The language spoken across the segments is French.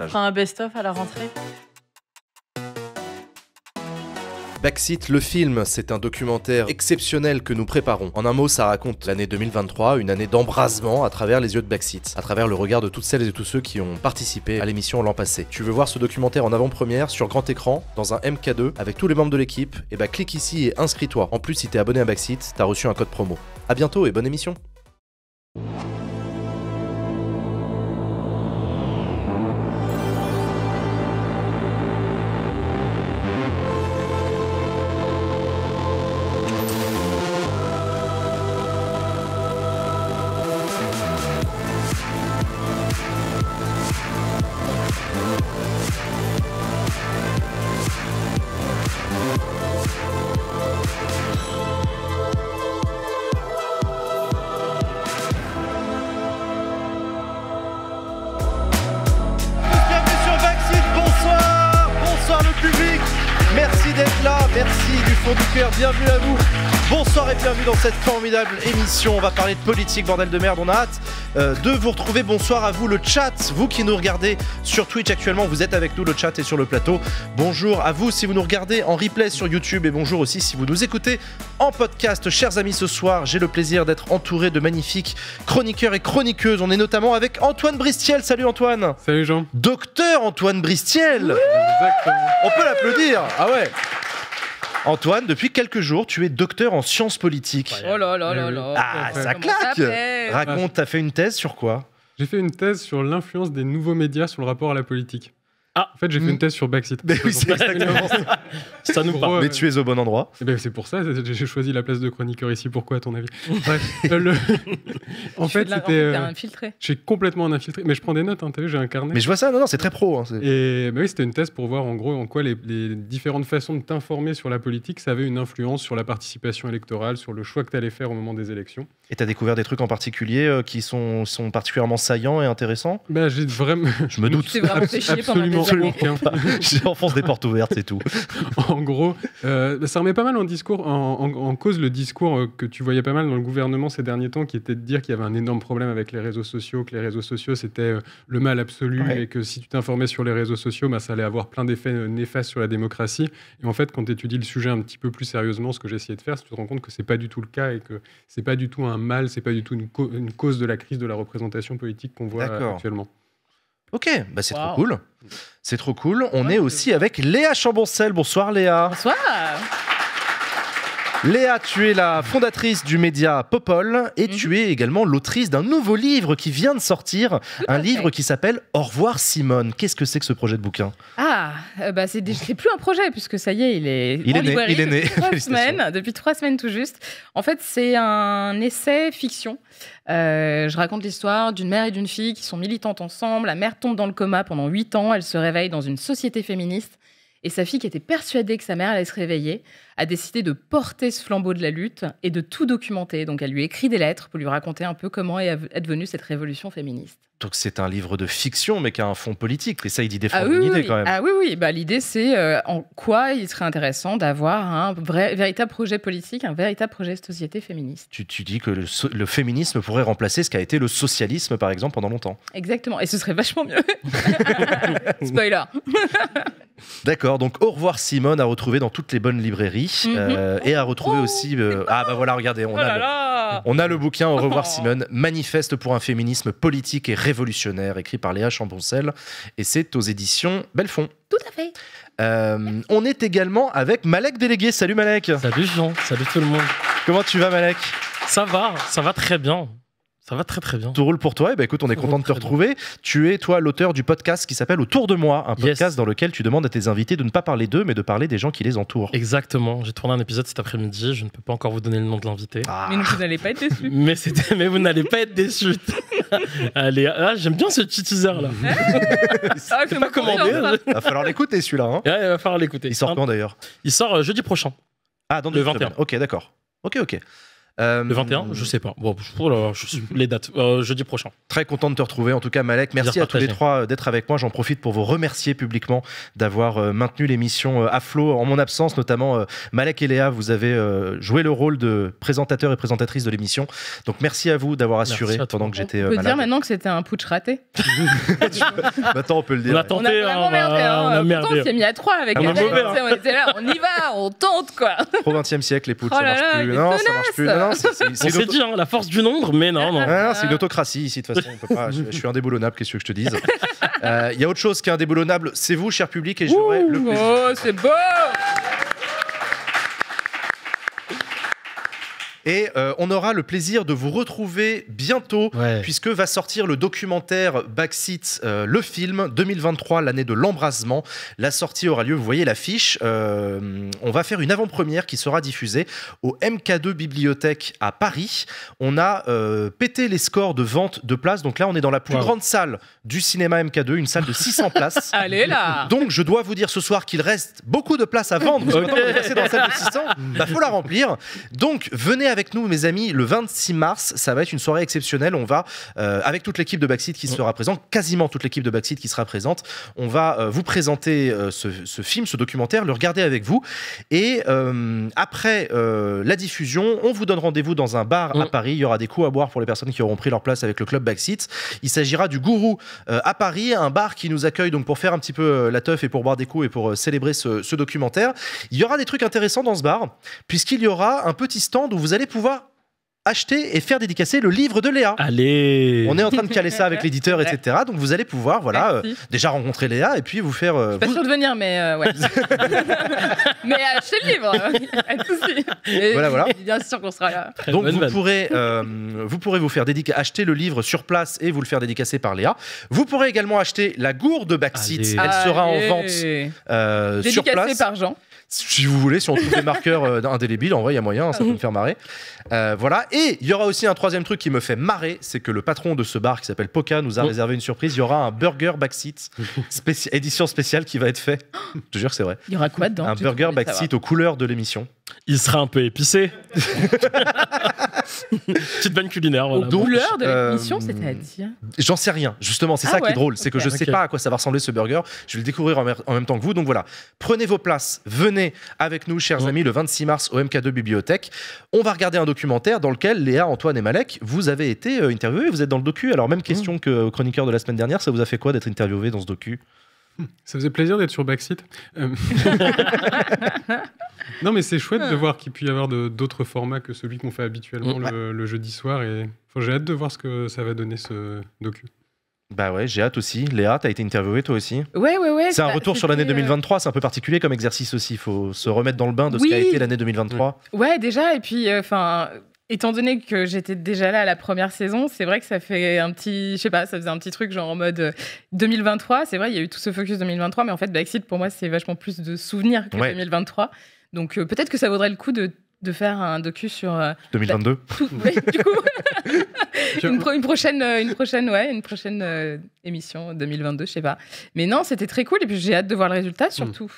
On fera un best-of à la rentrée. Backseat, le film, c'est un documentaire exceptionnel que nous préparons. En un mot, ça raconte l'année 2023, une année d'embrasement à travers les yeux de Backseat, à travers le regard de toutes celles et tous ceux qui ont participé à l'émission l'an passé. Tu veux voir ce documentaire en avant-première, sur grand écran, dans un MK2, avec tous les membres de l'équipe Et eh bah ben, clique ici et inscris-toi. En plus, si t'es abonné à Backseat, t'as reçu un code promo. A bientôt et bonne émission émission. On va parler de politique, bordel de merde. On a hâte euh, de vous retrouver. Bonsoir à vous, le chat. Vous qui nous regardez sur Twitch actuellement, vous êtes avec nous, le chat est sur le plateau. Bonjour à vous si vous nous regardez en replay sur YouTube et bonjour aussi si vous nous écoutez en podcast. Chers amis, ce soir, j'ai le plaisir d'être entouré de magnifiques chroniqueurs et chroniqueuses. On est notamment avec Antoine Bristiel. Salut Antoine. Salut Jean. Docteur Antoine Bristiel. On peut l'applaudir. Ah ouais. Antoine, depuis quelques jours, tu es docteur en sciences politiques. Oh là là là là. Ah, ça claque Raconte, t'as fait une thèse sur quoi J'ai fait une thèse sur l'influence des nouveaux médias sur le rapport à la politique. Ah. En fait, j'ai fait hmm. une thèse sur Backseat. Mais oui, c'est ça. ça nous parle. Mais tu es au bon endroit. Eh ben, c'est pour ça, que j'ai choisi la place de chroniqueur ici. Pourquoi, à ton avis Bref, euh, en fait, c'était. Euh, infiltré. j'ai complètement un infiltré. Mais je prends des notes, hein, t'as vu, j'ai un carnet. Mais je vois ça, non, non, c'est très pro. Hein, et bah oui, c'était une thèse pour voir en gros en quoi les, différentes façons de t'informer sur la politique, ça avait une influence sur la participation électorale, sur le choix que t'allais faire au moment des élections. Et t'as découvert des trucs en particulier euh, qui sont, sont particulièrement saillants et intéressants bah, j'ai vraiment. Je me doute. Absolument. Absolument pas. J'enfonce des portes ouvertes, c'est tout. en gros, euh, ça remet pas mal en discours, en, cause le discours euh, que tu voyais pas mal dans le gouvernement ces derniers temps, qui était de dire qu'il y avait un énorme problème avec les réseaux sociaux, que les réseaux sociaux c'était euh, le mal absolu et que si tu t'informais sur les réseaux sociaux, bah, ça allait avoir plein d'effets néfastes sur la démocratie. Et en fait, quand tu étudies le sujet un petit peu plus sérieusement, ce que j'essayais de faire, tu te rends compte que c'est pas du tout le cas et que c'est pas du tout un mal, c'est pas du tout une cause de la crise de la représentation politique qu'on voit actuellement. Ok, bah c'est trop cool. C'est trop cool. On est aussi avec Léa Chamboncel. Bonsoir Léa. Bonsoir. Léa, tu es la fondatrice du média Popol et mhm. tu es également l'autrice d'un nouveau livre qui vient de sortir, un livre qui s'appelle Au revoir Simone. Qu'est-ce que c'est que ce projet de bouquin Ah, euh, bah c'est plus un projet puisque ça y est, il est, il est né, il est né. Trois semaines, depuis trois semaines tout juste. En fait, c'est un essai fiction. Euh, je raconte l'histoire d'une mère et d'une fille qui sont militantes ensemble. La mère tombe dans le coma pendant huit ans. Elle se réveille dans une société féministe. Et sa fille, qui était persuadée que sa mère allait se réveiller, a décidé de porter ce flambeau de la lutte et de tout documenter. Donc elle lui écrit des lettres pour lui raconter un peu comment est devenue cette révolution féministe. Donc c'est un livre de fiction, mais qui a un fond politique. Et ça, il dit des ah une idée quand même. Ah oui, oui. Bah, L'idée, c'est euh, en quoi il serait intéressant d'avoir un vrai, véritable projet politique, un véritable projet de société féministe. Tu, dis que le, le, féminisme pourrait remplacer ce qu'a été le socialisme, par exemple, pendant longtemps. Exactement. Et ce serait vachement mieux. Spoiler. D'accord. Donc au revoir Simone à retrouver dans toutes les bonnes librairies. Mhm. Euh, et à retrouver aussi. Euh, oh, ah bah voilà, regardez, oh on, a, le, bouquin Au revoir oh. Simone, Manifeste pour un féminisme politique et révolutionnaire, écrit par Léa Chamboncel, et c'est aux éditions Bellefond Tout à fait. Euh, on est également avec Malek Délégué. Salut Malek. Salut Jean, salut tout le monde. Comment tu vas Malek Ça va, ça va très bien. Ça va très très bien. Tout roule pour toi. Et eh ben écoute, on est content de te retrouver. Tu es toi l'auteur du podcast qui s'appelle Autour de moi, un podcast dans lequel tu demandes à tes invités de ne pas parler d'eux, mais de parler des gens qui les entourent. Exactement. J'ai tourné un épisode cet après-midi. Je ne peux pas encore vous donner le nom de l'invité. Ah. Mais vous n'allez pas être déçus. mais, vous n'allez pas être déçus. Allez, ah, j'aime bien ce petit teaser là. ah, ah pas commandé. Il hein. va falloir l'écouter celui-là. Hein. il va falloir l'écouter. Il sort quand d'ailleurs Il sort euh, jeudi prochain. Ah, dans le 21. Ok, d'accord. Ok, ok. Euh, le 21, je sais pas. Bon, je, les dates, euh, jeudi prochain. Très content de te retrouver, en tout cas, Malek. Merci à tous les trois euh, d'être avec moi. J'en profite pour vous remercier publiquement d'avoir maintenu l'émission à flot en mon absence, notamment Malek et Léa. Vous avez joué le rôle de présentateur et présentatrice de l'émission. Donc merci à vous d'avoir assuré pendant que j'étais malade. On peut dire maintenant que c'était un putsch raté. Maintenant, on peut le dire. On a tenté, on a, On s'est mis à trois avec on était là, on y va, on tente quoi. Au 20e siècle, les putschs, ça oh marche plus. Non, ça marche plus c'est, dit, hein, la force du nombre, mais non, non. c'est une autocratie ici, de toute façon. je, suis indéboulonnable, qu'est-ce que je te dise euh, Il y a autre chose qui est indéboulonnable, c'est vous, cher public, et j'aurai le plaisir. Oh, c'est beau Et euh, on aura le plaisir de vous retrouver bientôt, puisque va sortir le documentaire Backseat, euh, le film 2023, l'année de l'embrasement. La sortie aura lieu, vous voyez l'affiche. Euh, on va faire une avant-première qui sera diffusée au MK2 Bibliothèque à Paris. On a pété les scores de vente de places. Donc là, on est dans la plus grande salle du cinéma MK2, une salle de 600 places. Allez là Donc je dois vous dire ce soir qu'il reste beaucoup de places à vendre. Parce dans il faut la remplir. Donc venez avec avec nous, mes amis, le 26 mars. Ça va être une soirée exceptionnelle. On va, euh, avec toute l'équipe de Backseat qui mm. sera présente, quasiment toute l'équipe de Backseat qui sera présente, on va euh, vous présenter euh, ce, film, ce documentaire, le regarder avec vous. Et après la diffusion, on vous donne rendez-vous dans un bar à mm. Paris. Il y aura des coups à boire pour les personnes qui auront pris leur place avec le club Backseat. Il s'agira du Gourou à Paris, un bar qui nous accueille donc pour faire un petit peu la teuf et pour boire des coups et pour célébrer ce, ce documentaire. Il y aura des trucs intéressants dans ce bar, puisqu'il y aura un petit stand où vous allez pouvoir acheter et faire dédicacer le livre de Léa. Allez On est en train de caler ça avec l'éditeur, etc. Donc vous allez pouvoir, voilà, euh, déjà rencontrer Léa et puis vous faire... Euh, suis pas de venir, mais euh, ouais. mais achetez le livre Voilà, voilà. Bien sûr qu'on sera là. Donc vous pourrez, vous pourrez vous faire acheter le livre sur place et vous le faire dédicacer par Léa. Vous pourrez également acheter la gourde Backseat. Elle sera en vente sur place. Dédicacée par Jean si vous voulez, si on trouve des marqueurs euh, d'un indélébiles, en vrai, il y a moyen, hein, ça ah peut me faire marrer. Euh, voilà. Et il y aura aussi un troisième truc qui me fait marrer, c'est que le patron de ce bar qui s'appelle Poca nous a oh. réservé une surprise. Il y aura un burger backseat, édition spéciale qui va être fait. Je te jure, c'est vrai. Il y aura quoi dedans Un burger backseat aux couleurs de l'émission. Il sera un peu épicé. Petite vanne culinaire. Voilà. couleurs de euh, l'émission, c'est-à-dire J'en sais rien. Justement, c'est ah ça qui est drôle. C'est que je ne sais pas à quoi ça va ressembler ce burger. Je vais le découvrir en même temps que vous. Donc voilà. Prenez vos places, venez avec nous, chers amis, le 26 mars au MK2 Bibliothèque. On va regarder un documentaire dans lequel Léa, Antoine et Malek, vous avez été euh, interviewés, vous êtes dans le docu. Alors, même question mm. que euh, chroniqueur de la semaine dernière, ça vous a fait quoi d'être interviewé dans ce docu ça faisait plaisir d'être sur Backseat. Euh, non, mais c'est chouette de voir qu'il puisse y avoir d'autres formats que celui qu'on fait habituellement le, jeudi soir. Et j'ai hâte de voir ce que ça va donner ce docu. Bah ouais, j'ai hâte aussi. Léa, t'as été interviewée toi aussi Ouais, ouais, ouais. C'est un bah, retour sur l'année 2023, euh, c'est un peu particulier comme exercice aussi. Il faut se remettre dans le bain de ce qu'a été l'année 2023. Mm. Ouais, déjà, et puis, euh, enfin. étant donné que j'étais déjà là à la première saison, c'est vrai que ça fait un petit, je sais pas, ça faisait un petit truc genre en mode 2023. Euh, c'est vrai, il y a eu tout ce focus 2023, mais en fait, Seed, pour moi, c'est vachement plus de souvenirs que 2023. Donc peut-être que ça vaudrait le coup de de faire un docu sur. 2022 euh, bah, oui, du une, prochaine, euh, une prochaine, ouais, une prochaine euh, émission 2022, je sais pas. Mais non, c'était très cool et puis j'ai hâte de voir le résultat hmm. surtout.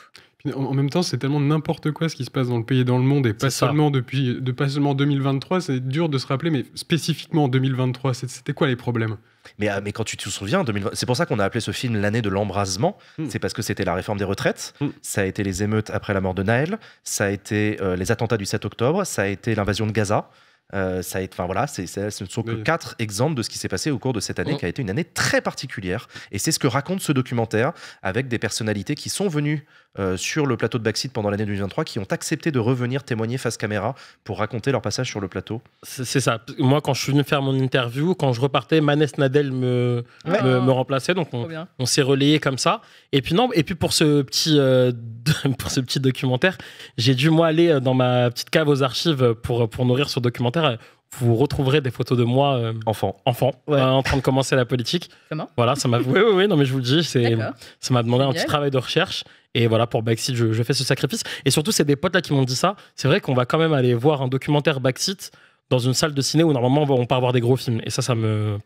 En, même temps, c'est tellement n'importe quoi ce qui se passe dans le pays et dans le monde, et pas seulement depuis, de, pas seulement 2023. C'est dur de se rappeler, mais spécifiquement en 2023, c'était quoi les problèmes euh, mais, quand tu te souviens, c'est pour ça qu'on a appelé ce film l'année de l'embrasement. Hmm. C'est parce que c'était la réforme des retraites, hmm. ça a été les émeutes après la mort de Naël, ça a été euh, les attentats du 7 octobre, ça a été l'invasion de Gaza. Euh, ça a été, enfin voilà, ce ne sont que quatre exemples de ce qui s'est passé au cours de cette année, hmm. qui a été une année très particulière. Et c'est ce que raconte ce documentaire, avec des personnalités qui sont venues euh, sur le plateau de Backseat pendant l'année 2023 qui ont accepté de revenir témoigner face caméra pour raconter leur passage sur le plateau. C'est ça. Moi, quand je suis venu faire mon interview, quand je repartais, Manes Nadel me, me, remplaçait. Donc, on, s'est relayé comme ça. Et puis, non, et puis pour ce petit, euh, pour ce petit documentaire, j'ai dû, moi, aller euh, dans ma petite cave aux archives pour, pour nourrir ce documentaire vous retrouverez des photos de moi enfant, enfant hein, en train de commencer la politique. Voilà, ça m'a. Oui, oui, oui, non, mais je vous le dis, c'est ça m'a demandé un petit travail de recherche. Et voilà, pour Backseat, je, je fais ce sacrifice. Et surtout, c'est des potes là qui m'ont dit ça. C'est vrai qu'on va quand même aller voir un documentaire Backseat dans une salle de ciné où normalement on pas voir des gros films. Et ça, ça me.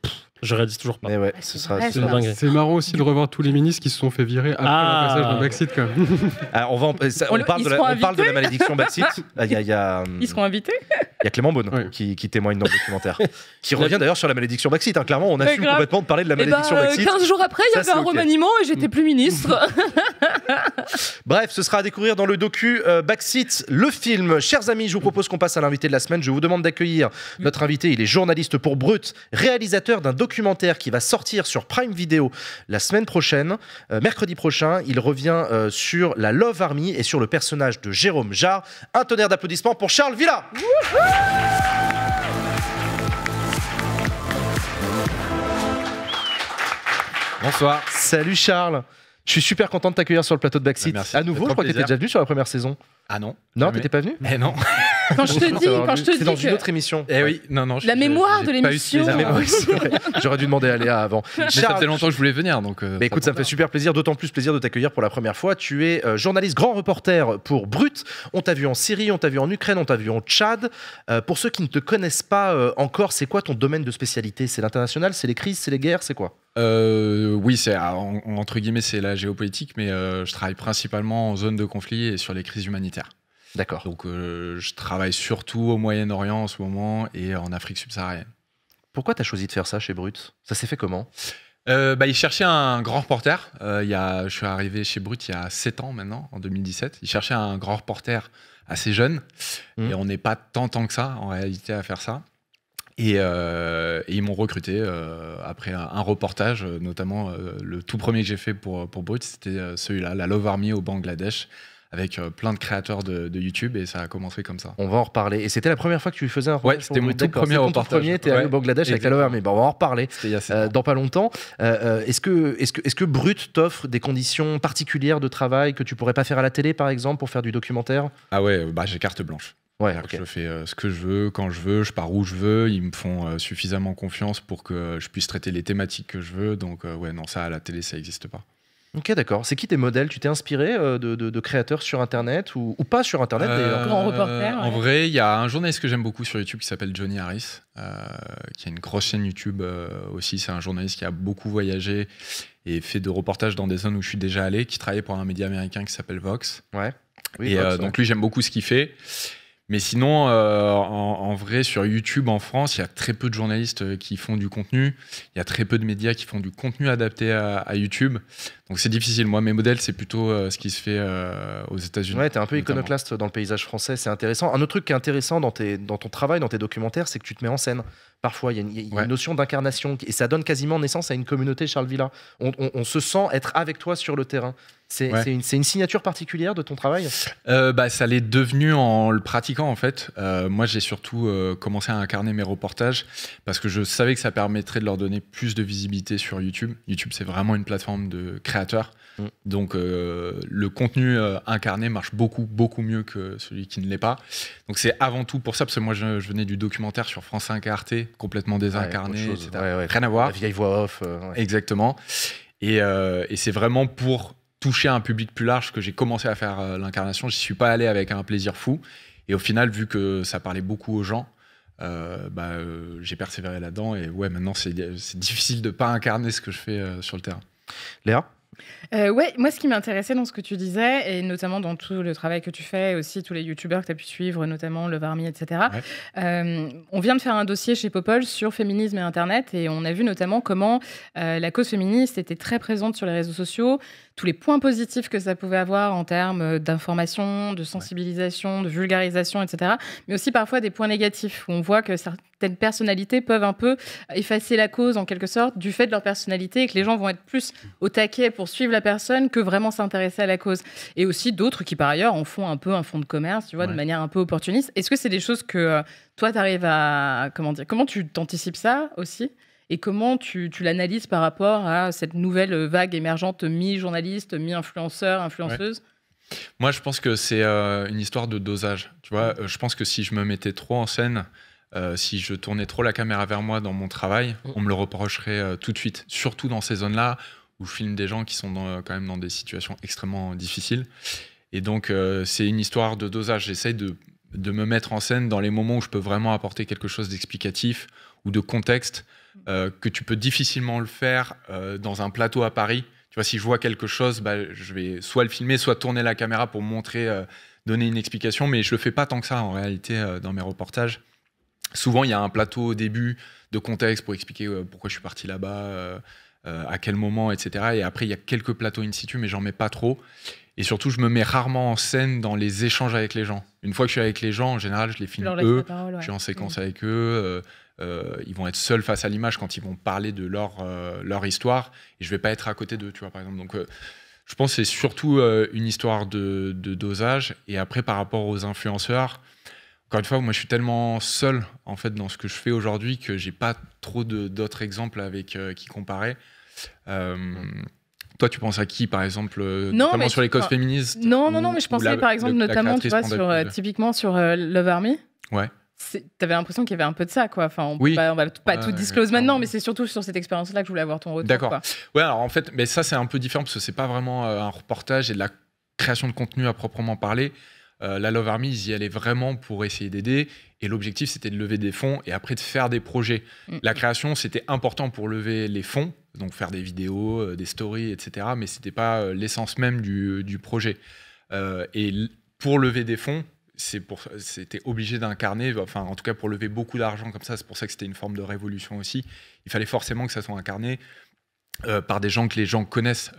Je réalise toujours pas. c'est marrant aussi de ah. revoir tous les ministres qui se sont fait virer après ah. le passage de Backseat, Quand on, va parle de la, malédiction Backseat. Ah, euh, ils seront invités Il y a Clément Bonne qui, témoigne dans le documentaire, qui revient d'ailleurs sur la malédiction Backseat. Hein. Clairement, on a su complètement de parler de la eh ben, malédiction Baxit 15 euh, jours après, il y avait un remaniement et j'étais plus ministre. Bref, ce sera à découvrir dans le docu euh, le film. Chers amis, je vous propose qu'on passe à l'invité de la semaine. Je vous demande d'accueillir mm. notre invité. Il est journaliste pour Brut, réalisateur d'un documentaire documentaire qui va sortir sur Prime Video la semaine prochaine, euh, mercredi prochain. Il revient euh, sur la Love Army et sur le personnage de Jérôme Jarre. Un tonnerre d'applaudissements pour Charles Villa. Bonsoir. Salut Charles. Je suis super content de t'accueillir sur le plateau de Backseat. Bah, à nouveau, je crois que déjà venu sur la première saison. Ah non Non, n'étais pas venu Mais eh non Quand je te dis, quand je te dis dans une autre émission. Eh oui, non non. La mémoire de l'émission. J'aurais dû demander à Léa avant. ça fait longtemps que je voulais venir donc. Euh, mais écoute, ça me fait super plaisir, d'autant plus plaisir de t'accueillir pour la première fois. Tu es euh, journaliste grand reporter pour Brut. On t'a vu en Syrie, on t'a vu en Ukraine, on t'a vu en Tchad. Euh, pour ceux qui ne te connaissent pas encore, c'est quoi ton domaine de spécialité C'est l'international, c'est les crises, c'est les guerres, c'est quoi oui, c'est ah, entre guillemets c'est la géopolitique, mais je travaille principalement en zone de conflit et sur les crises humanitaires. D'accord. Donc euh, je travaille surtout au Moyen-Orient en ce moment et en Afrique subsaharienne. Pourquoi tu as choisi de faire ça chez Brut Ça s'est fait comment euh, bah, Ils cherchaient un grand reporter. Euh, y a, je suis arrivé chez Brut il y a 7 ans maintenant, en 2017. Ils cherchaient un grand reporter assez jeune. Mmh. Et on n'est pas tant, tant que ça, en réalité, à faire ça. Et, ils m'ont recruté après un, reportage, notamment le tout premier que j'ai fait pour, pour Brut, c'était celui-là, la Love Army au Bangladesh avec euh, plein de créateurs de, YouTube et ça a commencé comme ça. On va en reparler. Et c'était la première fois que tu faisais un reportage. Ouais, c'était mon tout premier reportage. premier, t'es au Bangladesh avec la mais on va en reparler euh, dans pas longtemps. Euh, est-ce que, est que, est que Brut t'offre des conditions particulières de travail que tu pourrais pas faire à la télé, par exemple, pour faire du documentaire Ah ouais, bah, j'ai carte blanche. Ouais, Je fais ce que je veux, quand je veux, je pars où je veux. Ils me font suffisamment confiance pour que je puisse traiter les thématiques que je veux. Donc, ouais, non, ça, à la télé, ça n'existe pas. Ok, d'accord. C'est qui tes modèles Tu t'es inspiré euh, de, créateurs sur Internet ou, pas sur Internet euh, En vrai, il y a un journaliste que j'aime beaucoup sur YouTube qui s'appelle Johnny Harris, euh, qui a une grosse chaîne YouTube aussi. C'est un journaliste qui a beaucoup voyagé et fait de reportages dans des zones où je suis déjà allé, qui travaillait pour un média américain qui s'appelle Vox. Ouais. Oui, et donc lui, j'aime beaucoup ce qu'il fait. Mais sinon, euh, en, vrai, sur YouTube en France, il y a très peu de journalistes euh, qui font du contenu. Il y a très peu de médias qui font du contenu adapté à, YouTube. Donc c'est difficile. Moi, mes modèles, c'est plutôt euh, ce qui se fait aux États-Unis. Ouais, t'es un peu iconoclaste dans le paysage français. C'est intéressant. Un autre truc qui est intéressant dans, ton travail, dans tes documentaires, c'est que tu te mets en scène. Parfois, il y a, une, notion d'incarnation et ça donne quasiment naissance à une communauté, Charles Villa. On, on, se sent être avec toi sur le terrain. C'est une, signature particulière de ton travail euh, bah, Ça l'est devenu en le pratiquant en fait. Euh, moi j'ai surtout euh, commencé à incarner mes reportages parce que je savais que ça permettrait de leur donner plus de visibilité sur YouTube. YouTube c'est vraiment une plateforme de créateurs. Mm. Donc le contenu incarné marche beaucoup beaucoup mieux que celui qui ne l'est pas. Donc c'est avant tout pour ça parce que moi je, venais du documentaire sur France 5 Arte complètement désincarné, Rien à voir. La vieille voix off. Exactement. Et, et c'est vraiment pour toucher un public plus large que j'ai commencé à faire l'incarnation. Euh, l'incarnation. J'y suis pas allé avec un plaisir fou. Et au final, vu que ça parlait beaucoup aux gens, euh, bah, euh, j'ai persévéré là-dedans. Et ouais, maintenant, c'est difficile de pas incarner ce que je fais sur le terrain. Léa euh, ouais, moi ce qui m'intéressait dans ce que tu disais, et notamment dans tout le travail que tu fais, aussi tous les youtubeurs que tu as pu suivre, notamment Le Varmi, etc. Euh, on vient de faire un dossier chez Popol sur féminisme et Internet, et on a vu notamment comment euh, la cause féministe était très présente sur les réseaux sociaux, tous les points positifs que ça pouvait avoir en termes euh, d'information, de sensibilisation, de vulgarisation, etc. Mais aussi parfois des points négatifs, où on voit que certaines personnalités peuvent un peu effacer la cause en quelque sorte du fait de leur personnalité et que les gens vont être plus au taquet pour suivre la personne que vraiment s'intéresser à la cause. Et aussi d'autres qui par ailleurs en font un peu un fonds de commerce, tu vois, de manière un peu opportuniste. Est-ce que c'est des choses que euh, toi tu arrives à comment dire Comment tu t'anticipes ça aussi et comment tu, tu l'analyses par rapport à cette nouvelle vague émergente mi-journaliste, mi-influenceur, influenceuse Moi, je pense que c'est euh, une histoire de dosage. Tu vois, mmh. euh, je pense que si je me mettais trop en scène, euh, si je tournais trop la caméra vers moi dans mon travail, mm. on me le reprocherait euh, tout de suite, surtout dans ces zones-là où je filme des gens qui sont quand même dans des situations extrêmement difficiles. Et donc, euh, c'est une histoire de dosage. J'essaye de, de, me mettre en scène dans les moments où je peux vraiment apporter quelque chose d'explicatif ou de contexte, que tu peux difficilement le faire dans un plateau à Paris. Tu vois, si je vois quelque chose, bah, je vais soit le filmer, soit tourner la caméra pour montrer, donner une explication, mais je le fais pas tant que ça en réalité dans mes reportages souvent, il y a un plateau au début de contexte pour expliquer euh, pourquoi je suis parti là-bas, euh, euh, à quel moment, etc. Et après, il y a quelques plateaux in situ, mais j'en mets pas trop. Et surtout, je me mets rarement en scène dans les échanges avec les gens. Une fois que je suis avec les gens, en général, je les filme eux. Je suis en séquence mm. avec eux. ils vont être seuls face à l'image quand ils vont parler de leur, leur histoire. Et je vais pas être à côté d'eux, tu vois, par exemple. Donc, je pense que c'est surtout une histoire de, dosage. Et après, par rapport aux influenceurs, encore une fois, moi je suis tellement seul en fait dans ce que je fais aujourd'hui que j'ai pas trop d'autres exemples avec euh, qui comparer. Euh, toi, tu penses à qui, par exemple, euh, non, notamment sur les causes féministes Non, non, non, mais je pensais par exemple notamment, tu vois, sur, typiquement sur Love Army. Ouais. T'avais l'impression qu'il y avait un peu de ça, quoi. Enfin, on, oui. on va pas tout disclose maintenant, mais c'est surtout sur cette expérience-là que je voulais avoir ton retour. D'accord. Ouais, alors en fait, mais ça c'est un peu différent parce que c'est pas vraiment un reportage et de la création de contenu à proprement parler. Euh, la Love Army, ils y allaient vraiment pour essayer d'aider. Et l'objectif, c'était de lever des fonds et après de faire des projets. Mm. La création, c'était important pour lever les fonds, donc faire des vidéos, euh, des stories, etc. Mais ce n'était pas euh, l'essence même du, projet. et pour lever des fonds, c'était obligé d'incarner, enfin en tout cas pour lever beaucoup d'argent comme ça, c'est pour ça que c'était une forme de révolution aussi. Il fallait forcément que ça soit incarné par des gens que les gens connaissent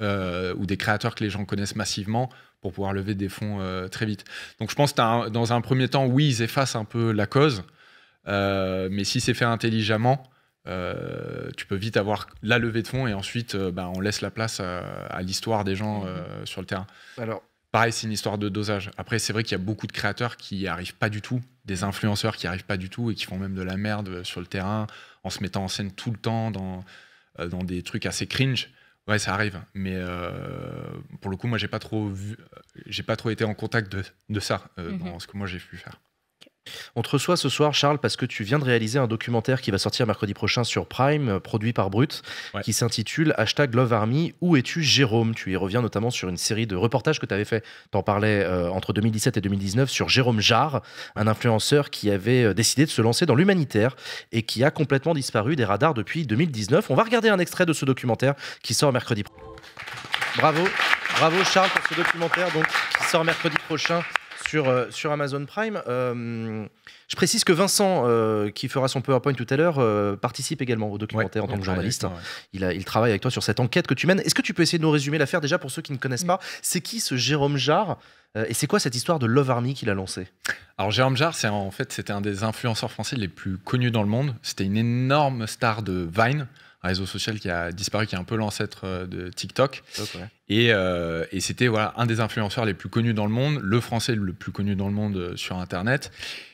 ou des créateurs que les gens connaissent massivement pour pouvoir lever des fonds euh, très vite. Donc je pense que dans un premier temps, oui, ils effacent un peu la cause, euh, mais si c'est fait intelligemment, euh, tu peux vite avoir la levée de fonds et ensuite bah, on laisse la place à, l'histoire des gens mhm. sur le terrain. Alors, Pareil, c'est une histoire de dosage. Après, c'est vrai qu'il y a beaucoup de créateurs qui n'y arrivent pas du tout, des influenceurs qui n'y arrivent pas du tout et qui font même de la merde sur le terrain en se mettant en scène tout le temps dans, dans des trucs assez cringe. Ouais, ça arrive. Mais euh, pour le coup, moi, j'ai pas trop vu, j'ai pas trop été en contact de, ça euh, mhm. dans ce que moi j'ai pu faire. On te reçoit ce soir, Charles, parce que tu viens de réaliser un documentaire qui va sortir mercredi prochain sur Prime, euh, produit par Brut, qui s'intitule Hashtag Love Army, Où es-tu Jérôme Tu y reviens notamment sur une série de reportages que tu avais fait, t'en parlais euh, entre 2017 et 2019, sur Jérôme Jarre, un influenceur qui avait euh, décidé de se lancer dans l'humanitaire et qui a complètement disparu des radars depuis 2019. On va regarder un extrait de ce documentaire qui sort mercredi prochain. Bravo, bravo Charles pour ce documentaire qui sort mercredi prochain. Euh, sur, Amazon Prime. Euh, je précise que Vincent, euh, qui fera son PowerPoint tout à l'heure, participe également au documentaire en tant que journaliste. Il, il travaille avec toi sur cette enquête que tu mènes. Est-ce que tu peux essayer de nous résumer l'affaire déjà pour ceux qui ne connaissent pas C'est qui ce Jérôme Jarre et c'est quoi cette histoire de Love Army qu'il a lancée Alors Jérôme Jarre, c'est en fait c'était un des influenceurs français les plus connus dans le monde. C'était une énorme star de Vine un réseau social qui a disparu, qui est un peu l'ancêtre euh, de TikTok. Euh, et, c'était voilà, un des influenceurs les plus connus dans le monde, le français le plus connu dans le monde euh, sur Internet.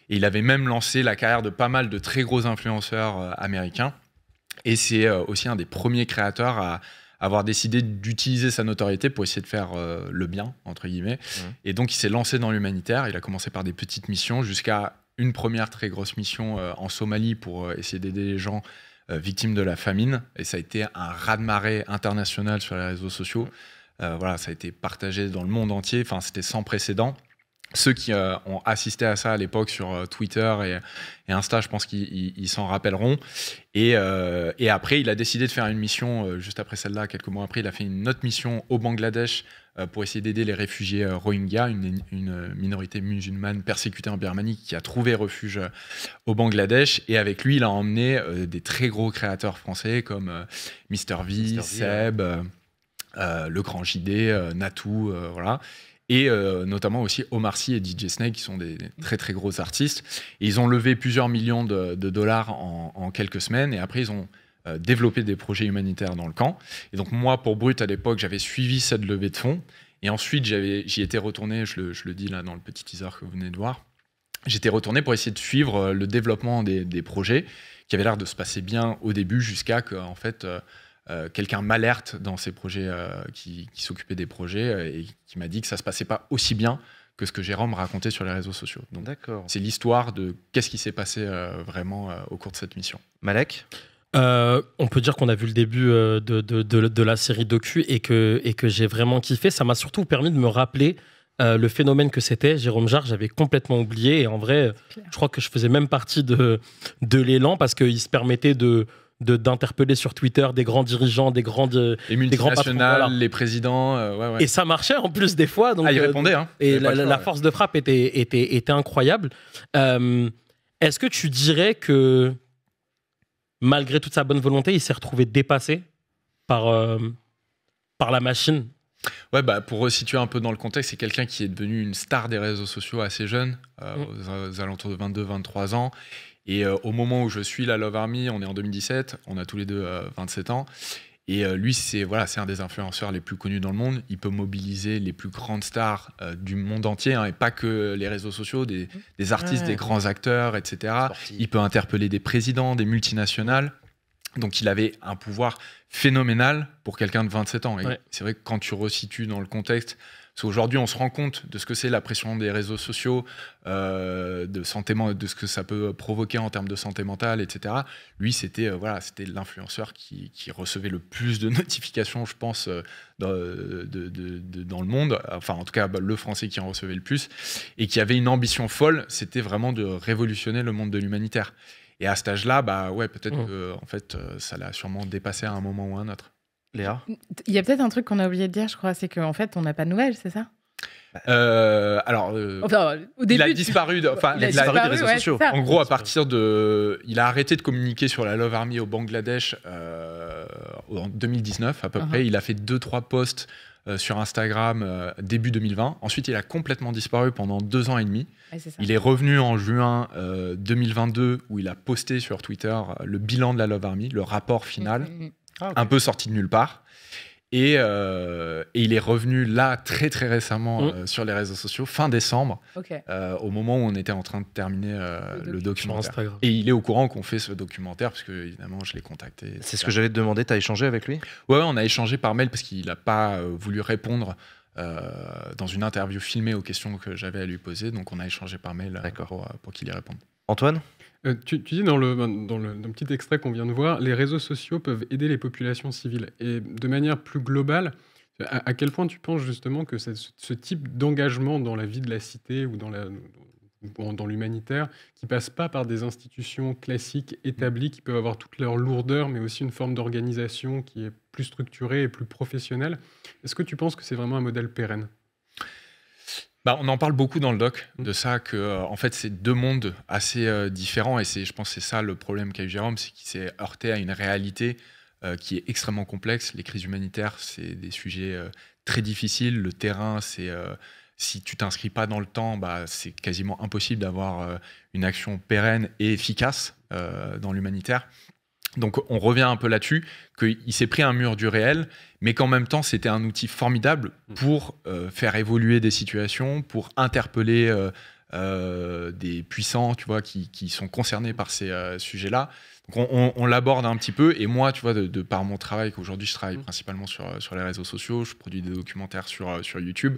Et il avait même lancé la carrière de pas mal de très gros influenceurs américains. Et c'est aussi un des premiers créateurs à avoir décidé d'utiliser sa notoriété pour essayer de faire le bien, entre guillemets. Mmh. Et donc, il s'est lancé dans l'humanitaire. Il a commencé par des petites missions jusqu'à une première très grosse mission en Somalie pour essayer d'aider les gens euh, victime de la famine. Et ça a été un raz-de-marée international sur les réseaux sociaux. Euh, voilà, ça a été partagé dans le monde entier. Enfin, c'était sans précédent ceux qui euh, ont assisté à ça à l'époque sur Twitter et, Insta, je pense qu'ils s'en rappelleront. Et, et, après, il a décidé de faire une mission, juste après celle-là, quelques mois après, il a fait une autre mission au Bangladesh euh, pour essayer d'aider les réfugiés euh, Rohingyas, une, minorité musulmane persécutée en Birmanie qui a trouvé refuge euh, au Bangladesh. Et avec lui, il a emmené des très gros créateurs français comme Mr V, Seb, Le Grand JD, Natou, voilà et notamment aussi Omar Sy et DJ Snake, qui sont des, très très gros artistes. ils ont levé plusieurs millions de, dollars en, en, quelques semaines, et après ils ont euh, développer des projets humanitaires dans le camp. Et donc moi, pour Brut, à l'époque, j'avais suivi cette levée de fonds. Et ensuite, j'y étais retourné, je le, dis là dans le petit teaser que vous venez de voir, j'étais retourné pour essayer de suivre euh, le développement des, projets qui avaient l'air de se passer bien au début jusqu'à que, en fait, euh, quelqu'un m'alerte dans ces projets, qui, s'occupaient des projets et qui m'a dit que ça se passait pas aussi bien que ce que Jérôme racontait sur les réseaux sociaux. Donc, c'est l'histoire de qu'est-ce qui s'est passé vraiment au cours de cette mission. Malek euh, on peut dire qu'on a vu le début euh, de, la série docu et que, et que j'ai vraiment kiffé. Ça m'a surtout permis de me rappeler euh, le phénomène que c'était. Jérôme Jarre, j'avais complètement oublié. Et en vrai, je crois que je faisais même partie de, de l'élan parce qu'il se permettait de d'interpeller sur Twitter des grands dirigeants, des grands des grands patrons, les présidents, et ça marchait en plus des fois. Donc, ah, répondait hein. Et la, force de frappe était était, était incroyable. Est-ce que tu dirais que malgré toute sa bonne volonté, il s'est retrouvé dépassé par, euh, par la machine. Ouais, bah, pour resituer un peu dans le contexte, c'est quelqu'un qui est devenu une star des réseaux sociaux assez jeune, euh, mm. aux, alentours de 22-23 ans. Et euh, au moment où je suis la Love Army, on est en 2017, on a tous les deux 27 ans. Et euh, lui, c'est voilà, un des influenceurs les plus connus dans le monde. Il peut mobiliser les plus grandes stars euh, du monde entier, hein, et pas que les réseaux sociaux, des, artistes, des grands acteurs, etc. Il peut interpeller des présidents, des multinationales. Donc il avait un pouvoir phénoménal pour quelqu'un de 27 ans. c'est vrai que quand tu resitues dans le contexte Aujourd'hui, on se rend compte de ce que c'est la pression des réseaux sociaux, euh, de, santé, de ce que ça peut provoquer en termes de santé mentale, etc. Lui, c'était euh, voilà, c'était l'influenceur qui, recevait le plus de notifications, je pense, euh, dans, de, dans, le monde. Enfin, en tout cas, bah, le français qui en recevait le plus et qui avait une ambition folle. C'était vraiment de révolutionner le monde de l'humanitaire. Et à cet âge-là, bah ouais, peut-être mmh. que en fait, ça l'a sûrement dépassé à un moment ou à un autre. Il y a peut-être un truc qu'on a oublié de dire, je crois, c'est qu'en fait, on n'a pas de nouvelles, c'est ça euh, alors, euh, au début, il a disparu, enfin, des réseaux sociaux. En gros, à partir de, il a arrêté de communiquer sur la Love Army au Bangladesh euh, en 2019 à peu uh-huh. près. Il a fait deux trois posts sur Instagram début 2020. Ensuite, il a complètement disparu pendant deux ans et demi. il est revenu en juin 2022 où il a posté sur Twitter le bilan de la Love Army, le rapport final. Mm, mm, mm. Ah, un peu sorti de nulle part. Euh, et, il est revenu là très très récemment mm. euh, sur les réseaux sociaux, fin décembre, euh, au moment où on était en train de terminer le, document documentaire. Et il est au courant qu'on fait ce documentaire, parce que évidemment je l'ai contacté. C'est ce que j'allais te demander, tu as échangé avec lui ouais, on a échangé par mail parce qu'il n'a pas voulu répondre dans une interview filmée aux questions que j'avais à lui poser. Donc on a échangé par mail pour qu'il y réponde. Antoine euh, tu, dis ben, dans le, petit extrait qu'on vient de voir, les réseaux sociaux peuvent aider les populations civiles. Et de manière plus globale, à, quel point tu penses justement que ce, type d'engagement dans la vie de la cité ou dans la, dans l'humanitaire, qui passe pas par des institutions classiques établies, qui peuvent avoir toute leur lourdeur, mais aussi une forme d'organisation qui est plus structurée et plus professionnelle. Est-ce que tu penses que c'est vraiment un modèle pérenne bah, on en parle beaucoup dans le doc mmh. de ça que euh, en fait c'est deux mondes assez euh, différents et c'est je pense c'est ça le problème qu'a eu Jérôme c'est qu'il s'est heurté à une réalité euh, qui est extrêmement complexe les crises humanitaires c'est des sujets très difficiles le terrain c'est si tu t'inscris pas dans le temps bah, c'est quasiment impossible d'avoir une action pérenne et efficace dans l'humanitaire donc on revient un peu là-dessus, qu'il s'est pris un mur du réel, mais qu'en même temps c'était un outil formidable mm. pour euh, faire évoluer des situations, pour interpeller euh, euh, des puissants, tu vois, qui, sont concernés par ces sujets-là. Donc on, l'aborde un petit peu, et moi, tu vois, de, de par mon travail, qu'aujourd'hui je travaille mm. principalement sur, sur les réseaux sociaux, je produis des documentaires sur, sur YouTube,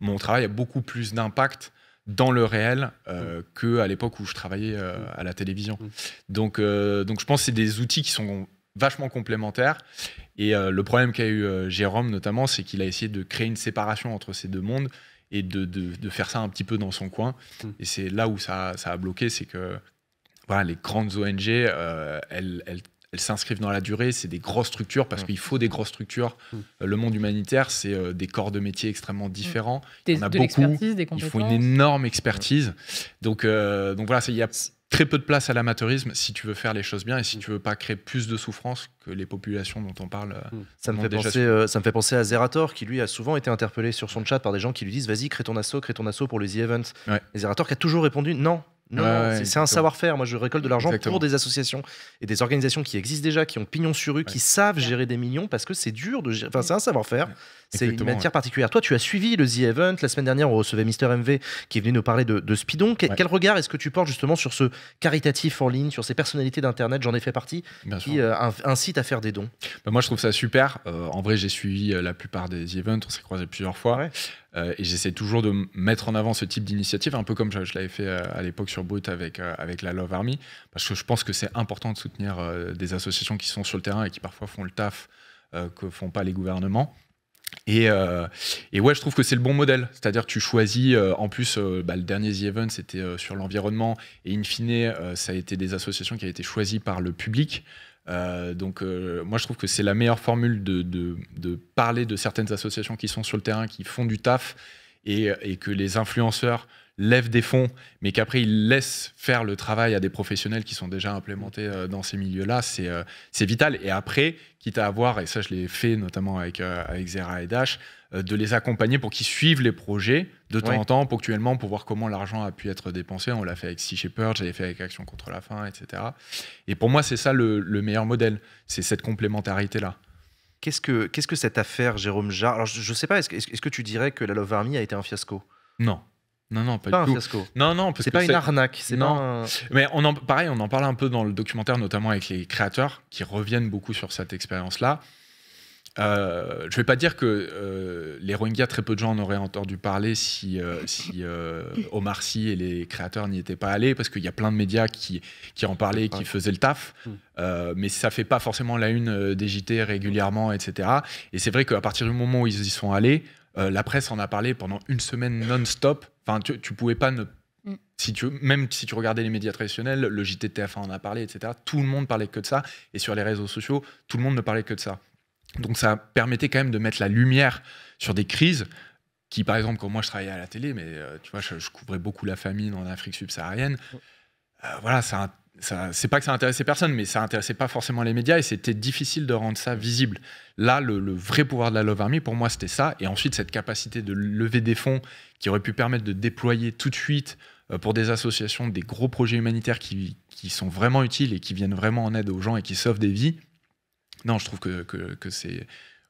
mon travail a beaucoup plus d'impact dans le réel qu'à euh, mm. que à l'époque où je travaillais euh, mm. à la télévision. Mm. Donc, euh, donc je pense que c'est des outils qui sont vachement complémentaires. Et le problème qu'a eu Jérôme notamment, c'est qu'il a essayé de créer une séparation entre ces deux mondes et de, de, faire ça un petit peu dans son coin. Et c'est là où ça, ça a bloqué, c'est que voilà, les grandes ONG, elles, elles elles s'inscrivent dans la durée, c'est des grosses structures, parce mm. qu'il faut des grosses structures. Mm. Euh, le monde humanitaire, c'est euh, des corps de métiers extrêmement différents. Mm. il a beaucoup. Des il faut une énorme expertise. Donc, euh, donc voilà, il y a très peu de place à l'amateurisme si tu veux faire les choses bien et si tu veux pas créer plus de souffrance que les populations dont on parle. Ça me, fait penser, ça me fait penser à Zerator qui lui a souvent été interpellé sur son chat par des gens qui lui disent vas-y crée ton assaut, crée ton assaut pour les e-events. Zerator qui a toujours répondu non, non, c'est un savoir-faire. Moi, je récolte de l'argent pour des associations et des organisations qui existent déjà, qui ont pignon sur rue, qui savent gérer des millions parce que c'est dur de gérer. Enfin, c'est un savoir-faire. C'est une matière particulière. Toi, tu as suivi le The Event. La semaine dernière, on recevait Mister MV qui est venu nous parler de, de quel regard est-ce que tu portes justement sur ce caritatif en ligne, sur ces personnalités d'Internet J'en ai fait partie, qui euh, incitent à faire des dons. Bah, moi, je trouve ça super. Euh, en vrai, j'ai suivi euh, la plupart des The Events. On s'est croisés plusieurs fois. Euh, et j'essaie toujours de mettre en avant ce type d'initiative, un peu comme je, l'avais fait euh, à l'époque sur Boot avec, euh, avec la Love Army, parce que je pense que c'est important de soutenir des associations qui sont sur le terrain et qui parfois font le taf que font pas les gouvernements. Et, ouais, je trouve que c'est le bon modèle. C'est-à-dire, tu choisis, en plus, bah, le dernier The Event, c'était sur l'environnement, et in fine, ça a été des associations qui avaient été choisies par le public. Euh, donc euh, moi je trouve que c'est la meilleure formule de, parler de certaines associations qui sont sur le terrain, qui font du taf et, que les influenceurs lèvent des fonds, mais qu'après ils laissent faire le travail à des professionnels qui sont déjà implémentés euh, dans ces milieux-là, c'est vital. Et après, quitte à avoir, et ça je l'ai fait notamment avec, avec Zera et Dash, de les accompagner pour qu'ils suivent les projets de temps en temps, ponctuellement, pour voir comment l'argent a pu être dépensé. On l'a fait avec Sea Shepherd, j'avais fait avec Action contre la faim, etc. Et pour moi, c'est ça le, meilleur modèle, c'est cette complémentarité-là. Qu'est-ce que, qu'est-ce que cette affaire, Jérôme Jarre Alors, je ne sais pas, est-ce, que tu dirais que la Love Army a été un fiasco Non. Non, non, pas, pas un Fiasco. Non, non, c'est pas une arnaque. C'est non. Mais on en, pareil, on en parle un peu dans le documentaire, notamment avec les créateurs qui reviennent beaucoup sur cette expérience-là. Euh, je ne vais pas dire que euh, les Rohingyas, très peu de gens en auraient entendu parler si, euh, Omar Sy et les créateurs n'y étaient pas allés, parce qu'il y a plein de médias qui, qui en parlaient, qui faisaient le taf, hmm. mais ça ne fait pas forcément la une des JT régulièrement, etc. Et c'est vrai qu'à partir du moment où ils y sont allés, la presse en a parlé pendant une semaine non-stop. Enfin, tu ne pouvais pas ne hmm. si tu, même si tu regardais les médias traditionnels, le JT TF1 en a parlé, etc. Tout le monde parlait que de ça. Et sur les réseaux sociaux, tout le monde ne parlait que de ça. Donc ça permettait quand même de mettre la lumière sur des crises qui, par exemple, quand moi je travaillais à la télé, mais euh, tu vois, je, couvrais beaucoup la famine en Afrique subsaharienne. Euh, voilà, ça, c'est pas que ça intéressait personne, mais ça intéressait pas forcément les médias et c'était difficile de rendre ça visible. Là, le, vrai pouvoir de la Love Army, pour moi, c'était ça. Et ensuite, cette capacité de lever des fonds qui aurait pu permettre de déployer tout de suite euh, pour des associations des gros projets humanitaires qui, sont vraiment utiles et qui viennent vraiment en aide aux gens et qui sauvent des vies. Non, je trouve que, que, c'est.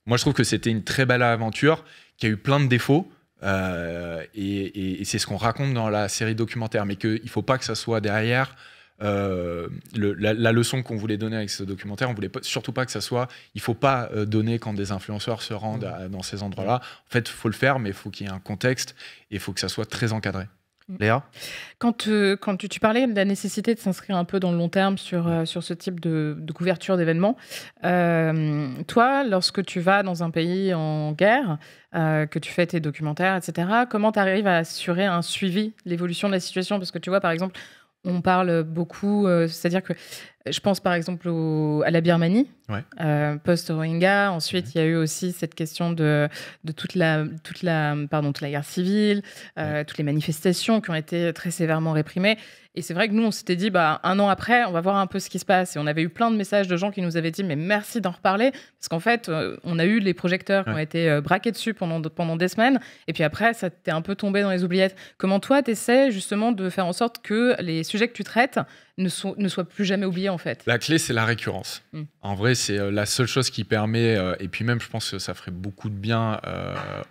Moi, je trouve que c'était une très belle aventure qui a eu plein de défauts. Euh, et, c'est ce qu'on raconte dans la série documentaire, mais qu'il ne faut pas que ça soit derrière euh, la, leçon qu'on voulait donner avec ce documentaire, on voulait pas, surtout pas que ça soit, il faut pas euh, donner quand des influenceurs se rendent mmh. dans ces endroits-là. En fait, faut le faire, mais il faut qu'il y ait un contexte et il faut que ça soit très encadré. Mm. Léa quand, euh, quand tu, parlais de la nécessité de s'inscrire un peu dans le long terme sur, mm. euh, sur ce type de, couverture d'événements, euh, toi, lorsque tu vas dans un pays en guerre, que tu fais tes documentaires, etc., comment tu arrives à assurer un suivi, l'évolution de la situation Parce que tu vois, par exemple, on parle beaucoup, c'est-à-dire que je pense par exemple à la Birmanie, euh, post-Rohingya. Ensuite, il y a eu aussi cette question de, toute, la, toute, la, pardon, toute la guerre civile, euh, toutes les manifestations qui ont été très sévèrement réprimées. Et c'est vrai que nous, on s'était dit, bah, un an après, on va voir un peu ce qui se passe. Et on avait eu plein de messages de gens qui nous avaient dit, mais merci d'en reparler. Parce qu'en fait, euh, on a eu les projecteurs qui ont été euh, braqués dessus pendant, pendant des semaines. Et puis après, ça t'est un peu tombé dans les oubliettes. Comment toi, tu essaies justement de faire en sorte que les sujets que tu traites ne, ne soient plus jamais oubliés, en fait La clé, c'est la récurrence. Hmm. En vrai, c'est euh, la seule chose qui permet. et puis même, je pense que ça ferait beaucoup de bien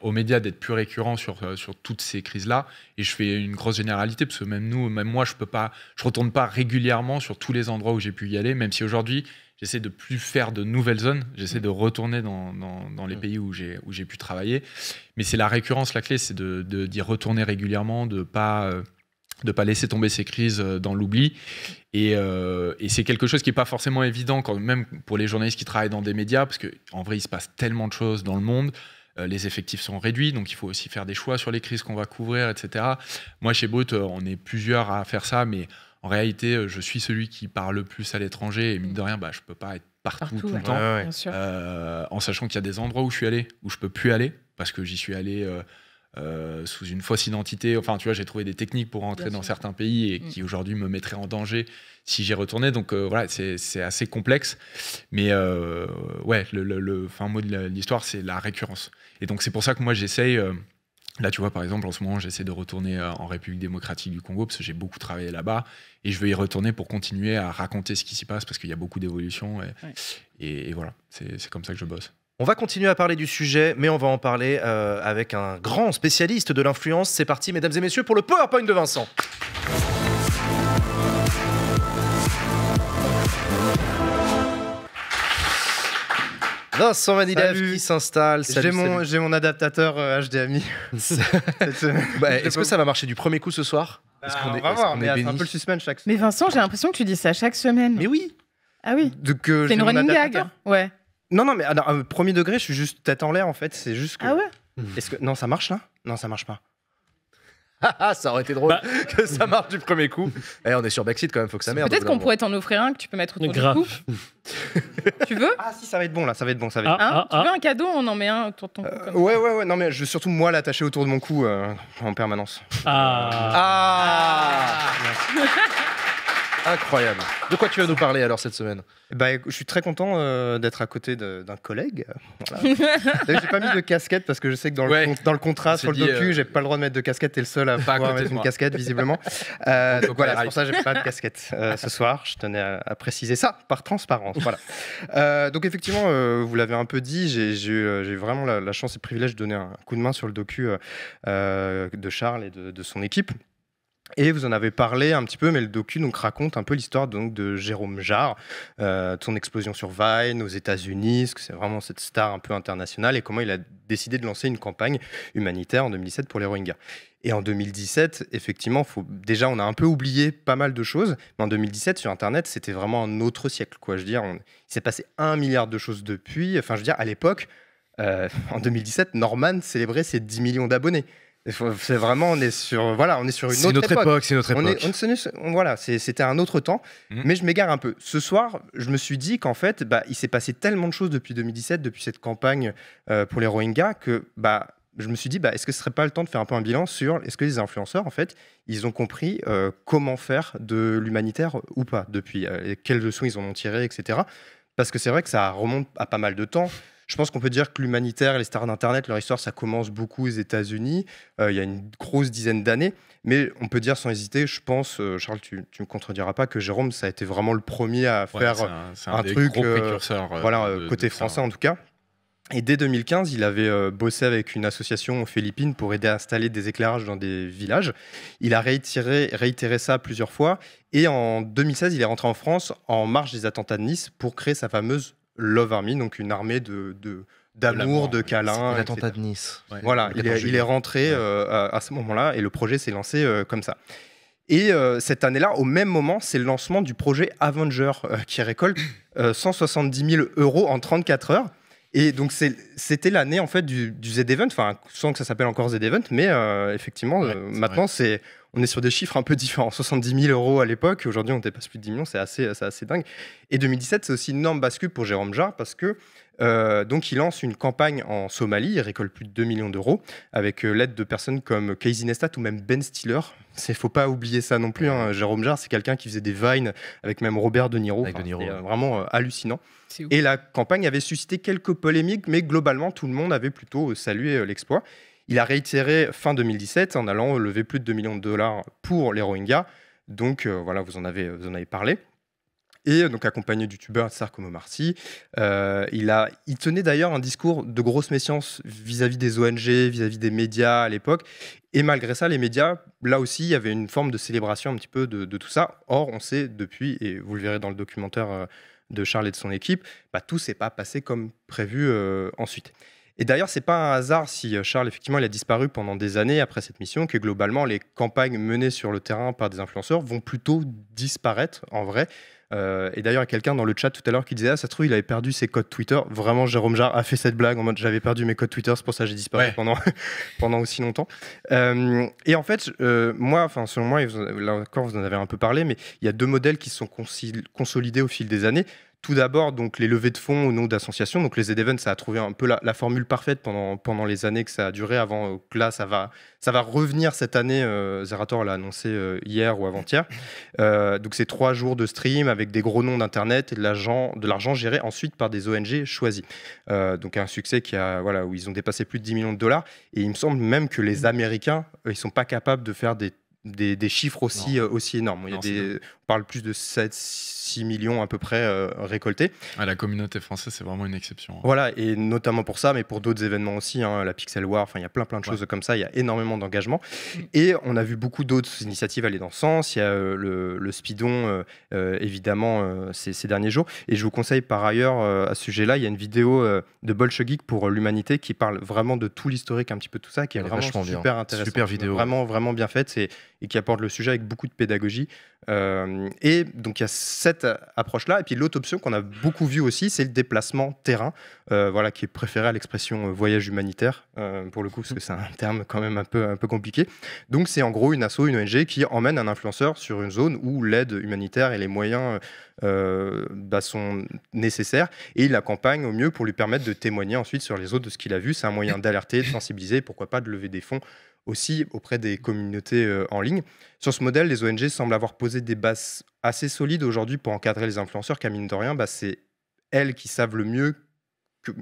aux médias d'être plus récurrents sur, sur toutes ces crises-là. Et je fais une grosse généralité, parce que même nous, même moi, je peux pas je je retourne pas régulièrement sur tous les endroits où j'ai pu y aller, même si aujourd'hui j'essaie de plus faire de nouvelles zones, j'essaie de retourner dans, les mm. pays où j'ai pu travailler. Mais c'est la récurrence la clé, c'est d'y retourner régulièrement, de ne pas laisser tomber ces crises euh, dans l'oubli. Euh, et, c'est quelque chose qui n'est pas forcément évident, quand même pour les journalistes qui travaillent dans des médias, parce qu'en vrai, il se passe tellement de choses dans le monde. Euh, les effectifs sont réduits, donc il faut aussi faire des choix sur les crises qu'on va couvrir, etc. Moi, chez Brut, euh, on est plusieurs à faire ça, mais en réalité, euh, je suis celui qui parle le plus à l'étranger et mine de rien, bah, je peux pas être partout, tout le temps. en sachant qu'il y a des endroits où je suis allé, où je peux plus aller, parce que j'y suis allé euh, sous une fausse identité. Enfin, tu vois, j'ai trouvé des techniques pour rentrer dans certains pays et mm. qui aujourd'hui me mettraient en danger si j'y retournais. Donc euh, voilà, c'est assez complexe. Mais euh, ouais, le, fin mot de l'histoire, c'est la récurrence. Et donc c'est pour ça que moi, j'essaye. Là, tu vois, par exemple, en ce moment, j'essaie de retourner en République démocratique du Congo parce que j'ai beaucoup travaillé là-bas et je veux y retourner pour continuer à raconter ce qui s'y passe parce qu'il y a beaucoup d'évolutions et, voilà, c'est comme ça que je bosse. On va continuer à parler du sujet, mais on va en parler euh, avec un grand spécialiste de l'influence. C'est parti, mesdames et messieurs, pour le PowerPoint de Vincent. Vincent Manilev qui s'installe. J'ai mon, adaptateur HDMI. Euh, bah, est-ce que ça va marcher du premier coup ce soir bah, est, on voir. un peu le suspense chaque semaine. Mais Vincent, j'ai l'impression que tu dis ça chaque semaine. Mais oui. Ah oui. C'est une running gag. Ouais. Non, non, mais alors, premier degré, je suis juste tête en l'air en fait. C'est juste que. Ah ouais mmh. Est-ce que non, ça marche là Non, ça marche pas. Ah, ça aurait été drôle bah. que ça marche du premier coup. Eh, on est sur Backseat quand même, faut que ça merde. Peut-être qu'on pourrait t'en offrir un que tu peux mettre autour Grave. du cou. tu veux Ah si, ça va être bon là, ça va être bon, ça va ah, hein ah, tu veux un cadeau On en met un autour de ton cou. Euh, ouais, ouais, ouais. Non mais je veux surtout moi l'attacher autour de mon cou euh, en permanence. Ah. ah. Incroyable. De quoi tu vas nous parler alors cette semaine bah, Je suis très content euh, d'être à côté d'un collègue. Je j'ai pas mis de casquette parce que je sais que dans, le, dans le, contrat sur le docu, je euh, j'ai pas le droit de mettre de casquette. T'es le seul à pas pouvoir mettre une casquette, visiblement. Euh, donc voilà, pour ça j'ai pas de casquette ce soir. Je tenais à, préciser ça par transparence. Voilà. donc effectivement, vous l'avez un peu dit, j'ai vraiment la, chance et le privilège de donner un coup de main sur le docu de Charles et de son équipe. Et vous en avez parlé un petit peu, mais le docu raconte un peu l'histoire donc de Jérôme Jarre, euh, son explosion sur Vine aux États-Unis, que c'est vraiment cette star un peu internationale, et comment il a décidé de lancer une campagne humanitaire en 2017 pour les Rohingyas. Et en 2017, effectivement, faut, déjà on a un peu oublié pas mal de choses, mais en 2017 sur Internet, c'était vraiment un autre siècle, quoi. Je dire, il s'est passé un milliard de choses depuis. Enfin, je veux dire, à l'époque, euh, en 2017, Norman célébrait ses 10 millions d'abonnés. C'est vraiment, on est sur, voilà, on est sur une autre, époque. c'est notre époque. voilà, c'était un autre temps. Mhm. Mais je m'égare un peu. Ce soir, je me suis dit qu'en fait, bah, il s'est passé tellement de choses depuis 2017, depuis cette campagne euh, pour les Rohingyas, que bah, je me suis dit, bah, est-ce que ce serait pas le temps de faire un peu un bilan sur est-ce que les influenceurs, en fait, ils ont compris euh, comment faire de l'humanitaire ou pas depuis, euh, quelles leçons ils en ont tiré, etc. Parce que c'est vrai que ça remonte à pas mal de temps. Je pense qu'on peut dire que l'humanitaire, les stars d'Internet, leur histoire, ça commence beaucoup aux États-Unis, euh, il y a une grosse dizaine d'années. Mais on peut dire sans hésiter, je pense, euh, Charles, tu ne me contrediras pas, que Jérôme, ça a été vraiment le premier à faire un, un truc. Euh, précurseur voilà, côté français en tout cas. Et dès 2015, il avait bossé avec une association aux Philippines pour aider à installer des éclairages dans des villages. Il a réitéré, réitéré ça plusieurs fois. Et en 2016, il est rentré en France en marge des attentats de Nice pour créer sa fameuse Love Army, donc une armée de, d'amour, de, de câlins. L'attentat de Nice. Voilà, il est, rentré euh, à, ce moment-là et le projet s'est lancé euh, comme ça. Et euh, cette année-là, au même moment, c'est le lancement du projet Avenger qui récolte 170 000 euros en 34 heures. Et donc c'était l'année en fait du, Z-Event, enfin sans que ça s'appelle encore Z-Event, mais effectivement maintenant c'est on est sur des chiffres un peu différents. 70 000 euros à l'époque, aujourd'hui on dépasse plus de 10 millions, c'est assez, assez dingue. Et 2017, c'est aussi une énorme bascule pour Jérôme Jarre parce que euh, donc il lance une campagne en Somalie, il récolte plus de 2 millions d'euros avec euh, l'aide de personnes comme Casey Neistat ou même Ben Stiller. Il faut pas oublier ça non plus. Hein. Jérôme Jarre, c'est quelqu'un qui faisait des vines avec même Robert De Niro. Euh, vraiment hallucinant. Et la campagne avait suscité quelques polémiques, mais globalement tout le monde avait plutôt salué l'exploit. Il a réitéré fin 2017 en allant lever plus de 2 millions de dollars pour les Rohingyas. Donc euh, voilà, vous en avez, parlé. Et euh, donc accompagné du tubeur Sarko Marcy, euh, il, tenait d'ailleurs un discours de grosse méfiance vis-à-vis des ONG, vis-à-vis des médias à l'époque. Et malgré ça, les médias, là aussi, il y avait une forme de célébration un petit peu de, tout ça. Or, on sait depuis, et vous le verrez dans le documentaire de Charles et de son équipe, bah, tout s'est pas passé comme prévu ensuite. Et d'ailleurs, c'est pas un hasard si euh, Charles, effectivement, il a disparu pendant des années après cette mission, que globalement, les campagnes menées sur le terrain par des influenceurs vont plutôt disparaître en vrai. Euh, et d'ailleurs, il y a quelqu'un dans le chat tout à l'heure qui disait Ah, ça se trouve, il avait perdu ses codes Twitter. Vraiment, Jérôme Jarre a fait cette blague en mode J'avais perdu mes codes Twitter, c'est pour ça que j'ai disparu pendant, pendant aussi longtemps. Euh, et en fait, moi, enfin, selon moi, là encore, vous en avez un peu parlé, mais il y a deux modèles qui se sont consolidés au fil des années. Tout d'abord, donc les levées de fonds au nom d'associations. Donc les events ça a trouvé un peu la, formule parfaite pendant, pendant les années que ça a duré. Avant euh, que là, ça va, ça va revenir cette année. Euh, Zerator l'a annoncé euh, hier ou avant-hier. donc c'est trois jours de stream avec des gros noms d'internet et de l'argent géré ensuite par des ONG choisies. donc un succès qui a voilà où ils ont dépassé plus de 10 millions de dollars. Et il me semble même que les Américains, ils sont pas capables de faire des des, chiffres aussi, euh, aussi énormes. on parle plus de 7-6 millions à peu près euh, récoltés. Ah, la communauté française, c'est vraiment une exception. Hein. Voilà, et notamment pour ça, mais pour d'autres événements aussi, hein, la Pixel War, enfin, il y a plein plein de choses comme ça, il y a énormément d'engagement. Mm. Et on a vu beaucoup d'autres initiatives aller dans ce sens. Il y a euh, le, le, Speedon, évidemment, ces, derniers jours. Et je vous conseille par ailleurs, à ce sujet-là, il y a une vidéo de Bolche Geek pour l'humanité qui parle vraiment de tout l'historique, un petit peu tout ça, qui est, vraiment super Super vidéo. Vraiment, vraiment bien faite. C'est et qui apporte le sujet avec beaucoup de pédagogie. Euh, et donc il y a cette approche-là. Et puis l'autre option qu'on a beaucoup vue aussi, c'est le déplacement terrain, euh, voilà, qui est préféré à l'expression euh, voyage humanitaire, pour le coup, parce que c'est un terme quand même un peu, un peu compliqué. Donc c'est en gros une asso, une ONG qui emmène un influenceur sur une zone où l'aide humanitaire et les moyens bah, sont nécessaires et il accompagne au mieux pour lui permettre de témoigner ensuite sur les autres de ce qu'il a vu. C'est un moyen d'alerter, de sensibiliser, pourquoi pas de lever des fonds aussi auprès des communautés euh, en ligne. Sur ce modèle, les ONG semblent avoir posé des bases assez solides aujourd'hui pour encadrer les influenceurs, car mine de rien, bah, c'est elles qui savent le mieux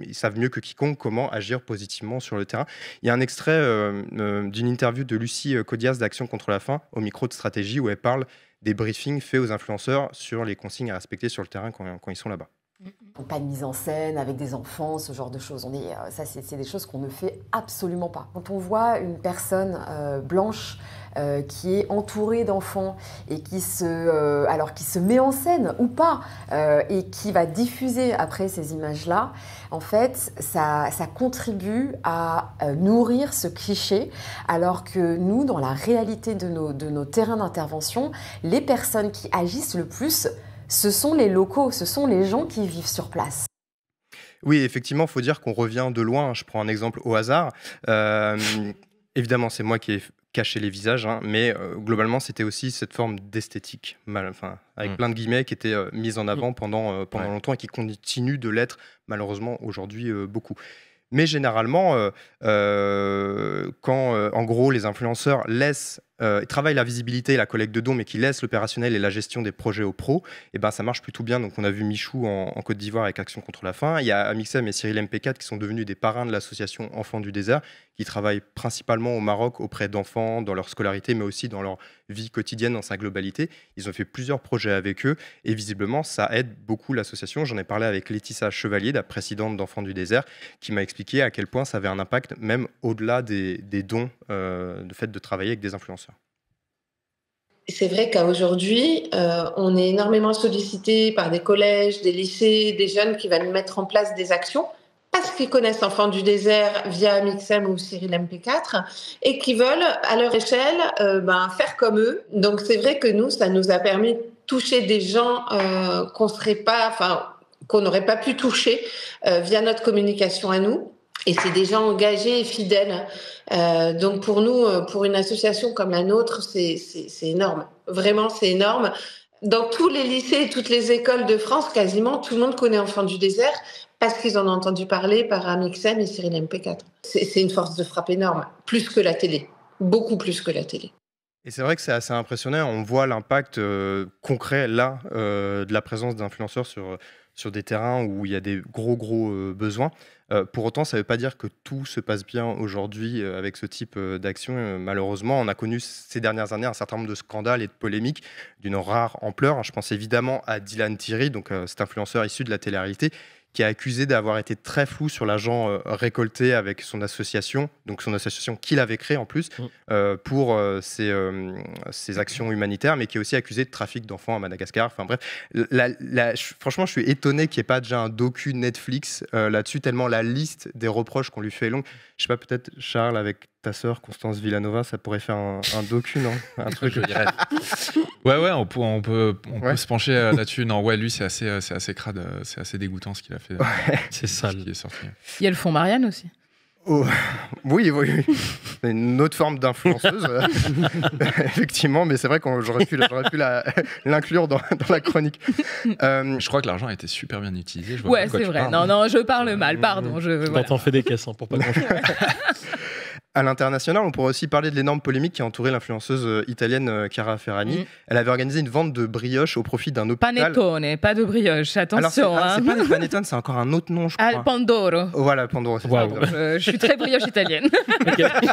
ils savent mieux que quiconque comment agir positivement sur le terrain. Il y a un extrait euh, euh, d'une interview de Lucie Codias d'Action contre la faim au micro de stratégie où elle parle des briefings faits aux influenceurs sur les consignes à respecter sur le terrain quand, quand ils sont là-bas. Pas de mise en scène avec des enfants, ce genre de choses. On est, euh, ça, c'est des choses qu'on ne fait absolument pas. Quand on voit une personne euh, blanche euh, qui est entourée d'enfants et qui se, alors qui se met en scène ou pas et qui va diffuser après ces images-là, en fait, ça, contribue à nourrir ce cliché, alors que nous, dans la réalité nos, de nos terrains d'intervention, les personnes qui agissent le plus ce sont les locaux, ce sont les gens qui vivent sur place. Oui, effectivement, faut dire qu'on revient de loin. Je prends un exemple au hasard. Euh, évidemment, c'est moi qui ai caché les visages, hein, mais euh, globalement, c'était aussi cette forme d'esthétique, enfin, avec mm. plein de guillemets, qui était euh, mise en avant mm. pendant, pendant longtemps et qui continue de l'être, malheureusement, aujourd'hui, beaucoup. Mais généralement, quand en gros les influenceurs laissent euh, travaille la visibilité et la collecte de dons, mais qui laisse l'opérationnel et la gestion des projets aux pros, et eh ben ça marche plutôt bien. Donc on a vu Michou en, Côte d'Ivoire avec Action contre la faim. Il y a Amixem et Cyril MP4 qui sont devenus des parrains de l'association Enfants du désert, qui travaillent principalement au Maroc auprès d'enfants dans leur scolarité, mais aussi dans leur vie quotidienne dans sa globalité. Ils ont fait plusieurs projets avec eux et visiblement ça aide beaucoup l'association. J'en ai parlé avec Laetitia Chevalier, la présidente d'Enfants du désert, qui m'a expliqué à quel point ça avait un impact même au-delà des, dons, euh, le fait de travailler avec des influenceurs c'est vrai qu'aujourd'hui, euh, on est énormément sollicité par des collèges, des lycées, des jeunes qui veulent mettre en place des actions parce qu'ils connaissent Enfants du désert via Mixem ou Cyril MP4 et qui veulent, à leur échelle, euh, ben, faire comme eux. Donc c'est vrai que nous, ça nous a permis de toucher des gens euh, qu'on serait pas, enfin qu'on n'aurait pas pu toucher via notre communication à nous et c'est des gens engagés et fidèles. Euh, donc pour nous, euh, pour une association comme la nôtre, c'est énorme. Vraiment, c'est énorme. Dans tous les lycées et toutes les écoles de France, quasiment tout le monde connaît Enfants du désert parce qu'ils en ont entendu parler par Amixem et Cyril MP4. C'est une force de frappe énorme, plus que la télé, beaucoup plus que la télé. Et c'est vrai que c'est assez impressionnant. On voit l'impact euh, concret là de la présence d'influenceurs sur sur des terrains où il y a des gros, gros euh, besoins. Euh, pour autant, ça ne veut pas dire que tout se passe bien aujourd'hui euh, avec ce type d'action. malheureusement, on a connu ces dernières années un certain nombre de scandales et de polémiques d'une rare ampleur. Je pense évidemment à Dylan Thierry, donc cet influenceur issu de la télé-réalité, qui a accusé d'avoir été très flou sur l'argent euh, récolté avec son association, donc son association qu'il avait créée en plus, mm. euh, pour euh, ses, actions humanitaires, mais qui est aussi accusé de trafic d'enfants à Madagascar. Enfin bref, franchement, je suis étonné qu'il n'y ait pas déjà un docu Netflix là-dessus, tellement la liste des reproches qu'on lui fait est longue. Je sais pas, peut-être Charles, avec ta sœur Constance Villanova, ça pourrait faire un, un docu, non Un truc. Je Ouais, ouais, on peut, on peut, se pencher euh, là-dessus. Non, ouais, lui, c'est assez, euh, c'est assez crade, euh, c'est assez dégoûtant ce qu'il a fait. C'est ça. est sorti. Il y a le fond Marianne aussi. Oh, oui, oui, oui. C'est une autre forme d'influenceuse, effectivement, mais c'est vrai que j'aurais pu, l'inclure dans, dans, la chronique. Je crois que l'argent a été super bien utilisé. Je vois ouais, c'est vrai. Non, non, je parle mal, pardon. Je, t'en fais des caissons hein, pour pas grand À l'international, on pourrait aussi parler de l'énorme polémique qui a entouré l'influenceuse euh, italienne euh, Chiara Ferrani. Mm. Elle avait organisé une vente de brioches au profit d'un hôpital. Panettone, pas de brioche, attention. Ah, c'est, hein. pas des panettone, c'est encore un autre nom, je crois. Al Pandoro. Voilà, voilà, Pandoro. c'est ça. Euh, je suis très brioche italienne.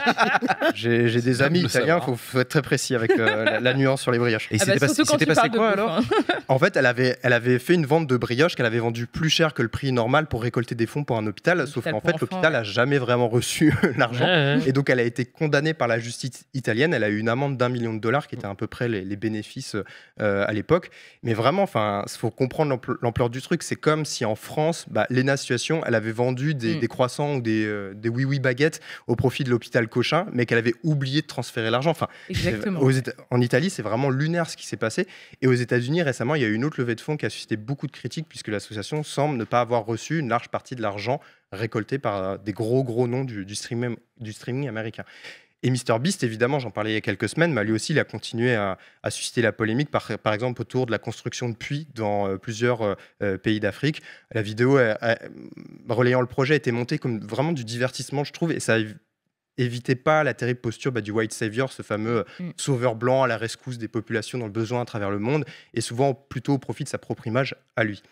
j'ai, des amis italiens, il faut, être très précis avec la, nuance sur les brioches. Et ah c'était bah, passé, quoi alors hein. En fait, elle avait, elle avait fait une vente de brioches qu'elle avait vendue plus cher que le prix normal pour récolter des fonds pour un hôpital, sauf qu'en fait, l'hôpital n'a jamais vraiment reçu l'argent. Et donc, elle a été condamnée par la justice italienne. Elle a eu une amende d'un million de dollars, qui était à peu près les, bénéfices euh, à l'époque. Mais vraiment, il faut comprendre l'ampleur du truc. C'est comme si en France, bah, Léna Situation, elle avait vendu des, mm. croissants ou euh, des, oui-oui baguettes au profit de l'hôpital Cochin, mais qu'elle avait oublié de transférer l'argent. en Italie, c'est vraiment lunaire ce qui s'est passé. Et aux États-Unis, récemment, il y a eu une autre levée de fonds qui a suscité beaucoup de critiques, puisque l'association semble ne pas avoir reçu une large partie de l'argent récolté par euh, des gros gros noms du, du streaming américain. Et Beast, évidemment, j'en parlais il y a quelques semaines, mais lui aussi, il a continué à, susciter la polémique, par, par, exemple, autour de la construction de puits dans euh, plusieurs euh, pays d'Afrique. La vidéo relayant le projet a été montée comme vraiment du divertissement, je trouve, et ça évitait pas la terrible posture bah, du white savior, ce fameux mm. sauveur blanc à la rescousse des populations dans le besoin à travers le monde, et souvent plutôt au profit de sa propre image à lui.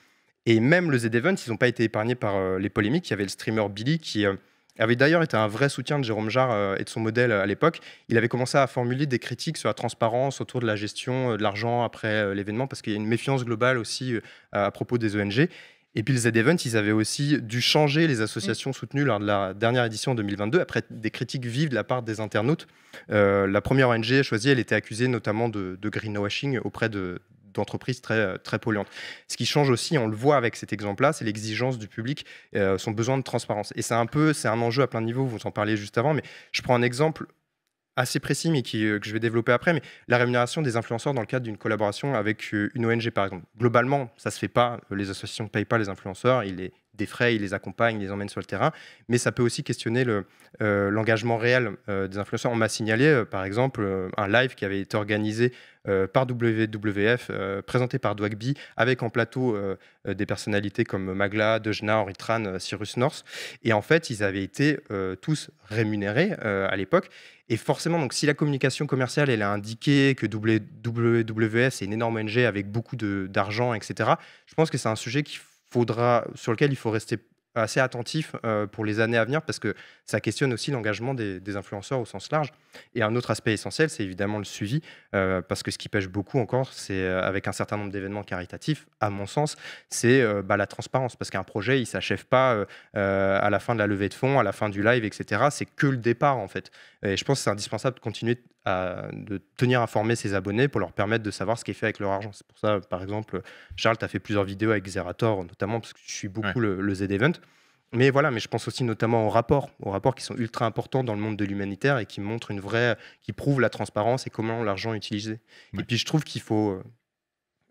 Et même le z events ils n'ont pas été épargnés par euh, les polémiques. Il y avait le streamer Billy qui euh, avait d'ailleurs été un vrai soutien de Jérôme Jarre euh, et de son modèle à l'époque. Il avait commencé à formuler des critiques sur la transparence autour de la gestion de l'argent après l'événement, parce qu'il y a une méfiance globale aussi à propos des ONG. Et puis le Z-Event, ils avaient aussi dû changer les associations soutenues lors de la dernière édition en 2022, après des critiques vives de la part des internautes. la première ONG choisie, elle était accusée notamment de, de greenwashing auprès de, entreprise très, euh, très polluante. Ce qui change aussi, on le voit avec cet exemple-là, c'est l'exigence du public, euh, son besoin de transparence. Et c'est un peu, c'est un enjeu à plein niveau. vous en parliez juste avant, mais je prends un exemple assez précis, mais qui, euh, que je vais développer après, mais la rémunération des influenceurs dans le cadre d'une collaboration avec euh, une ONG, par exemple. Globalement, ça ne se fait pas, les associations ne payent pas les influenceurs, ils les défraient, ils les accompagnent, ils les emmènent sur le terrain, mais ça peut aussi questionner euh, l'engagement réel des influenceurs. On m'a signalé, par exemple, un live qui avait été organisé par WWF, présenté par Dwagby, avec en plateau des personnalités comme Magla, Dejna, Henri Tran, Cyrus North, et en fait, ils avaient été tous rémunérés à l'époque. Et forcément, donc, si la communication commerciale, elle a indiqué que WWS est une énorme NG avec beaucoup d'argent, etc., je pense que c'est un sujet faudra, sur lequel il faut rester assez attentif euh, pour les années à venir parce que ça questionne aussi l'engagement des, influenceurs au sens large. Et un autre aspect essentiel, c'est évidemment le suivi euh, parce que ce qui pêche beaucoup encore, c'est euh, avec un certain nombre d'événements caritatifs, à mon sens, c'est bah, la transparence parce qu'un projet, il s'achève pas à la fin de la levée de fonds, à la fin du live, etc. C'est que le départ en fait. Et je pense que c'est indispensable de continuer de tenir informés ses abonnés pour leur permettre de savoir ce qui est fait avec leur argent. C'est pour ça, par exemple, Charles, tu as fait plusieurs vidéos avec Zerator, notamment parce que je suis beaucoup le, Z-Event. Mais voilà, mais je pense aussi notamment aux rapports, aux rapports qui sont ultra importants dans le monde de l'humanitaire et qui montrent une vraie, qui prouvent la transparence et comment l'argent est utilisé. Et puis je trouve qu'il faut, euh,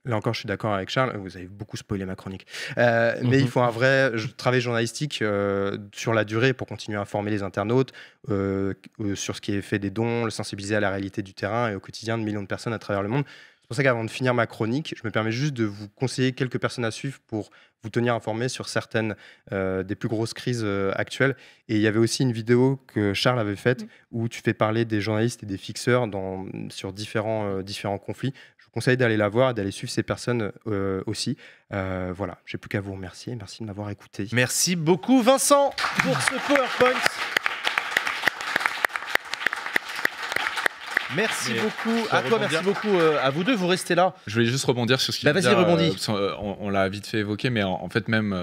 Là encore, je suis d'accord avec Charles, vous avez beaucoup spoilé ma chronique. Euh, mais il mhm. faut un vrai travail journalistique euh, sur la durée pour continuer à informer les internautes euh, sur ce qui est fait des dons, le sensibiliser à la réalité du terrain et au quotidien de millions de personnes à travers le monde. C'est pour ça qu'avant de finir ma chronique, je me permets juste de vous conseiller quelques personnes à suivre pour vous tenir informé sur certaines des plus grosses crises actuelles. Et il y avait aussi une vidéo que Charles avait faite où tu fais parler des journalistes et des fixeurs dans, sur différents, différents conflits vous conseille d'aller la voir, d'aller suivre ces personnes euh, aussi. Euh, voilà, j'ai plus qu'à vous remercier. Merci de m'avoir écouté. Merci beaucoup, Vincent, pour ce PowerPoint. Merci beaucoup à toi, merci beaucoup euh, à vous deux, vous restez là. Je vais juste rebondir sur ce qu'il bah, euh, euh, on, l'a vite fait évoquer, mais en, fait, même,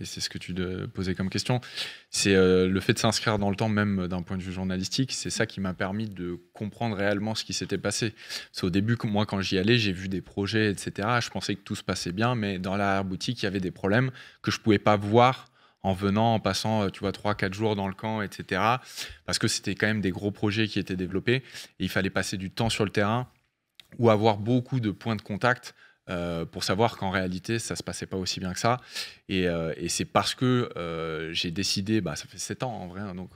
et c'est ce que tu posais comme question, c'est le fait de s'inscrire dans le temps, même d'un point de vue journalistique, c'est ça qui m'a permis de comprendre réellement ce qui s'était passé. C'est au début, moi, quand j'y allais, j'ai vu des projets, etc. Je pensais que tout se passait bien, mais dans la boutique il y avait des problèmes que je ne pouvais pas voir en venant, en passant, euh, tu vois, 3-4 jours dans le camp, etc. Parce que c'était quand même des gros projets qui étaient développés. il fallait passer du temps sur le terrain ou avoir beaucoup de points de contact euh, pour savoir qu'en réalité, ça se passait pas aussi bien que ça. Et, euh, c'est parce que j'ai décidé, bah, ça fait sept ans en vrai, hein, donc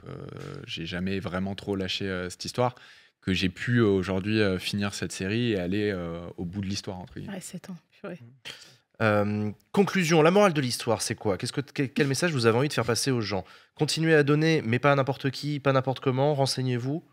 j'ai jamais vraiment trop lâché cette histoire, que j'ai pu aujourd'hui finir cette série et aller au bout de l'histoire. entre 7 ans, purée. Mmh. Euh, conclusion, la morale de l'histoire, c'est quoi Qu'est-ce que, Quel message vous avez envie de faire passer aux gens Continuez à donner, mais pas à n'importe qui, pas n'importe comment, renseignez-vous.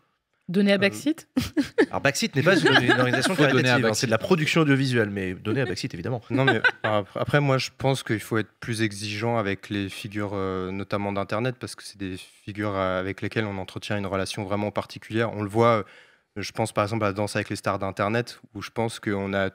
Donner à euh, Backseat Alors n'est pas une organisation caritative, hein, c'est de la production audiovisuelle, mais donner à Backseat évidemment. Non mais après moi je pense qu'il faut être plus exigeant avec les figures euh, notamment d'Internet parce que c'est des figures avec lesquelles on entretient une relation vraiment particulière. On le voit, je pense par exemple à Danse avec les stars d'Internet où je pense qu'on a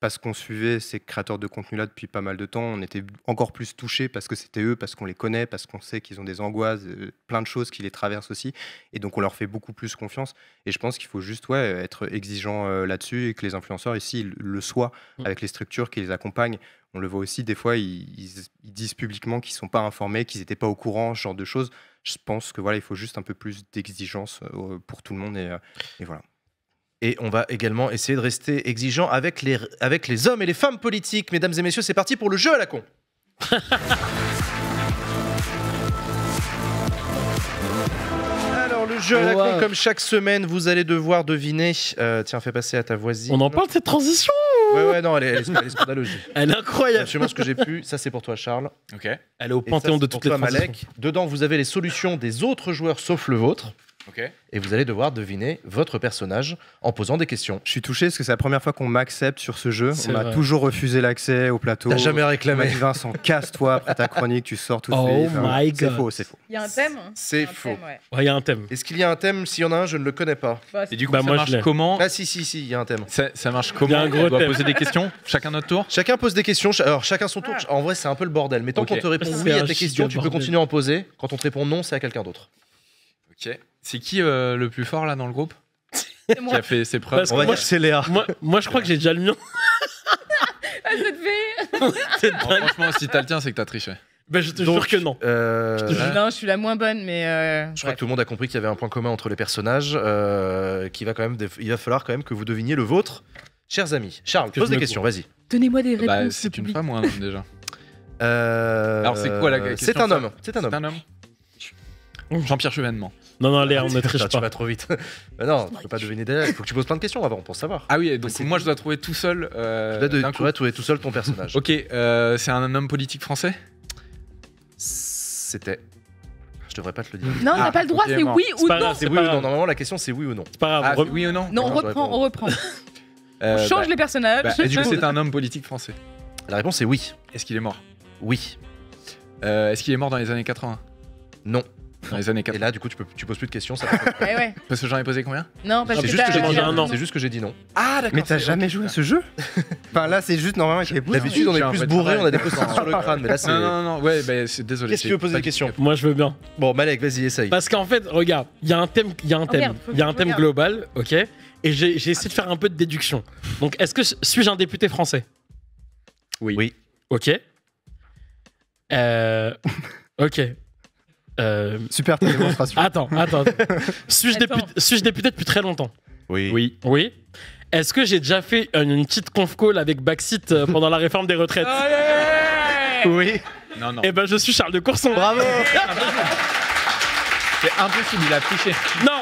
parce qu'on suivait ces créateurs de contenu-là depuis pas mal de temps, on était encore plus touchés parce que c'était eux, parce qu'on les connaît, parce qu'on sait qu'ils ont des angoisses, euh, plein de choses qui les traversent aussi. Et donc, on leur fait beaucoup plus confiance. Et je pense qu'il faut juste ouais, être exigeant euh, là-dessus et que les influenceurs, ici, le soient mm. avec les structures qui les accompagnent. On le voit aussi, des fois, ils, disent publiquement qu'ils ne sont pas informés, qu'ils n'étaient pas au courant, ce genre de choses. Je pense que voilà, il faut juste un peu plus d'exigence euh, pour tout le monde. Et, et voilà. Et on va également essayer de rester exigeant avec les, avec les hommes et les femmes politiques. Mesdames et messieurs, c'est parti pour le jeu à la con. Alors le jeu à la con, comme chaque semaine, vous allez devoir deviner. Euh, tiens, fais passer à ta voisine. On en parle de cette transition Ouais, ouais, non, elle est, elle est- elle Elle est incroyable. Absolument ce que j'ai pu. Ça, c'est pour toi, Charles. Ok. Elle est au panthéon de toutes les toi, Malek. Dedans, vous avez les solutions des autres joueurs sauf le vôtre. Et vous allez devoir deviner votre personnage en posant des questions. Je suis touché parce que c'est la première fois qu'on m'accepte sur ce jeu. On m'a toujours refusé l'accès au plateau. T'as jamais réclamé. Vincent, casse-toi après ta chronique, tu sors tout de oh suite. c'est faux, c'est faux. Il y a un thème hein. C'est faux. Il y a un thème. Est-ce qu'il y a un thème S'il y en a un, je ne le connais pas. Bah, Et du coup, bah, ça marche comment Ah si, si, si, il y a un thème. Ça, marche comment un gros poser des questions Chacun notre tour Chacun pose des questions. Alors, chacun son tour. Ah. En vrai, c'est un peu le bordel. Mais tant qu'on te répond oui à tes questions, tu peux continuer à en poser. Quand on te répond non, c'est à quelqu'un d'autre. C'est qui euh, le plus fort là dans le groupe C'est Qui a fait ses preuves moi, c'est Léa. Moi, je crois que j'ai déjà le mien. Ah, ça te fait franchement, si t'as le tien, c'est que t'as triché. Ben, je te jure que non. Euh, je te Non, je suis la moins bonne, mais. Euh, je crois que tout le monde a compris qu'il y avait un point commun entre les personnages, qu'il va quand même, il va falloir quand même que vous deviniez le vôtre, chers amis. Charles, pose des questions, vas-y. Donnez-moi des bah, réponses. c'est une femme ou déjà Alors, c'est quoi la question C'est un homme. C'est un homme. C'est un homme. Jean-Pierre Chevènement. Non, non, Léa, on ne triche pas. Tu vas trop vite. non, tu peux pas deviner derrière. Il faut que tu poses plein de questions avant pour savoir. Ah oui, donc moi, je dois trouver tout seul. Euh, tu, dois trouver tout seul ton personnage. ok, euh, c'est un homme politique français C'était. Je devrais pas te le dire. Non, on n'a ah, pas le droit, c'est oui ou non. C'est oui ou non. Normalement, la question, c'est oui ou non. C'est pas grave. Ah, oui ou non Non, on reprend, on reprend. Euh, on change bah, les personnages. Bah, et du coup, c'est un homme politique français. La réponse est oui. Est-ce qu'il est mort Oui. Euh, est-ce qu'il est mort dans les années 80 Non les années Et là, du coup, tu, peux, tu poses plus de questions. Ça Ouais ouais. Parce que j'en ai posé combien Non, parce que juste que j'ai dit non. C'est juste que j'ai dit non. Ah, d'accord. Mais t'as jamais joué à ce jeu Enfin là, c'est juste normalement avec les D'habitude, on est plus bourré, on a des questions sur le crâne, mais là, c'est. Non, non, non, ouais, ben c'est désolé. Qu'est-ce que tu veux poser des questions Moi, je veux bien. Bon, Malek, vas-y, essaye. Parce qu'en fait, regarde, il y a un thème, il y a un oh, thème, il y a un thème global, ok. Et j'ai j'ai essayé de faire un peu de déduction. Donc, est-ce que suis-je un député français Oui. Oui. Ok. Euh, ok. Euh, Super ta démonstration. attends, attends. Suis-je député, depuis très longtemps Oui. Oui. Oui. Est-ce que j'ai déjà fait une, petite conf call avec Baxit euh, pendant la réforme des retraites Oui. Non, non. Eh ben, je suis Charles de Courson. Bravo C'est impossible, il a triché. Non,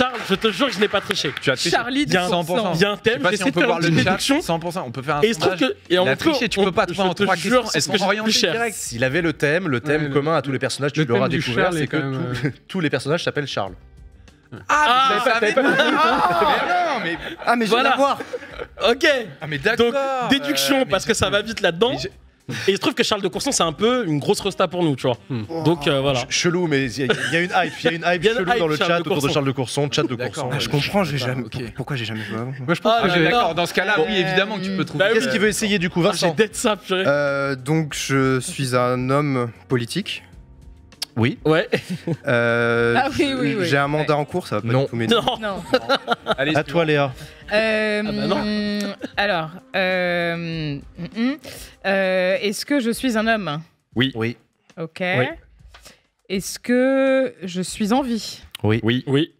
Charles, je te jure que je n'ai pas triché. Tu as triché. Charlie, il y a un, 100%. Il y a un thème, j'essaie si de faire une déduction. 100%, on peut faire un et sondage. Que, et triché, tu peux pas te faire en trois questions. Est-ce que j'ai plus cher S'il avait le thème, le thème commun à tous les personnages, le tu l'auras découvert, c'est que euh, tous les personnages s'appellent Charles. Ah, ah, mais, pas, mais, ah mais non, mais ah mais je vais voilà. voir. Ok. Ah mais d'accord. Donc déduction euh, parce que ça va vite là-dedans. Et il se trouve que Charles de Courson, c'est un peu une grosse resta pour nous, tu vois. Hmm. Donc euh, voilà. Chelou, mais il y, a une hype, il y a une hype chelou dans le chat autour de Charles de Courson, chat de Courson. je comprends, j'ai jamais. Pourquoi j'ai jamais joué Moi, je pense ah, D'accord, dans ce cas-là, oui, évidemment que tu peux trouver. Bah, Qu'est-ce qu'il veut essayer du coup, Vincent J'ai euh, Donc, je suis un homme politique. Oui. Ouais. Euh, ah oui, oui, J'ai un mandat en cours, ça va pas non. tout Non. non. Allez, à toi, Léa. Euh, ah bah non. Alors, euh, mm, mm. Euh, est-ce que je suis un homme Oui. Oui. Ok. Est-ce que je suis en vie Oui. Oui. Oui.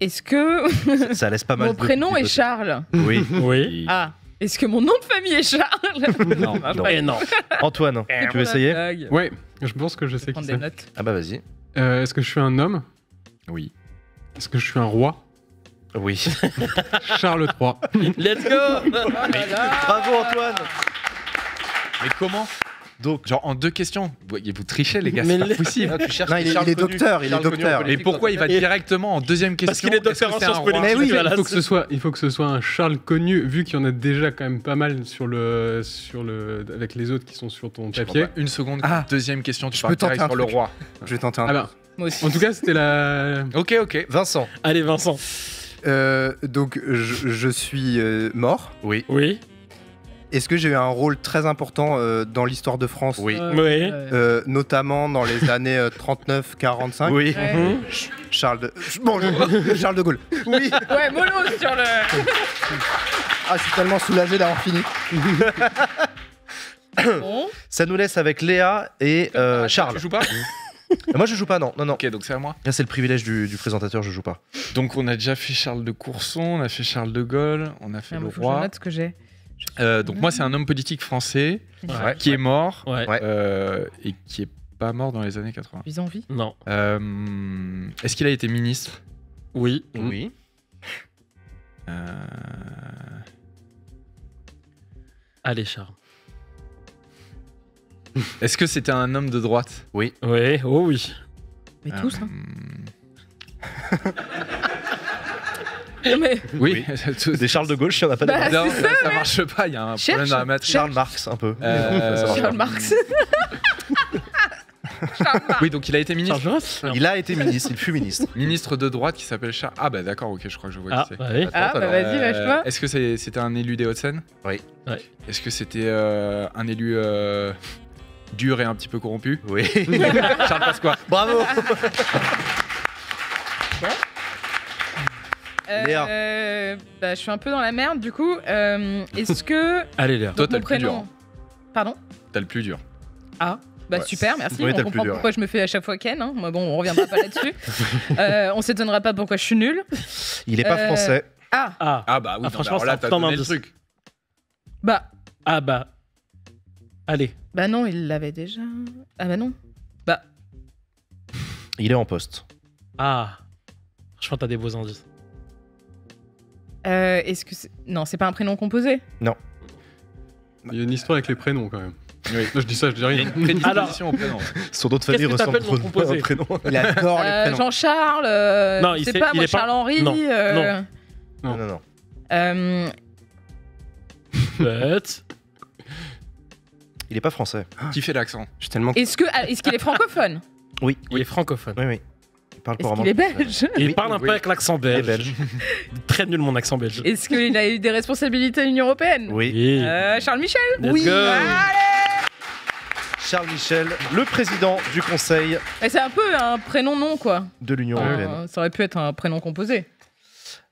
Est-ce que ça, laisse pas mal mon prénom est Charles Oui. oui. Ah. Est-ce que mon nom de famille est Charles Non, non. non. Ah, eh non. Antoine, tu veux essayer Oui, je pense que je, sais Ah bah vas-y. Est-ce que je suis un homme Oui. Est-ce que je suis un roi. Oui. Charles III. Let's go Bravo Antoine Mais comment donc, genre en deux questions, vous, vous trichez les gars, c'est pas possible. Ah, non, cherches, il, est, docteur, il est docteur. Mais pourquoi il va directement en deuxième question Parce qu'il est docteur en sciences politiques. oui, il faut que ce soit, il faut que ce soit un Charles connu, vu qu'il y en a déjà quand même pas mal sur le, sur le, avec les autres qui sont sur ton papier. Une seconde, ah. deuxième question, tu peux tenter sur le roi. Je vais tenter un. Ah ben, en tout cas, c'était la. Ok, ok. Vincent. Allez, Vincent. Euh, donc, je, suis euh, mort. Oui. Oui. Est-ce que j'ai eu un rôle très important euh, dans l'histoire de France Oui. notamment dans les années 39-45 Oui. Mhm. Charles de... Bon, Charles de Gaulle. Oui. Ouais, mollo sur le... ah, je suis tellement soulagé d'avoir fini. Ça nous laisse avec Léa et ah, Charles. Tu joue pas Moi, je joue pas, non. non, non. Ok, donc c'est à moi. Là, c'est le privilège du, présentateur, je joue pas. Donc, on a déjà fait Charles de Courson, on a fait Charles de Gaulle, on a fait le roi. ce que j'ai. Euh, donc, moi, c'est un homme politique français qui est mort euh, et qui est pas mort dans les années 80. Ils ont vie Non. Euh, est-ce qu'il a été ministre Oui. Mmh. Oui. Allez, Charles. Est-ce que c'était un homme de droite Oui. Oui, oh oui. Mais tous, hein euh, mais... Oui, des Charles de gauche, on a pas bah, de non, ça, ça, marche pas, il y a un problème à mettre. Charles Marx, un peu. Euh, Charles Marx. Oui, donc il a été ministre. Charles il a été ministre, il fut ministre. ministre de droite qui s'appelle Charles. Ah, bah d'accord, ok, je crois que je vois ah, qui c'est. Bah, Ah, bah vas-y, euh, lâche-toi. Est-ce que c'était un élu des Hauts-de-Seine Oui. Est-ce que c'était un élu dur et un petit peu corrompu. Oui. Charles Pasqua. Bravo euh, bah, je suis un peu dans la merde du coup. Euh, est-ce que. Allez Léa, toi t'as le plus dur. Hein. Pardon T'as le plus dur. Ah, bah super, merci. on comprend pourquoi je me fais à chaque fois Ken. Hein. Moi, bon, on reviendra pas là-dessus. Euh, on s'étonnera pas pourquoi je suis nul. Il est pas français. Ah. Ah. ah. ah. bah oui, ah, franchement, bah, là t'as le truc. Bah. Ah bah. Allez. Bah non, il l'avait déjà. Ah bah non. Bah. Il est en poste. Ah. Franchement, t'as des beaux indices. Euh, Est-ce que c'est... non, c'est pas un prénom composé Non. Il y a une histoire avec les prénoms quand même. Oui. je dis ça, je dis rien. Alors, Sur d'autres familles, ressemble trop un prénom. Il adore les euh, prénoms. Jean-Charles, euh, Non, il c'est pas, il moi, est pas- Charles-Henri. Non, euh. Non, non, non. euh, What? Il n'est pas français. Qui fait l'accent J'ai tellement. Est-ce que ah, est-ce qu'il est francophone Oui. Il est francophone. Oui, oui. Il parle couramment. Il est belge. Il parle un peu avec l'accent belge. Très nul mon accent belge. Est-ce qu'il a eu des responsabilités à l'Union européenne Oui. Euh, Charles Michel. oui. Charles Michel, le président du Conseil. Et c'est un peu un prénom-nom, quoi. De l'Union européenne. ça aurait pu être un prénom composé.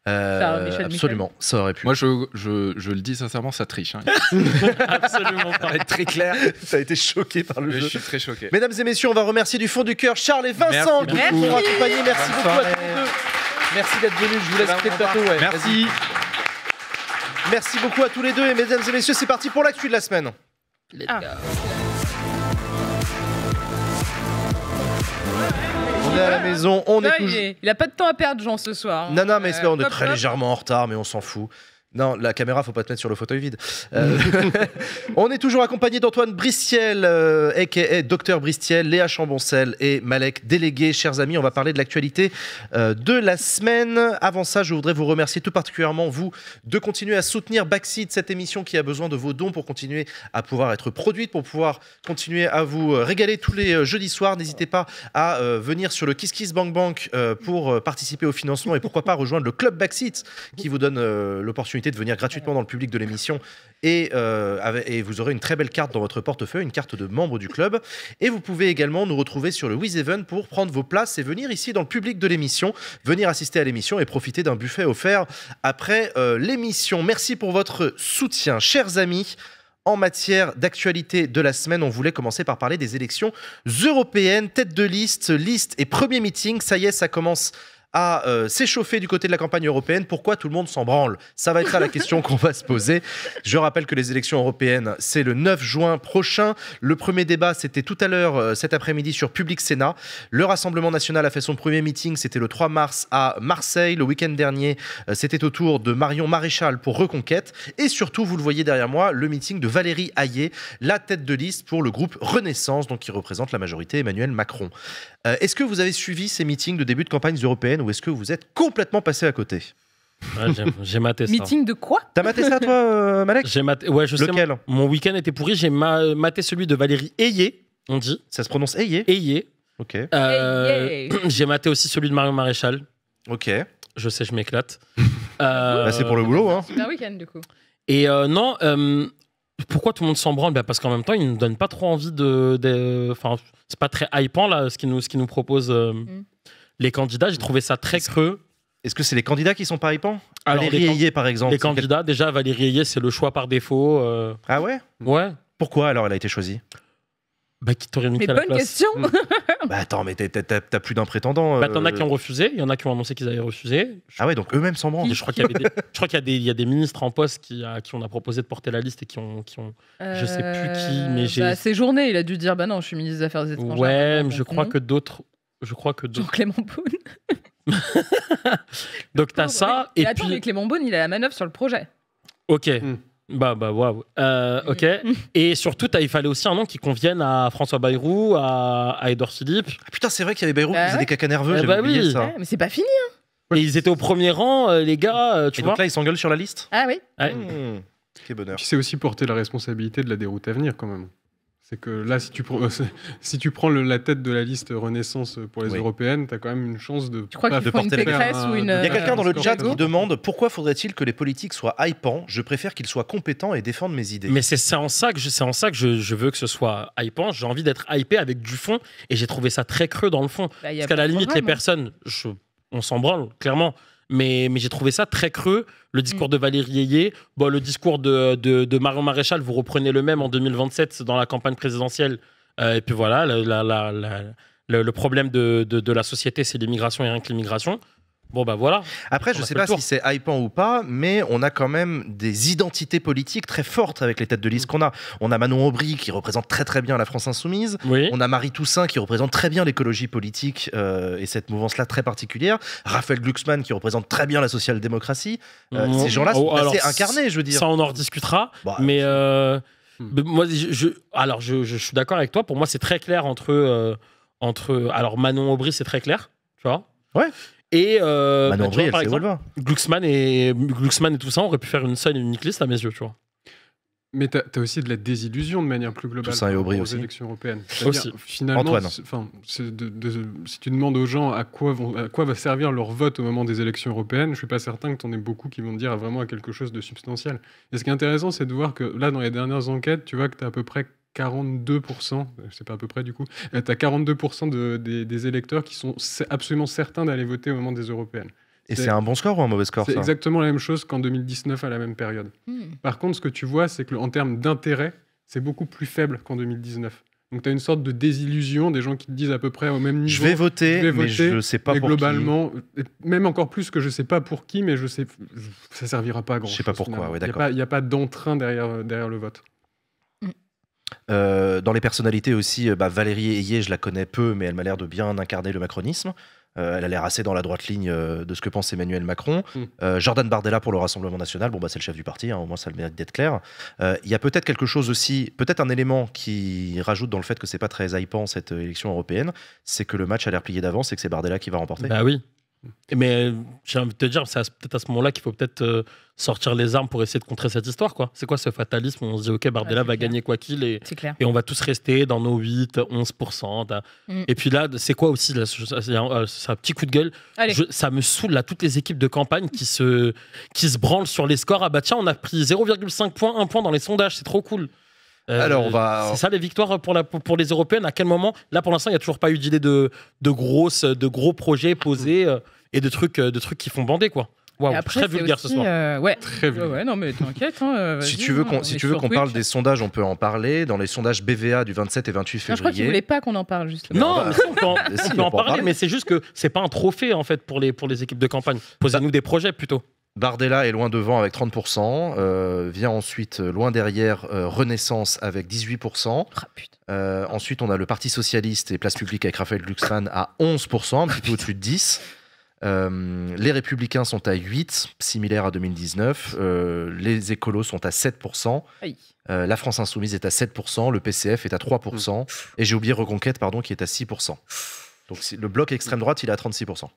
Euh, absolument, ça aurait pu. Moi, je, le dis sincèrement, ça triche. Hein. absolument pas. Être très clair, ça a été choqué par le jeu. Je suis très choqué. Mesdames et messieurs, on va remercier du fond du cœur Charles et Vincent qui nous ont accompagnés. Merci beaucoup à tous deux. Merci d'être venus. Je vous laisse quitter le plateau. Merci. Merci beaucoup à tous les deux. Et mesdames et messieurs, c'est parti pour l'actu de la semaine. Let's go. à la maison, on Il n'a pas de temps à perdre, Jean, ce soir. Hein. Non, non, mais on est euh, très légèrement en retard, mais on s'en fout. Non, la caméra, faut pas te mettre sur le fauteuil vide. Euh, on est toujours accompagné d'Antoine Bristiel, a.k.a. Euh, Docteur Bristiel, Léa Chamboncel et Malek Délégué. Chers amis, on va parler de l'actualité euh, de la semaine. Avant ça, je voudrais vous remercier tout particulièrement, vous, de continuer à soutenir Backseat, cette émission qui a besoin de vos dons pour continuer à pouvoir être produite, pour pouvoir continuer à vous régaler tous les jeudis soirs. N'hésitez pas à venir sur le Kiss Kiss Bank Bank pour participer au financement et pourquoi pas rejoindre le club Backseat qui vous donne l'opportunité de venir gratuitement dans le public de l'émission et, euh, et, vous aurez une très belle carte dans votre portefeuille, une carte de membre du club. Et vous pouvez également nous retrouver sur le WizEven pour prendre vos places et venir ici dans le public de l'émission, venir assister à l'émission et profiter d'un buffet offert après euh, l'émission. Merci pour votre soutien, chers amis en matière d'actualité de la semaine, on voulait commencer par parler des élections européennes, tête de liste, liste et premier meeting. Ça y est, ça commence à euh, s'échauffer du côté de la campagne européenne, pourquoi tout le monde s'en branle Ça va être la question qu'on va se poser. Je rappelle que les élections européennes, c'est le 9 juin prochain. Le premier débat, c'était tout à l'heure euh, cet après-midi sur Public Sénat. Le Rassemblement national a fait son premier meeting, c'était le 3 mars à Marseille. Le week-end dernier, euh, c'était au tour de Marion Maréchal pour Reconquête. Et surtout, vous le voyez derrière moi, le meeting de Valérie Hayé, la tête de liste pour le groupe Renaissance, donc qui représente la majorité Emmanuel Macron. Est-ce que vous avez suivi ces meetings de début de campagne européenne ou est-ce que vous êtes complètement passé à côté ah, j'ai maté ça. Meeting de quoi T'as maté ça toi, euh, Malek J'ai maté. Ouais, je sais, Mon, week-end était pourri. J'ai maté celui de Valérie Ayé, on dit. Ça se prononce Ayé Ayé. Ok. Euh, j'ai maté aussi celui de Mario Maréchal. Ok. Je sais, je m'éclate. Euh, bah, c'est pour le boulot, hein. Super week-end du coup. Et non, pourquoi tout le monde s'en branle bah, Parce qu'en même temps, ils ne nous donnent pas trop envie de. Enfin, c'est pas très hypant, là, ce qu'ils nous, ce qui nous proposent. Mm les candidats, j'ai trouvé ça très creux. Est-ce que c'est les candidats qui sont pas Valérie Ayé, par exemple. Les candidats, déjà, Valérie Ayé, c'est le choix par défaut. Euh. Ah ouais Ouais. Pourquoi alors elle a été choisie Bah, qui t'aurait mis à la bonne question hmm. Bah attends, mais t'as plus d'un prétendant. Bah, t'en as qui euh. ont refusé, il y en a qui ont annoncé qu'ils avaient refusé. Ah ouais, donc eux-mêmes s'en branlent. je crois qu'il y, a des- y a des ministres en poste qui, à qui on a proposé de porter la liste et qui ont, qui ont, Je sais plus qui, mais euh, j'ai- bah, C'est il a dû dire bah non, je suis ministre des Affaires étrangères. Ouais, mais je crois que d'autres je crois que. Clément Beaune. Donc t'as ça. Et, et attends, puis... Clément Beaune, il a la manœuvre sur le projet. Ok. Mm. Bah, bah, waouh. Euh, ok. Mm. Et surtout, il fallait aussi un nom qui convienne à François Bayrou, à, à Edouard Philippe. Ah, putain, c'est vrai qu'il y avait Bayrou qui bah faisait des cacas nerveux, eh bah mais c'est pas fini, hein. ils étaient au premier rang, euh, les gars. Euh, tu vois donc là, ils s'engueulent sur la liste Ah oui. Hmm. Quel bonheur. Qui sait aussi porter la responsabilité de la déroute à venir, quand même. C'est que là, si tu, prends, euh, si tu prends la tête de la liste Renaissance euh, pour les européennes, tu as quand même une chance de. Tu crois euh, Il y a quelqu'un dans le chat qui demande pourquoi faudrait-il que les politiques soient hypants Je préfère qu'ils soient compétents et défendent mes idées. Mais c'est en ça que, je, en ça que je, veux que ce soit hypant. J'ai envie d'être hypé avec du fond et j'ai trouvé ça très creux dans le fond. Bah, Parce qu'à la limite, les personnes, on s'en branle, clairement mais, j'ai trouvé ça très creux. Le discours mm. de Valérie Ayé, bon, le discours de, de, Marion Maréchal, vous reprenez le même en 2027 dans la campagne présidentielle. Euh, et puis voilà, le, problème de, de la société, c'est l'immigration et rien que l'immigration. Bon ben voilà. Après, je ne sais pas si c'est hypant ou pas, mais on a quand même des identités politiques très fortes avec les têtes de liste mm. qu'on a. On a Manon Aubry qui représente très très bien la France insoumise. On a Marie Toussaint qui représente très bien l'écologie politique euh, et cette mouvance-là très particulière. Raphaël Glucksmann qui représente très bien la social-démocratie. Euh, mm. Ces gens-là sont oh, assez incarnés, je veux dire. Ça, on en rediscutera. Bah, mais euh, mm. moi, je, alors suis d'accord avec toi. Pour moi, c'est très clair entre entre alors Manon Aubry, c'est très clair, tu vois. Ouais. Et euh, bah, Glucksmann et, et tout ça on aurait pu faire une seule unique liste à mes yeux, tu vois. Mais tu as, aussi de la désillusion de manière plus globale aux élections européennes. Finalement, si tu demandes aux gens à quoi, vont, à quoi va servir leur vote au moment des élections européennes, je suis pas certain que tu en aies beaucoup qui vont dire vraiment à quelque chose de substantiel. Et ce qui est intéressant, c'est de voir que là, dans les dernières enquêtes, tu vois que tu as à peu près 42%, je sais pas à peu près du coup, tu as 42% des, électeurs qui sont absolument certains d'aller voter au moment des européennes. Et c'est un bon score ou un mauvais score C'est exactement la même chose qu'en 2019 à la même période. Hmm. Par contre, ce que tu vois, c'est qu'en termes d'intérêt, c'est beaucoup plus faible qu'en 2019. Donc tu as une sorte de désillusion des gens qui te disent à peu près au même niveau. Je vais voter, je mais je ne sais pas mais Et globalement, Même encore plus que je ne sais pas pour qui, mais je sais, ça servira pas à grand. Je sais pas pourquoi, d'accord. Il n'y a pas, pas d'entrain derrière, derrière le vote. Euh, dans les personnalités aussi, euh, bah, Valérie Ayé, je la connais peu, mais elle m'a l'air de bien incarner le macronisme. Euh, elle a l'air assez dans la droite ligne de ce que pense Emmanuel Macron. Hmm. Jordan Bardella pour le Rassemblement national, bon, bah, c'est le chef du parti, hein, au moins ça le mérite d'être clair. Il y a peut-être quelque chose aussi, peut-être un élément qui rajoute dans le fait que c'est pas très hypant cette élection européenne, c'est que le match a l'air plié d'avance et que c'est Bardella qui va remporter. Bah oui, mais euh, j'ai envie de te dire, c'est peut-être à ce moment-là qu'il faut peut-être euh, sortir les armes pour essayer de contrer cette histoire. quoi. C'est quoi ce fatalisme On se dit, OK, Bardella va gagner quoi qu'il et, et on va tous rester dans nos 8, 11%. Mm. Et puis là, c'est quoi aussi euh, C'est un petit coup de gueule. ça me saoule à toutes les équipes de campagne qui se, qui se branlent sur les scores. Ah bah tiens, on a pris 0,5 points, 1 point dans les sondages, c'est trop cool. Alors on va. C'est ça les victoires pour, la, pour les européennes. À quel moment Là pour l'instant, il n'y a toujours pas eu d'idée de, de, de gros projets posés et de trucs, euh, de trucs qui font bander, quoi. très vulgaire ce soir. Euh, ouais. Très t'inquiète. Hein, euh, si tu veux hein, qu'on parle des sondages, on peut en parler. Dans les sondages BVA du 27 et 28 février. Ah, je crois que tu voulais pas qu'on en parle, justement. Non, ah, bah, mais on peut peut en parler, mais c'est juste que c'est pas un trophée, en fait, pour les, pour les équipes de campagne. Posez-nous des projets plutôt. Bardella est loin devant avec 30%. vient ensuite, loin derrière, Renaissance avec 18%. Ah, ensuite, on a le Parti Socialiste et Place Publique avec Raphaël Glucksmann à 11%, un petit peu au-dessus de 10%. Euh, les Républicains sont à 8, similaire à 2019. Euh, les Écolos sont à 7%. Euh, la France Insoumise est à 7%, le PCF est à 3%, et j'ai oublié Reconquête, pardon, qui est à 6%. Donc le bloc extrême droite, il est à 36%.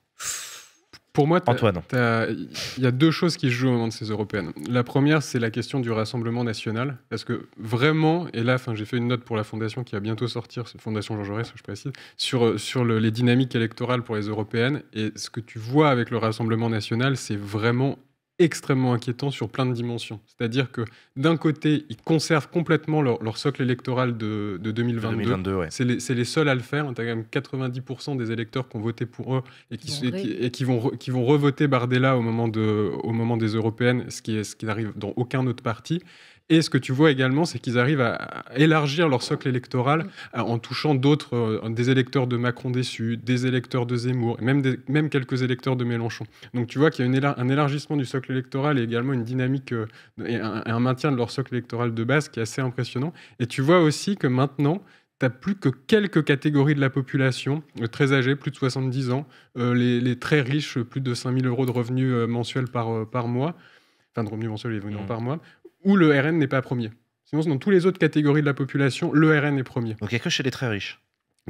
Pour moi, il y a deux choses qui se jouent au moment de ces européennes. La première, c'est la question du rassemblement national. Parce que vraiment, et là, j'ai fait une note pour la fondation qui va bientôt sortir, Fondation Jean Jaurès, je précise, sur, sur les dynamiques électorales pour les européennes. Et ce que tu vois avec le rassemblement national, c'est vraiment extrêmement inquiétant sur plein de dimensions. C'est-à-dire que d'un côté, ils conservent complètement leur, socle électoral de, 2022. C'est les, seuls à le faire. Tu as quand même 90% des électeurs qui ont voté pour eux et qui, vont, qui vont revoter Bardella au moment, de, au moment des européennes, ce qui, est, ce qui n'arrive dans aucun autre parti. Et ce que tu vois également, c'est qu'ils arrivent à élargir leur socle électoral en touchant d'autres, euh, des électeurs de Macron déçus, des électeurs de Zemmour, et même, même quelques électeurs de Mélenchon. Donc tu vois qu'il y a un élargissement du socle électoral et également une dynamique euh, et, un, maintien de leur socle électoral de base qui est assez impressionnant. Et tu vois aussi que maintenant, tu n'as plus que quelques catégories de la population, euh, très âgées, plus de 70 ans, les, très riches, plus de 5000 euros de revenus mensuels par, par mois enfin de revenus mensuels et mmh. par mois, où le RN n'est pas premier. Sinon, dans toutes les autres catégories de la population, le RN est premier. Donc il n'y a que chez les très riches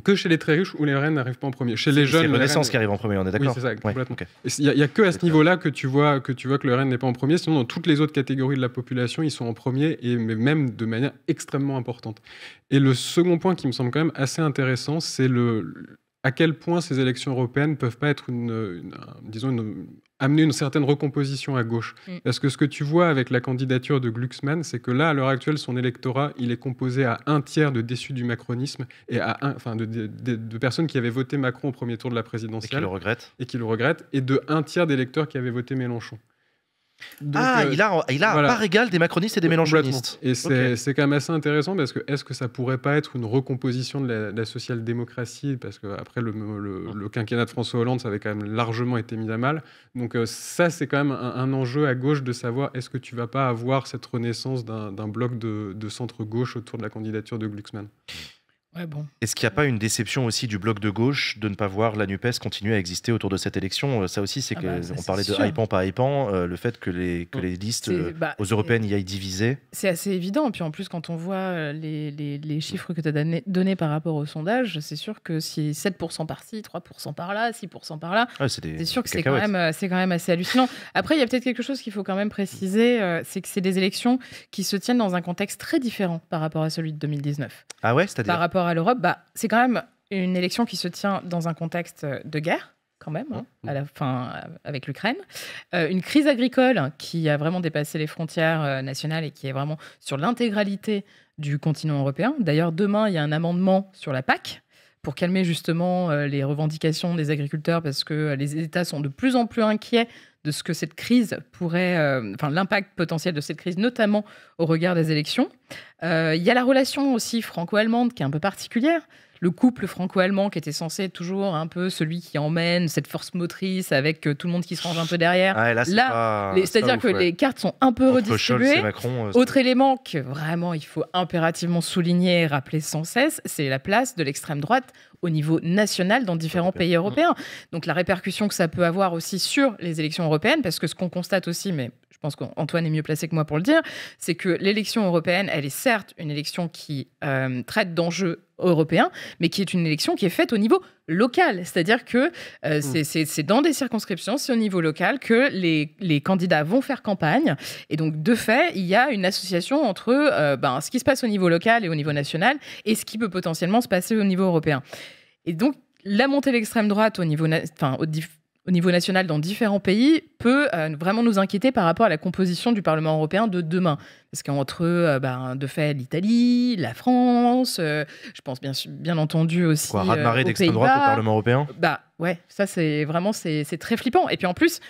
que chez les très riches où le RN n'arrive pas en premier. Chez les jeunes, c'est Renaissance qui arrive en premier, on est d'accord. Oui, c'est ça, complètement. Il n'y a, que à ce niveau-là que tu vois que tu vois que le RN n'est pas en premier. Sinon, dans toutes les autres catégories de la population, ils sont en premier et mais même de manière extrêmement importante. Et le second point qui me semble quand même assez intéressant, c'est le à quel point ces élections européennes peuvent pas être une, disons amener une certaine recomposition à gauche. Mm. Parce que ce que tu vois avec la candidature de Glucksmann, c'est que là, à l'heure actuelle, son électorat, il est composé à un tiers de déçus du macronisme et à un, enfin, de, personnes qui avaient voté Macron au premier tour de la présidentielle. Et qui le regrettent. Et qui le regrettent, et de un tiers d'électeurs qui avaient voté Mélenchon ah, euh, il a, il a égal des macronistes et des mélanchonistes. Et c'est quand même assez intéressant parce que est-ce que ça pourrait pas être une recomposition de la, social-démocratie Parce qu'après, le, ah. le, quinquennat de François Hollande, ça avait quand même largement été mis à mal. Donc, euh, ça, c'est quand même un, enjeu à gauche de savoir est-ce que tu vas pas avoir cette renaissance d'un bloc de, de centre-gauche autour de la candidature de Glucksmann bon. Est-ce qu'il n'y a pas une déception aussi du bloc de gauche de ne pas voir la NUPES continuer à exister autour de cette élection euh, Ça aussi, c'est ah qu'on bah, on parlait de hypant, pas hypant, euh, le fait que les, les listes euh, bah, aux européennes y aillent divisées. C'est assez évident. Puis en plus, quand on voit les, chiffres que tu as donnés par rapport au sondage, c'est sûr que si 7% par-ci, 3% par-là, 6% par-là, ah c'est sûr que c'est quand, même, quand même assez hallucinant. Après, il y a peut-être quelque chose qu'il faut quand même préciser c'est que c'est des élections qui se tiennent dans un contexte très différent par rapport à celui de 2019. Ah ouais, c'est-à-dire à l'Europe, bah, c'est quand même une élection qui se tient dans un contexte euh, de guerre, quand même, hein, euh, avec l'Ukraine. Euh, une crise agricole qui a vraiment dépassé les frontières nationales et qui est vraiment sur l'intégralité du continent européen. D'ailleurs, demain, il y a un amendement sur la PAC pour calmer justement euh, les revendications des agriculteurs parce que euh, les États sont de plus en plus inquiets de ce que cette crise pourrait, euh, enfin l'impact potentiel de cette crise, notamment au regard des élections. Il y a la relation aussi franco-allemande qui est un peu particulière le couple franco-allemand qui était censé toujours un peu celui qui emmène cette force motrice avec euh, tout le monde qui se range un peu derrière. là, c'est-à-dire que les cartes sont un peu redistribuées. Euh, Autre élément que vraiment il faut impérativement souligner et rappeler sans cesse, c'est la place de l'extrême droite au niveau national dans différents pays européens. Donc la répercussion que ça peut avoir aussi sur les élections européennes, parce que ce qu'on constate aussi, mais je pense qu'Antoine est mieux placé que moi pour le dire, c'est que l'élection européenne, elle est certes une élection qui euh, traite d'enjeux européen, mais qui est une élection qui est faite au niveau local. C'est-à-dire que euh, hmm. c'est dans des circonscriptions, c'est au niveau local que les, candidats vont faire campagne. Et donc, de fait, il y a une association entre euh, ben, ce qui se passe au niveau local et au niveau national et ce qui peut potentiellement se passer au niveau européen. Et donc, la montée de l'extrême droite au niveau, enfin, au, au niveau national dans différents pays peut euh, vraiment nous inquiéter par rapport à la composition du Parlement européen de demain. Parce qu'entre, euh, ben, de fait, l'Italie, la France, euh, je pense bien, bien entendu aussi. Quoi, raz d'extrême droite au Parlement européen Bah ouais, ça c'est vraiment c'est très flippant. Et puis en plus,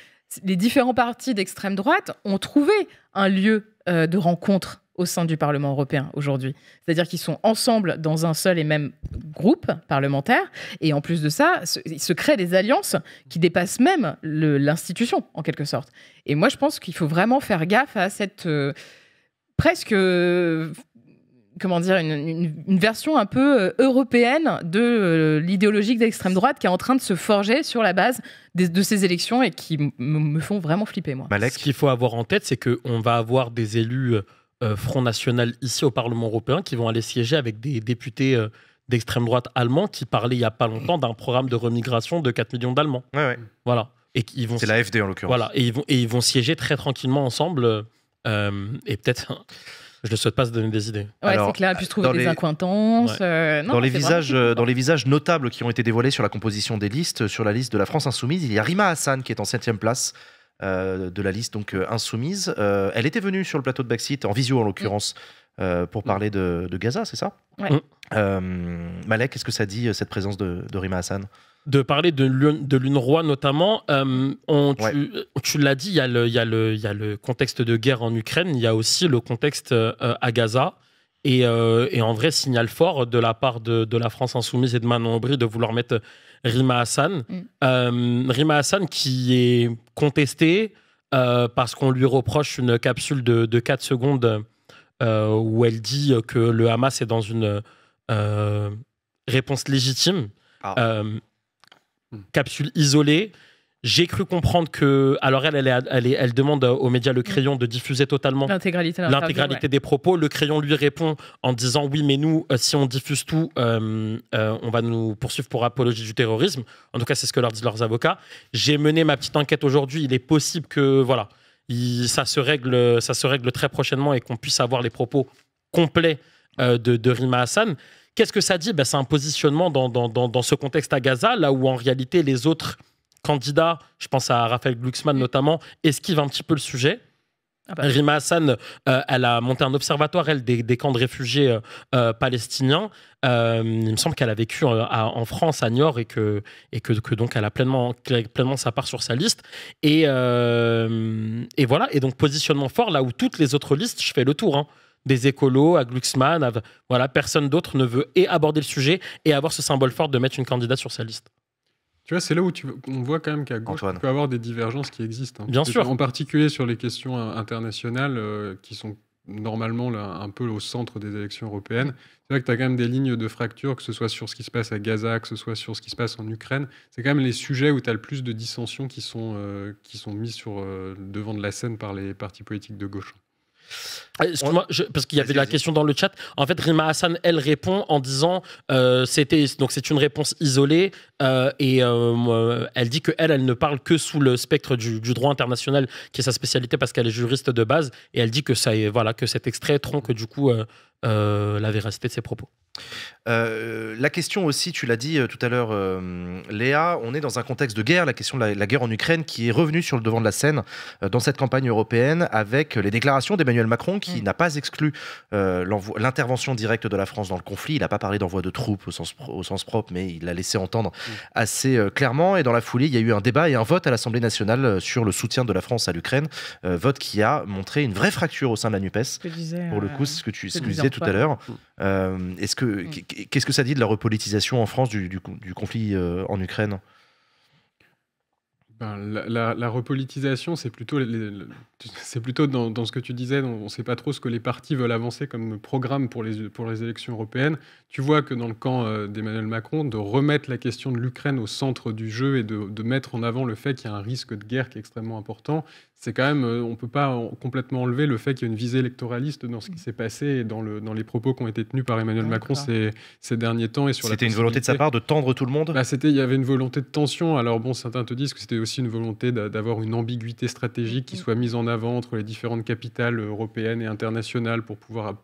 les différents partis d'extrême droite ont trouvé un lieu de rencontre au sein du Parlement européen aujourd'hui. C'est-à-dire qu'ils sont ensemble dans un seul et même groupe parlementaire. Et en plus de ça, il ils se créent des alliances qui dépassent même l'institution, en quelque sorte. Et moi, je pense qu'il faut vraiment faire gaffe à cette euh, presque comment dire, une, version un peu euh, européenne de euh, l'idéologie d'extrême droite qui est en train de se forger sur la base de ces élections et qui me font vraiment flipper, moi. Là, Ce qu'il faut avoir en tête, c'est qu'on va avoir des élus euh, Front National ici au Parlement européen qui vont aller siéger avec des députés euh, d'extrême droite allemands qui parlaient il y a pas longtemps d'un programme de remigration de 4 millions d'Allemands. Voilà. Et ils vont. C'est la FD en l'occurrence. Voilà. Et ils vont ils vont siéger très tranquillement ensemble euh, et peut-être. Je ne souhaite pas se donner des idées. Ouais, c'est clair. Puis se trouver des dans, les visages, dans les visages notables qui ont été dévoilés sur la composition des listes, sur la liste de la France Insoumise, il y a Rima Hassan qui est en 7 place euh, de la liste donc euh, insoumise. Euh, elle était venue sur le plateau de Backseat, en visio en l'occurrence, mm. pour mm. parler de, Gaza, c'est ça ouais. Mm. Malek, qu'est-ce que ça dit, cette présence de, Rima Hassan de parler de l'UNRWA notamment. on, tu, l'as dit, il y, a le, y contexte de guerre en Ukraine, il y a aussi le contexte à Gaza. Et, en vrai, signal fort de la part de, de la France insoumise et de Manon Aubry de vouloir mettre Rima Hassan. Mm. Euh, Rima Hassan qui est contestée euh, parce qu'on lui reproche une capsule de, 4 secondes euh, où elle dit que le Hamas est dans une réponse légitime. Ah. capsule isolée j'ai cru comprendre que, alors elle, elle, elle, demande aux médias le mm. crayon de diffuser totalement l'intégralité l'intégralité des propos. Le crayon lui répond en disant oui, mais nous, euh, si on diffuse tout, euh, euh, on va nous poursuivre pour apologie du terrorisme. En tout cas, c'est ce que leur disent leurs avocats. J'ai mené ma petite enquête aujourd'hui. Il est possible que, voilà, ça se règle, ça se règle très prochainement et qu'on puisse avoir les propos complets de, Rima Hassan. Qu'est-ce que ça dit ben, C'est un positionnement dans, dans, dans, dans, ce contexte à Gaza, là où en réalité les autres candidats, je pense à Raphaël Glucksmann notamment, esquivent un petit peu le sujet. Ah bah Rima Hassan, euh, elle a monté un observatoire, elle, des, camps de réfugiés euh, euh, palestiniens. il me semble qu'elle a vécu en France, à Niort, et que, et que, donc elle a pleinement, pleinement sa part sur sa liste. Et, voilà, et donc positionnement fort, là où toutes les autres listes, je fais le tour. Hein. des écolos à Glucksmann, voilà, personne d'autre ne veut et aborder le sujet et avoir ce symbole fort de mettre une candidate sur sa liste. Tu vois, c'est là où tu, on voit quand même qu'à gauche, il peut avoir des divergences qui existent. Hein. Bien sûr. En particulier sur les questions internationales euh, qui sont normalement là, un peu au centre des élections européennes. C'est vrai que tu as quand même des lignes de fracture, que ce soit sur ce qui se passe à Gaza, que ce soit sur ce qui se passe en Ukraine. C'est quand même les sujets où tu as le plus de dissensions qui sont, mises euh, qui sont mis sur, euh, devant de la scène par les partis politiques de gauche. Euh, moi parce qu'il y avait la question dans le chat. En fait, Rima Hassan, elle répond en disant euh, c'était donc c'est une réponse isolée euh, et elle dit que elle, elle ne parle que sous le spectre du, droit international qui est sa spécialité parce qu'elle est juriste de base et elle dit que ça voilà que cet extrait tronque du coup euh, la véracité de ses propos. Euh, la question aussi, tu l'as dit euh, tout à l'heure, Léa, on est dans un contexte de guerre, la question de la, guerre en Ukraine qui est revenue sur le devant de la scène dans cette campagne européenne avec les déclarations d'Emmanuel Macron qui mm. n'a pas exclu l'intervention directe de la France dans le conflit. Il n'a pas parlé d'envoi de troupes au sens, au sens, propre, mais il l'a laissé entendre mm. assez clairement. Et dans la foulée, il y a eu un débat et un vote à l'Assemblée nationale sur le soutien de la France à l'Ukraine, vote qui a montré une vraie fracture au sein de la NUPES. Disais, pour le coup, ce que tu, tout à l'heure. Mm. Euh, est-ce que, mm. Qu'est-ce que ça dit de la repolitisation en France du, conflit euh, en Ukraine ben, la, repolitisation, c'est plutôt les, c'est plutôt dans, ce que tu disais, on ne sait pas trop ce que les partis veulent avancer comme programme pour les, pour les élections européennes. Tu vois que dans le camp euh, d'Emmanuel Macron, de remettre la question de l'Ukraine au centre du jeu et de, mettre en avant le fait qu'il y a un risque de guerre qui est extrêmement important, c'est quand même, euh, on ne peut pas complètement enlever le fait qu'il y a une visée électoraliste dans ce qui mm. s'est passé et dans, le, dans les propos qui ont été tenus par Emmanuel Macron ces, ces, derniers temps. et C'était une volonté de sa part de tendre tout le monde bah, Il y avait une volonté de tension. Alors bon, certains te disent que c'était aussi une volonté d'avoir une ambiguïté stratégique qui mm. soit mise en avant entre les différentes capitales européennes et internationales pour pouvoir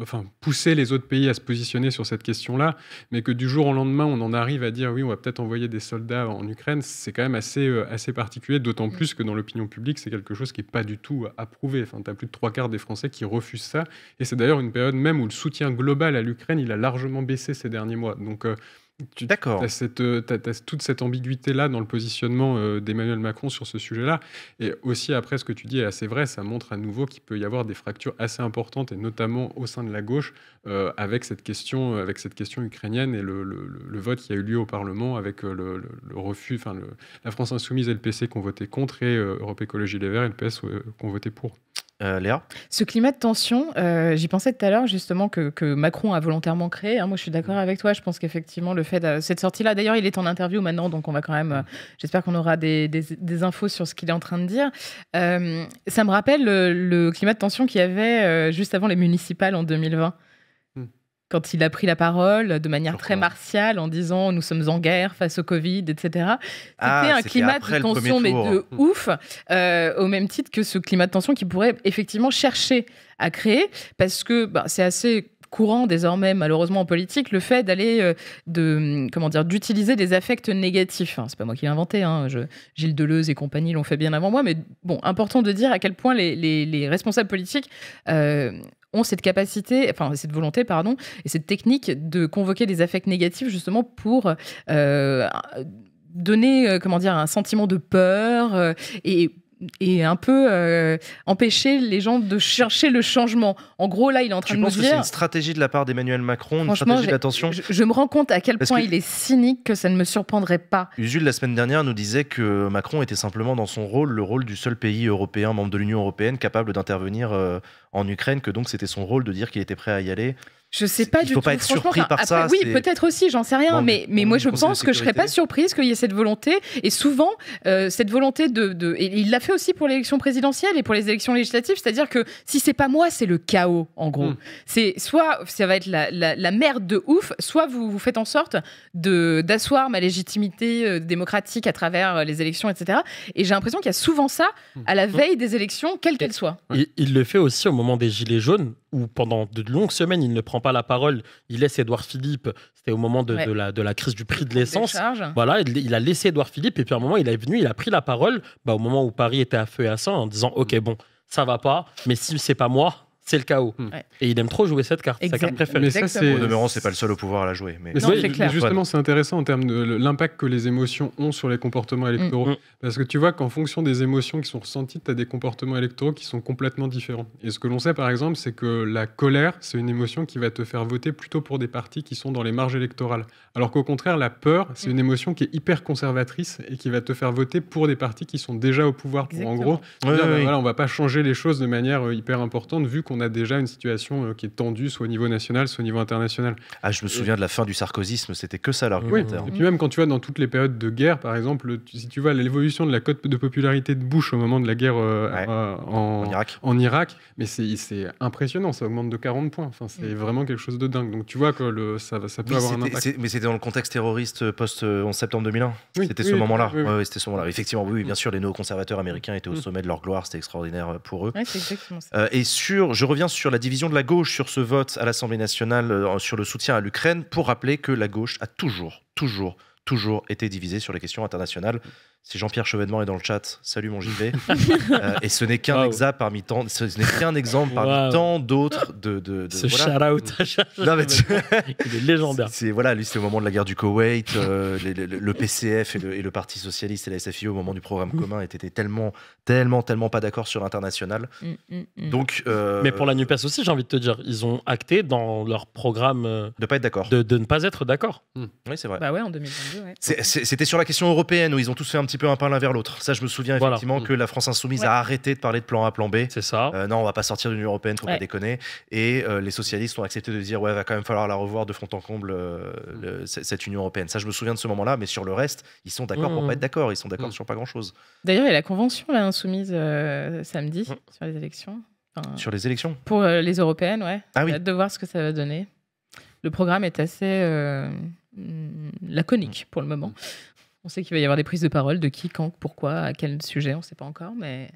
enfin, pousser les autres pays à se positionner sur cette question-là, mais que du jour au lendemain, on en arrive à dire oui, on va peut-être envoyer des soldats en Ukraine, c'est quand même assez, euh, assez particulier, d'autant plus que dans l'opinion publique, c'est quelque chose qui n'est pas du tout euh, approuvé. Enfin, tu as plus de trois quarts des Français qui refusent ça, et c'est d'ailleurs une période même où le soutien global à l'Ukraine, il a largement baissé ces derniers mois. Donc, euh, D'accord. Tu cette, euh, toute cette ambiguïté-là dans le positionnement euh, d'Emmanuel Macron sur ce sujet-là. Et aussi, après, ce que tu dis est assez vrai. Ça montre à nouveau qu'il peut y avoir des fractures assez importantes, et notamment au sein de la gauche, euh, avec, cette question, avec cette question ukrainienne et le, vote qui a eu lieu au Parlement, avec le, refus, enfin, la France Insoumise et le PC qui ont voté contre, et Europe Écologie Les Verts et le PS qui ont voté pour. Euh, Léa Ce climat de tension, euh, j'y pensais tout à l'heure justement que, Macron a volontairement créé. Hein. moi, je suis d'accord avec toi. Je pense qu'effectivement, le fait de cette sortie-là, d'ailleurs, il est en interview maintenant, donc on va quand même. Euh, j'espère qu'on aura des, infos sur ce qu'il est en train de dire. ça me rappelle le, le climat de tension qu'il y avait juste avant les municipales en 2020 quand il a pris la parole de manière très martiale en disant nous sommes en guerre face au Covid, etc. Ah, c'était un climat de tension, mais de mm. ouf, euh, au même titre que ce climat de tension qui pourrait effectivement chercher à créer, parce que bah, c'est assez courant désormais malheureusement en politique le fait d'aller euh, de hum, comment dire d'utiliser des affects négatifs Ce c'est pas moi qui l'ai inventé hein, Gilles Deleuze et compagnie l'ont fait bien avant moi mais bon important de dire à quel point les, responsables politiques euh, ont cette capacité, enfin cette volonté, pardon, et cette technique de convoquer des affects négatifs justement pour euh, donner, euh, comment dire, un sentiment de peur euh, et et un peu euh, empêcher les gens de chercher le changement. En gros, là, il est en train de nous dire. que c'est une stratégie de la part d'Emmanuel Macron, une stratégie d'attention. Je, me rends compte à quel point il est cynique que ça ne me surprendrait pas. Usul la semaine dernière nous disait que Macron était simplement dans son rôle, le rôle du seul pays européen membre de l'Union européenne capable d'intervenir euh, en Ukraine, que donc c'était son rôle de dire qu'il était prêt à y aller. Je sais pas du tout. Il faut pas être surpris par ça. Oui, peut-être aussi, j'en sais rien. mais, mais moi, je pense que je serais pas surprise qu'il y ait cette volonté. Et souvent, euh, cette volonté de, de et il l'a fait aussi pour l'élection présidentielle et pour les élections législatives. C'est-à-dire que si c'est pas moi, c'est le chaos, en gros. Hmm. C'est soit ça va être la, la, merde de ouf, soit vous, vous faites en sorte de d'asseoir ma légitimité euh, démocratique à travers euh, les élections, etc. Et j'ai l'impression qu'il y a souvent ça hmm. à la hmm. veille des élections, quelles qu'elles soient. il le fait aussi au moment des gilets jaunes où pendant de longues semaines, il ne prend pas la parole. Il laisse Édouard Philippe. C'était au moment de, la, crise du prix de l'essence. Voilà, il, a laissé Édouard Philippe. Et puis à un moment, il est venu, il a pris la parole bah, au moment où Paris était à feu et à sang en disant Ok, bon, ça va pas, mais si c'est pas moi, c'est le chaos. Hmm. Et il aime trop jouer cette carte, exact. sa carte préférée. Mais ça, c'est... demeurant, c'est pas le seul au pouvoir à la jouer. Mais, justement, c'est intéressant en termes de l'impact que les émotions ont sur les comportements hmm. électoraux. Hmm. Parce que tu vois qu'en fonction des émotions qui sont ressenties, tu as des comportements électoraux qui sont complètement différents. Et ce que l'on sait, par exemple, c'est que la colère, c'est une émotion qui va te faire voter plutôt pour des partis qui sont dans les marges électorales. Alors qu'au contraire, la peur, c'est une émotion qui est hyper conservatrice et qui va te faire voter pour des partis qui sont déjà au pouvoir. Pour, en gros, ben Voilà, on va pas changer les choses de manière euh, hyper importante vu qu'on on a déjà une situation euh, qui est tendue, soit au niveau national, soit au niveau international. Ah, je me souviens de la fin du sarkozisme, c'était que ça l'argumentaire. et puis même quand tu vois dans toutes les périodes de guerre, par exemple, si tu vois l'évolution de la cote de popularité de Bush au moment de la guerre euh, euh, en, Irak. mais c'est impressionnant, ça augmente de 40 points. Enfin, c'est mm. vraiment quelque chose de dingue. Donc tu vois que le, ça, peut avoir un impact. Mais c'était dans le contexte terroriste post-11 septembre 2001. Oui, c'était ce moment-là. c'était ce moment-là. Effectivement, oui, bien sûr, les néoconservateurs américains étaient au mm. sommet de leur gloire, c'était extraordinaire pour eux. c'est exactement ça. et sur, je reviens sur la division de la gauche sur ce vote à l'Assemblée nationale euh, sur le soutien à l'Ukraine pour rappeler que la gauche a toujours, toujours, toujours été divisée sur les questions internationales. Si Jean-Pierre Chevènement est dans le chat, salut mon JV. Euh, et ce n'est qu'un exemple parmi tant, ce n'est qu'un exemple parmi tant d'autres de, de, de, Ce shout out. non, mais Il est légendaire. C'est voilà, lui c'est au moment de la guerre du Koweït, euh, le, PCF et le, Parti socialiste et la SFIO au moment du programme mm. commun étaient tellement, tellement, tellement pas d'accord sur l'international. Mm, mm, Donc. Euh, mais pour la Nupes aussi, j'ai envie de te dire, ils ont acté dans leur programme de pas être d'accord, de, ne pas être d'accord. Oui, c'est vrai. Bah ouais, en 2022. C'était sur la question européenne où ils ont tous fait un petit un peu un pas l'un vers l'autre. Ça, je me souviens effectivement mm. que la France Insoumise a arrêté de parler de plan A, plan B. C'est ça. Euh, non, on va pas sortir de l'Union Européenne, faut ouais. déconner. Et euh, les socialistes ont accepté de dire, ouais, va quand même falloir la revoir de fond en comble, euh, mm. cette Union Européenne. Ça, je me souviens de ce moment-là, mais sur le reste, ils sont d'accord pour pour mm. pas être d'accord, ils sont d'accord sur pas grand-chose. D'ailleurs, il y a la convention, la Insoumise, samedi, sur les élections. sur les élections Pour les européennes, ouais. Ah oui. Hâte de voir ce que ça va donner. Le programme est assez laconique pour le moment. On sait qu'il va y avoir des prises de parole de qui, quand, pourquoi, à quel sujet, on ne sait pas encore, mais.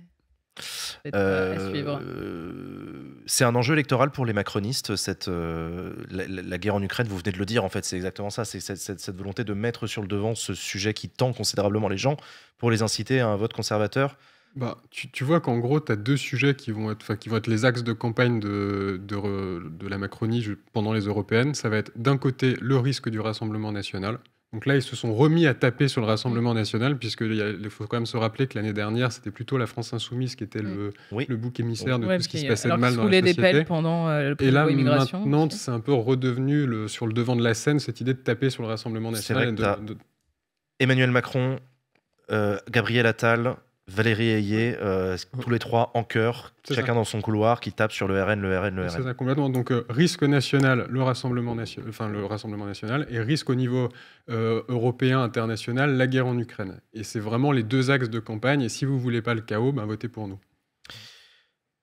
Euh, euh, c'est un enjeu électoral pour les macronistes. Cette, euh, la, guerre en Ukraine, vous venez de le dire, en fait, c'est exactement ça. C'est cette, volonté de mettre sur le devant ce sujet qui tend considérablement les gens pour les inciter à un vote conservateur. Bah, tu, vois qu'en gros, tu as deux sujets qui vont, être, qui vont être les axes de campagne de, de la Macronie pendant les européennes. Ça va être d'un côté le risque du Rassemblement national donc là, ils se sont remis à taper sur le Rassemblement mm. national, puisqu'il faut quand même se rappeler que l'année dernière, c'était plutôt la France insoumise qui était mm. le, le bouc émissaire de tout ce qui se passait de mal dans la société. pendant euh, Et là, maintenant, c'est un peu redevenu sur le devant de la scène cette idée de taper sur le Rassemblement national. Emmanuel Macron, euh, Gabriel Attal, Valérie Ayé, euh, tous les trois en cœur, chacun dans son couloir, qui tape sur le RN, le RN, le RN. C'est ça complètement. Donc euh, risque national, le rassemblement, national. enfin, le rassemblement national, et risque au niveau euh, européen, international, la guerre en Ukraine. Et c'est vraiment les deux axes de campagne. Et si vous voulez pas le chaos, ben, votez pour nous.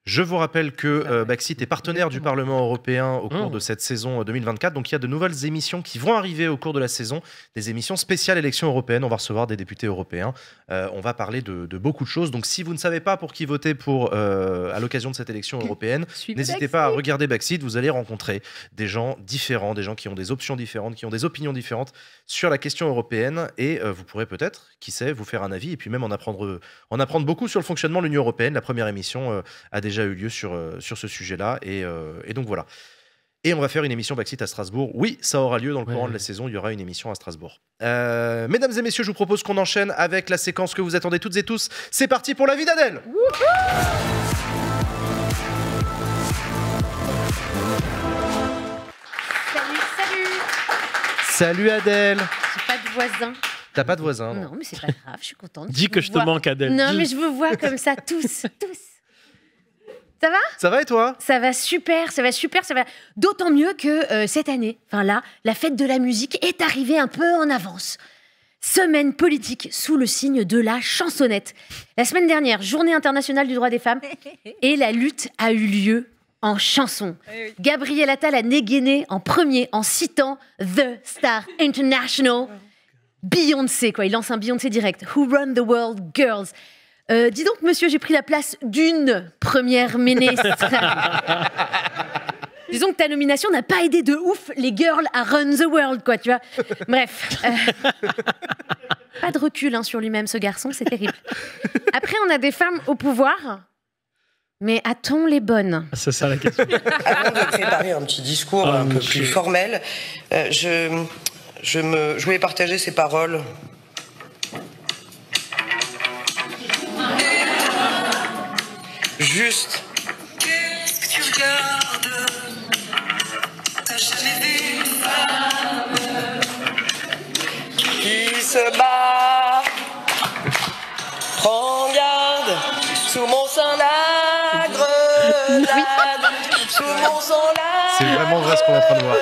Je vous rappelle que ah, euh, Baxit est partenaire du Parlement européen au cours mmh. de cette saison 2024. Euh, Donc il y a de nouvelles émissions qui vont arriver au cours de la saison, des émissions spéciales élections européennes. On va recevoir des députés européens. Euh, on va parler de, beaucoup de choses. Donc si vous ne savez pas pour qui voter pour, à l'occasion de cette élection européenne, n'hésitez pas à regarder Baxit. Vous allez rencontrer des gens différents, des gens qui ont des options différentes, qui ont des opinions différentes sur la question européenne. Et vous pourrez peut-être, qui sait, vous faire un avis et puis même en apprendre, en apprendre beaucoup sur le fonctionnement de l'Union européenne. La première émission a déjà déjà eu lieu sur, euh, sur ce sujet-là. Et, euh, et, donc voilà. Et on va faire une émission Backseat à Strasbourg. Oui, ça aura lieu dans le courant de la saison. Il y aura une émission à Strasbourg. Euh, mesdames et messieurs, je vous propose qu'on enchaîne avec la séquence que vous attendez toutes et tous. C'est parti pour la vie d'Adèle. Salut, salut. Salut Adèle. pas de voisin. T'as pas de voisin Non, mais c'est pas grave, je suis contente. Dis que je te manque, Adèle. Non, mais je vous vois comme ça, tous, tous. Ça va Ça va et toi Ça va super, ça va super, ça va d'autant mieux que euh, cette année, enfin là, la fête de la musique est arrivée un peu en avance. Semaine politique sous le signe de la chansonnette. La semaine dernière, journée internationale du droit des femmes, et la lutte a eu lieu en chanson. Gabrielle Gabriel Attal a négainé en premier en citant The Star International. Oh, Beyoncé, quoi. Il lance un Beyoncé direct. Who Run the World Girls. Euh, dis donc, monsieur, j'ai pris la place d'une première ministre. Disons que ta nomination n'a pas aidé de ouf les girls à run the world, quoi, tu vois. Bref. Euh, pas de recul hein, sur lui-même, ce garçon, c'est terrible. Après, on a des femmes au pouvoir, mais a-t-on les bonnes ah, C'est la question. Avant de préparer un petit discours ah, un peu plus formel, euh, je, me, je voulais partager ces paroles Juste. Qu'est-ce que tu regardes T'as jamais vu une femme qui se bat Prends garde sous mon sang là grenade. Sous mon sang là C'est vraiment vrai ce qu'on est en train de voir.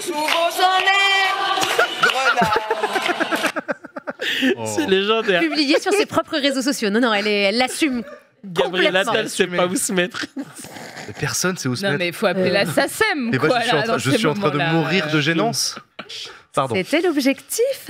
Sous mon sang là grenade. Oh. C'est légendaire. Publié sur ses propres réseaux sociaux. Non, non, elle l'assume Gabriel Attal sait pas où se mettre. Personne sait où se mettre. Non, mais il faut appeler la euh. SACEM. je suis, en, train de mourir de gênance. C'était l'objectif.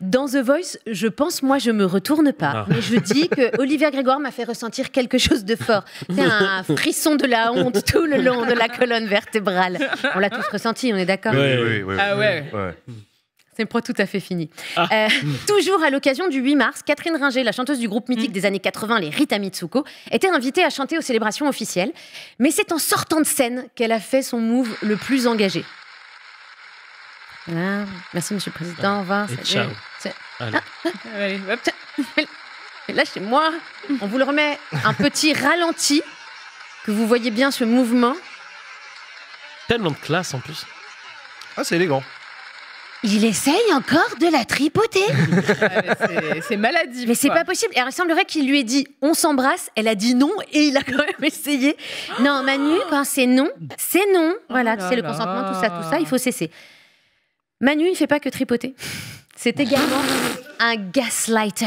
Dans The Voice, je pense, moi, je me retourne pas. Ah. Mais je dis que Olivia Grégoire m'a fait ressentir quelque chose de fort. C'est un frisson de la honte tout le long de la colonne vertébrale. On l'a tous ressenti, on est d'accord oui, oui, oui, Ah ouais. ouais. C'est pas tout à fait fini. Ah. Euh, toujours à l'occasion du 8 mars, Catherine Ringer, la chanteuse du groupe mythique mm. des années 80, les Rita Mitsuko, était invitée à chanter aux célébrations officielles. Mais c'est en sortant de scène qu'elle a fait son move le plus engagé. Ah, merci, Monsieur le Président. Là, chez moi, on vous le remet un petit ralenti, que vous voyez bien ce mouvement. Tellement de classe en plus. Ah, c'est élégant. Il essaye encore de la tripoter. c'est maladie. Mais c'est pas possible. elle il semblerait qu'il lui ait dit on s'embrasse. Elle a dit non et il a quand même essayé. Non, Manu, c'est non, c'est non. Voilà, c'est oh le consentement, tout ça, tout ça. Il faut cesser. Manu, il fait pas que tripoter. C'est également un gaslighter.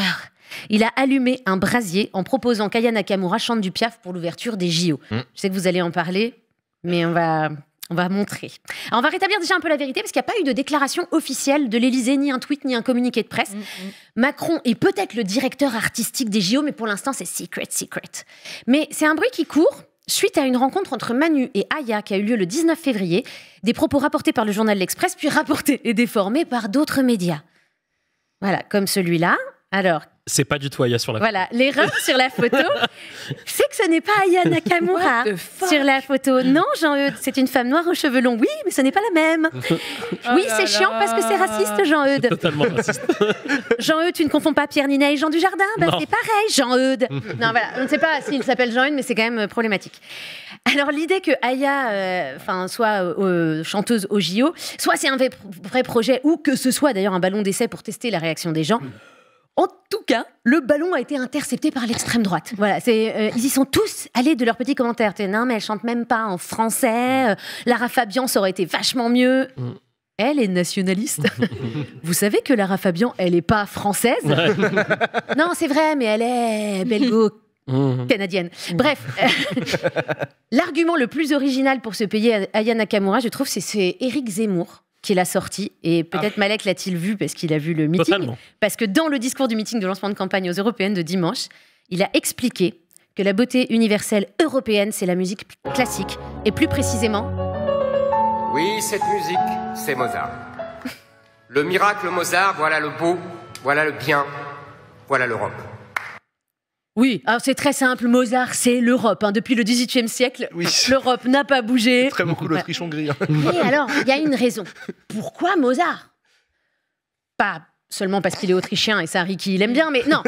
Il a allumé un brasier en proposant qu'Aya Nakamura chante du piaf pour l'ouverture des JO. Hmm. Je sais que vous allez en parler, mais on va on va montrer. on va rétablir déjà un peu la vérité parce qu'il n'y a pas eu de déclaration officielle de l'Élysée, ni un tweet, ni un communiqué de presse. Mm, mm. Macron est peut-être le directeur artistique des JO, mais pour l'instant, c'est secret, secret. Mais c'est un bruit qui court. Suite à une rencontre entre Manu et Aya qui a eu lieu le 19 février, des propos rapportés par le journal L'Express, puis rapportés et déformés par d'autres médias. Voilà, comme celui-là, alors. C'est pas du tout Aya sur la photo. Voilà, l'erreur sur la photo, c'est que ce n'est pas Aya Nakamura sur la photo. Non, Jean-Eudes, c'est une femme noire aux cheveux longs, oui, mais ce n'est pas la même. Oh oui, c'est chiant parce que c'est raciste, Jean-Eudes. Totalement raciste. Jean-Eudes, tu ne confonds pas Pierre Nina et Jean Dujardin, ben, c'est pareil, Jean-Eudes. on ne sait pas s'il s'appelle jean eude mais c'est quand même euh, problématique. Alors l'idée que Aya euh, enfin soit euh, chanteuse au JO, soit c'est un vrai projet, ou que ce soit d'ailleurs un ballon d'essai pour tester la réaction des gens. Mm. En tout cas, le ballon a été intercepté par l'extrême droite. Voilà, c'est, euh, ils y sont tous allés de leurs petits commentaires. non, mais elle chante même pas en français. Euh, Lara Fabian, ça aurait été vachement mieux. Mm. elle est nationaliste. Vous savez que Lara Fabian, elle n'est pas française Non, c'est vrai, mais elle est belgo. Mm. Canadienne. Bref, l'argument le plus original pour se payer Ayana Nakamura, je trouve, c'est Éric Zemmour qu'il a sorti. Et peut-être ah. Malek l'a-t-il vu parce qu'il a vu le meeting. Parce que dans le discours du meeting de lancement de campagne aux européennes de dimanche, il a expliqué que la beauté universelle européenne, c'est la musique classique. Et plus précisément. Oui, cette musique, c'est Mozart. le miracle Mozart, voilà le beau, voilà le bien, voilà l'Europe. Oui, alors ah, c'est très simple. Mozart, c'est l'Europe. Hein. Depuis le XVIIIe siècle, l'Europe n'a pas bougé. Très beaucoup l'Autriche-Hongrie. Bah, hein. Mais alors, il y a une raison. Pourquoi Mozart Pas seulement parce qu'il est autrichien et ça, Ricky, il aime bien, mais non.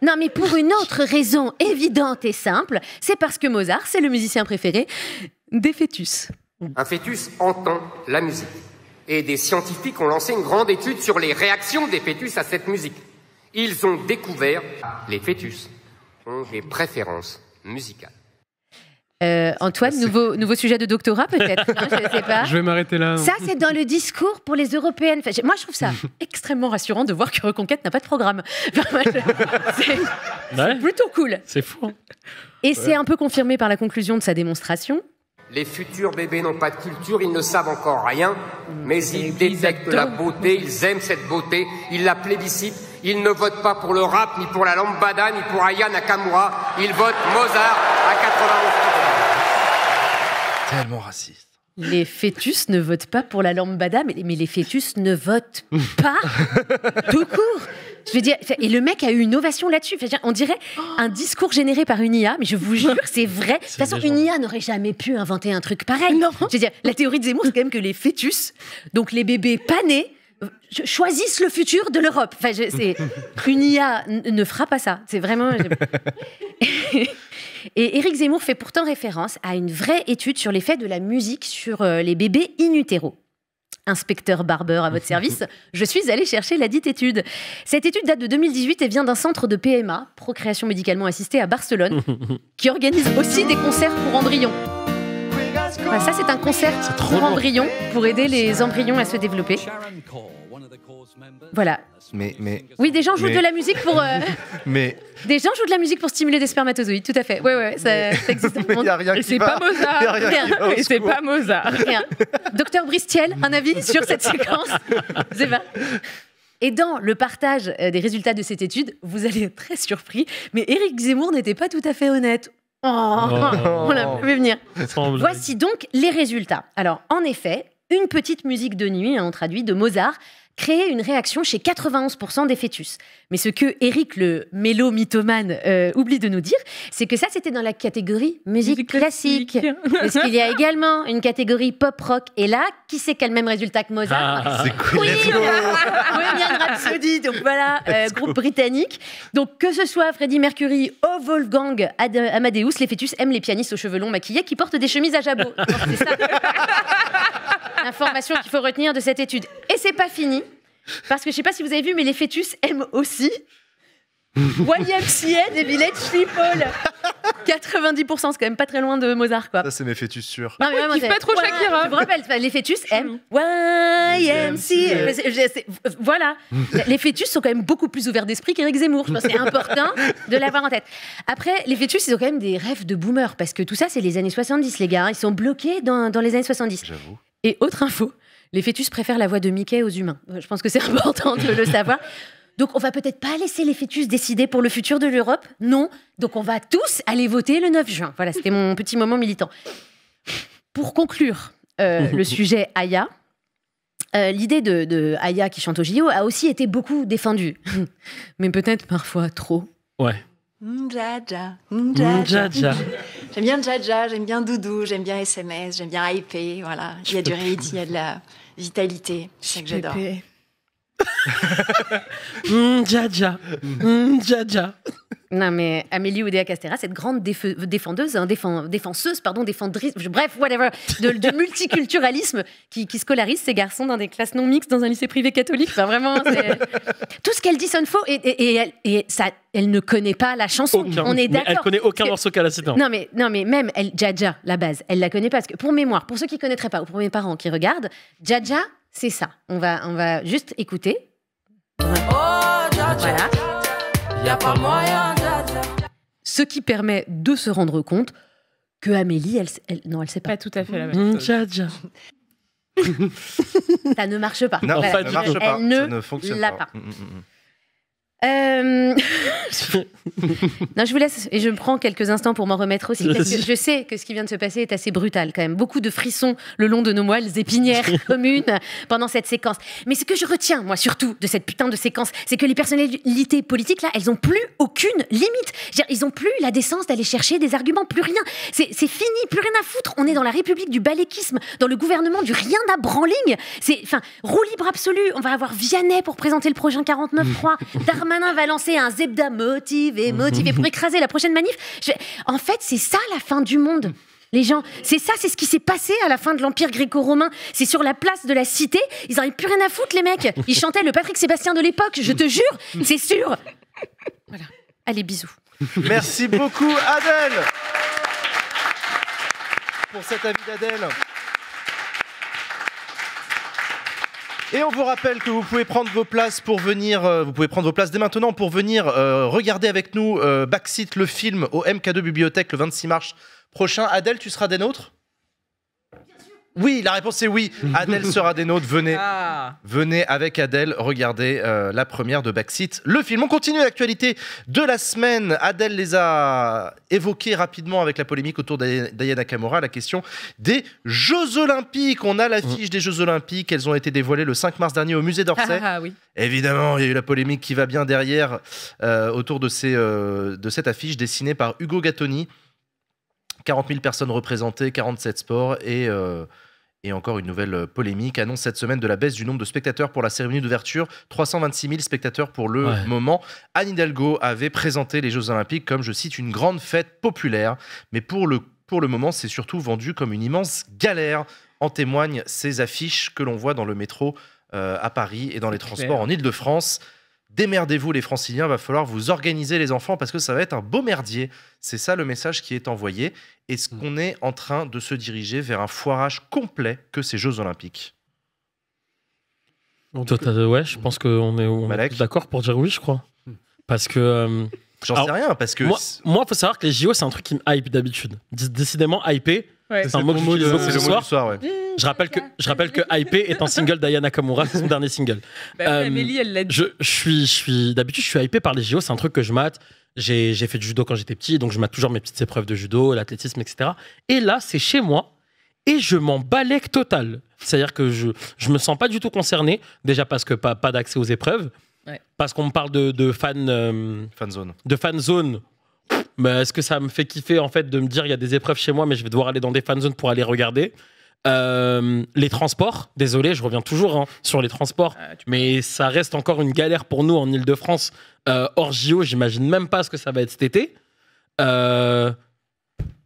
Non, mais pour une autre raison évidente et simple, c'est parce que Mozart, c'est le musicien préféré des fœtus. Un fœtus entend la musique. Et des scientifiques ont lancé une grande étude sur les réactions des fœtus à cette musique. Ils ont découvert les fœtus ont des préférences musicales. Euh, Antoine, nouveau, nouveau sujet de doctorat peut-être hein, je, sais pas. je vais m'arrêter là. Hein. Ça, c'est dans le discours pour les européennes. moi, je trouve ça extrêmement rassurant de voir que Reconquête n'a pas de programme. c'est plutôt cool. C'est fou. Et c'est un peu confirmé par la conclusion de sa démonstration. Les futurs bébés n'ont pas de culture, ils ne savent encore rien, mm. mais ils détectent la beauté, ils aiment cette beauté, ils la plébiscitent, ils ne votent pas pour le rap, ni pour la lambada, ni pour Aya Nakamura, ils votent Mozart à 91%. Tellement raciste. Les fœtus ne votent pas pour la lambada, mais, mais les fœtus ne votent pas tout court dire, et le mec a eu une ovation là-dessus. On dirait un discours généré par une IA, mais je vous jure, c'est vrai. De toute façon, une IA n'aurait jamais pu inventer un truc pareil. Non. Je dire, la théorie de Zemmour, c'est quand même que les fœtus, donc les bébés pas nés, euh, choisissent le futur de l'Europe. Enfin, une IA ne fera pas ça. C'est vraiment. Et Éric Zemmour fait pourtant référence à une vraie étude sur l'effet de la musique sur euh, les bébés in utero inspecteur Barber à votre service, je suis allée chercher la dite étude. Cette étude date de 2018 et vient d'un centre de PMA, procréation médicalement assistée à Barcelone, qui organise aussi des concerts pour embryons. ça, c'est un concert pour embryons, pour aider les embryons à se développer. Voilà. Mais, mais, oui, des gens jouent de la musique pour. Euh, mais. Des gens jouent de la musique pour stimuler des spermatozoïdes, tout à fait. Oui, oui, ça, existe. Mais n'y a rien c'est pas Mozart. rien c'est pas Mozart. Rien. Docteur Bristiel, un avis sur cette séquence et dans le partage euh, des résultats de cette étude, vous allez être très surpris, mais Éric Zemmour n'était pas tout à fait honnête. Oh, oh. on l'a vu venir. Voici donc les résultats. Alors, en effet, une petite musique de nuit, hein, on traduit de Mozart, créer une réaction chez 91% des fœtus. Mais ce que Eric, le mélo euh, oublie de nous dire, c'est que ça, c'était dans la catégorie musique, classique. Parce qu'il y a également une catégorie pop-rock. Et là, qui sait quel le même résultat que Mozart ah, C'est cool. Oui, Rhapsody, donc voilà, euh, groupe britannique. Donc que ce soit Freddie Mercury ou Wolfgang Amadeus, les fœtus aiment les pianistes aux cheveux longs maquillés qui portent des chemises à jabot. l'information qu'il faut retenir de cette étude. Et c'est pas fini, parce que je sais pas si vous avez vu, mais les fœtus aiment aussi. YMCA des Village People 90%, c'est quand même pas très loin de Mozart, quoi. Ça, c'est mes fœtus sûrs. Non, pas trop Shakira. Je rappelle, les fœtus aiment YMCA. Voilà. les fœtus sont quand même beaucoup plus ouverts d'esprit qu'Éric Zemmour. Je pense c'est important de l'avoir en tête. Après, les fœtus, ils ont quand même des rêves de boomer, parce que tout ça, c'est les années 70, les gars. Ils sont bloqués dans, dans les années 70. J'avoue. Et autre info, les fœtus préfèrent la voix de Mickey aux humains. Euh, je pense que c'est important de le savoir. Donc on va peut-être pas laisser les fœtus décider pour le futur de l'Europe. Non. Donc on va tous aller voter le 9 juin. Voilà, c'était mon petit moment militant. Pour conclure euh, le sujet Aya, euh, l'idée de, Aya qui chante au JO a aussi été beaucoup défendue, mais peut-être parfois trop. Ouais. J'aime bien Jaja, j'aime bien Doudou, j'aime bien SMS, j'aime bien IP. Voilà. Il y a du rythme, il y a de la vitalité. C'est que j'adore. Hmm, Jaja. Hmm, Jaja. Non, mais Amélie Oudéa Castera, cette grande défendeuse, hein, défenseuse, pardon, défendrice, bref, whatever, de, multiculturalisme qui, scolarise ses garçons dans des classes non mixtes, dans un lycée privé catholique. Enfin, vraiment, tout ce qu'elle dit sonne faux et, et, elle, et ça, elle ne connaît pas la chanson. On est d'accord. Elle connaît aucun morceau qu'elle a cité. Non, mais, non, mais même elle, Jaja, la base, elle la connaît pas. Parce que pour mémoire, pour ceux qui connaîtraient pas ou pour mes parents qui regardent, Jaja, c'est ça. On va, on va juste écouter. Oh, Jaja. Voilà. Y a pas moyen ce qui permet de se rendre compte que Amélie, elle, elle non, elle sait pas. Pas tout à fait la mmh, même chose. ça ne marche pas. ça ne Elle ne, ça fonctionne pas. Mmh, mmh, euh, non, je vous laisse et je me prends quelques instants pour m'en remettre aussi, parce que je sais que ce qui vient de se passer est assez brutal quand même. Beaucoup de frissons le long de nos moelles épinières communes pendant cette séquence. Mais ce que je retiens, moi surtout, de cette putain de séquence, c'est que les personnalités politiques, là, elles n'ont plus aucune limite. ils n'ont plus la décence d'aller chercher des arguments, plus rien. C'est fini, plus rien à foutre. On est dans la République du baléquisme, dans le gouvernement du rien à branling. C'est, enfin, roue libre absolue. On va avoir Vianney pour présenter le prochain 49.3, Darmanin Darmanin va lancer un Zebda motivé, mhm. motivé pour écraser la prochaine manif. En fait, c'est ça la fin du monde. Les gens, c'est ça, c'est ce qui s'est passé à la fin de l'Empire gréco-romain. C'est sur la place de la cité, ils n'avaient plus rien à foutre, les mecs. Ils chantaient le Patrick Sébastien de l'époque, je te jure, c'est sûr. Voilà. Allez, bisous. Merci beaucoup, Adèle, pour cet avis d'Adèle. Et on vous rappelle que vous pouvez prendre vos places pour venir, euh, vous pouvez prendre vos places dès maintenant pour venir euh, regarder avec nous euh, Backseat le film au MK2 Bibliothèque le 26 mars prochain. Adèle, tu seras des nôtres oui, la réponse est oui. Adèle sera des nôtres. Venez, ah. venez avec Adèle regarder euh, la première de Backseat, le film. On continue l'actualité de la semaine. Adèle les a évoqués rapidement avec la polémique autour d'Aya Kamora, la question des Jeux Olympiques. On a l'affiche des Jeux Olympiques. Elles ont été dévoilées le 5 mars dernier au musée d'Orsay. Ah, ah, Évidemment, il y a eu la polémique qui va bien derrière euh, autour de, euh, de cette affiche dessinée par Hugo Gattoni. 40 000 personnes représentées, 47 sports et, euh, et encore une nouvelle euh, polémique. Annonce cette semaine de la baisse du nombre de spectateurs pour la cérémonie d'ouverture. 326 000 spectateurs pour le moment. Anne Hidalgo avait présenté les Jeux Olympiques comme, je cite, une grande fête populaire. Mais pour le, pour le moment, c'est surtout vendu comme une immense galère. En témoignent ces affiches que l'on voit dans le métro euh, à Paris et dans les transports en Ile-de-France. Démerdez-vous les franciliens, va falloir vous organiser les enfants parce que ça va être un beau merdier. C'est ça le message qui est envoyé. Est-ce mm. qu'on est en train de se diriger vers un foirage complet que ces Jeux olympiques je pense qu'on est, d'accord pour dire oui, je crois. Mm. Parce que. Euh, J'en sais rien, parce que. Moi, il faut savoir que les JO, c'est un truc qui me hype d'habitude. Décidément, hyper. C'est un mot de ce soir. Mmh, je rappelle que, je rappelle que IP est un single d'ayana Kamura, son mmh. dernier single. Bah euh, elle Je, suis, je suis, d'habitude, je suis hypé par les JO, c'est un truc que je mate. J'ai fait du judo quand j'étais petit, donc je mate toujours mes petites épreuves de judo, l'athlétisme, etc. Et là, c'est chez moi et je m'en balèque total. C'est-à-dire que je ne me sens pas du tout concerné, déjà parce que pas, pas d'accès aux épreuves, parce qu'on me parle de, de fan, euh, fan zone. de fan zone bah, est ce que ça me fait kiffer en fait de me dire il y a des épreuves chez moi mais je vais devoir aller dans des fan zones pour aller regarder euh, les transports, désolé, je reviens toujours hein, sur les transports, ah, mais ça reste encore une galère pour nous en Ile-de-France. Euh, hors JO, j'imagine même pas ce que ça va être cet été. Euh,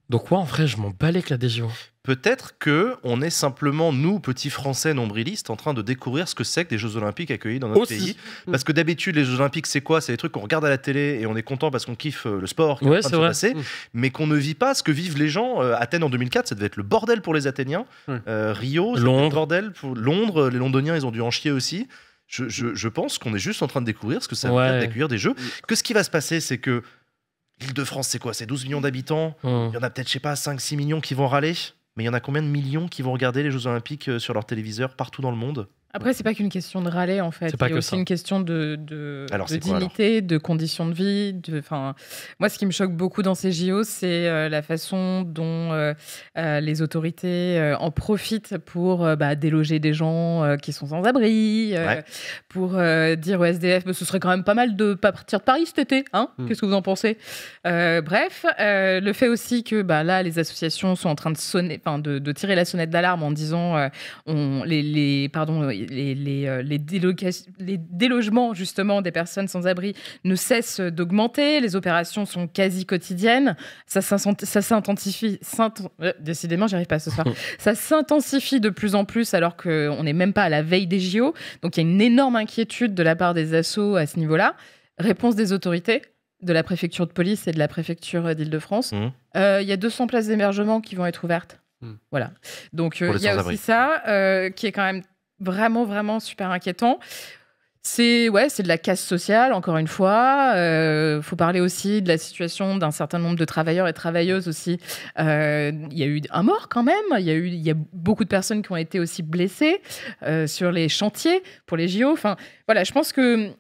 donc moi, en vrai, je m'en balais avec la DGO. Peut-être que on est simplement nous petits Français nombrilistes en train de découvrir ce que c'est que des Jeux Olympiques accueillis dans notre pays. Mm. Parce que d'habitude les Jeux Olympiques c'est quoi C'est des trucs qu'on regarde à la télé et on est content parce qu'on kiffe euh, le sport qui va se passer, mm. mais qu'on ne vit pas ce que vivent les gens. Euh, Athènes en 2004, ça devait être le bordel pour les Athéniens. Euh, Rio, Londres, bordel pour Londres. Les Londoniens, ils ont dû en chier aussi. Je, pense qu'on est juste en train de découvrir ce que ça veut dire d'accueillir des Jeux. Mm. Que ce qui va se passer, c'est que L'Île-de-France, c'est quoi C'est 12 millions mmh. d'habitants. Mmh. Il y en a peut-être, je sais pas, 5-6 millions qui vont râler. Mais il y en a combien de millions qui vont regarder les Jeux Olympiques euh, sur leur téléviseur partout dans le monde après, c'est pas qu'une question de râler en fait. C'est aussi une question de, dignité, de conditions de vie. De, moi, ce qui me choque beaucoup dans ces JO, c'est euh, la façon dont euh, euh, les autorités en profitent pour bah, déloger des gens qui sont sans abri, pour dire aux SDF, bah, ce serait quand même pas mal de pas partir de Paris cet été. Hein. Hmm. Qu'est-ce que vous en pensez Bref, le fait aussi que bah, là, les associations sont en train de sonner, de, de tirer la sonnette d'alarme en disant, on, les, les, pardon euh, les, délogements justement des personnes sans abri ne cessent d'augmenter, les opérations sont quasi quotidiennes, ça s'intensifie, je euh, décidément j'arrive pas ce soir, ça s'intensifie de plus en plus alors qu'on n'est même pas à la veille des JO, donc il y a une énorme inquiétude de la part des assauts à ce niveau-là. Réponse des autorités, de la préfecture de police et de la préfecture euh, d'Île-de-France. Mmh. Il y a 200 places d'hébergement qui vont être ouvertes. Mmh. Voilà. Donc il y a aussi ça qui est quand même vraiment, vraiment super inquiétant. C'est ouais, c'est de la casse sociale, encore une fois. Il euh, faut parler aussi de la situation d'un certain nombre de travailleurs et travailleuses aussi. Euh, il y a eu un mort quand même. Il y a eu il y a beaucoup de personnes qui ont été aussi blessées euh, sur les chantiers pour les JO. Enfin, voilà, je pense que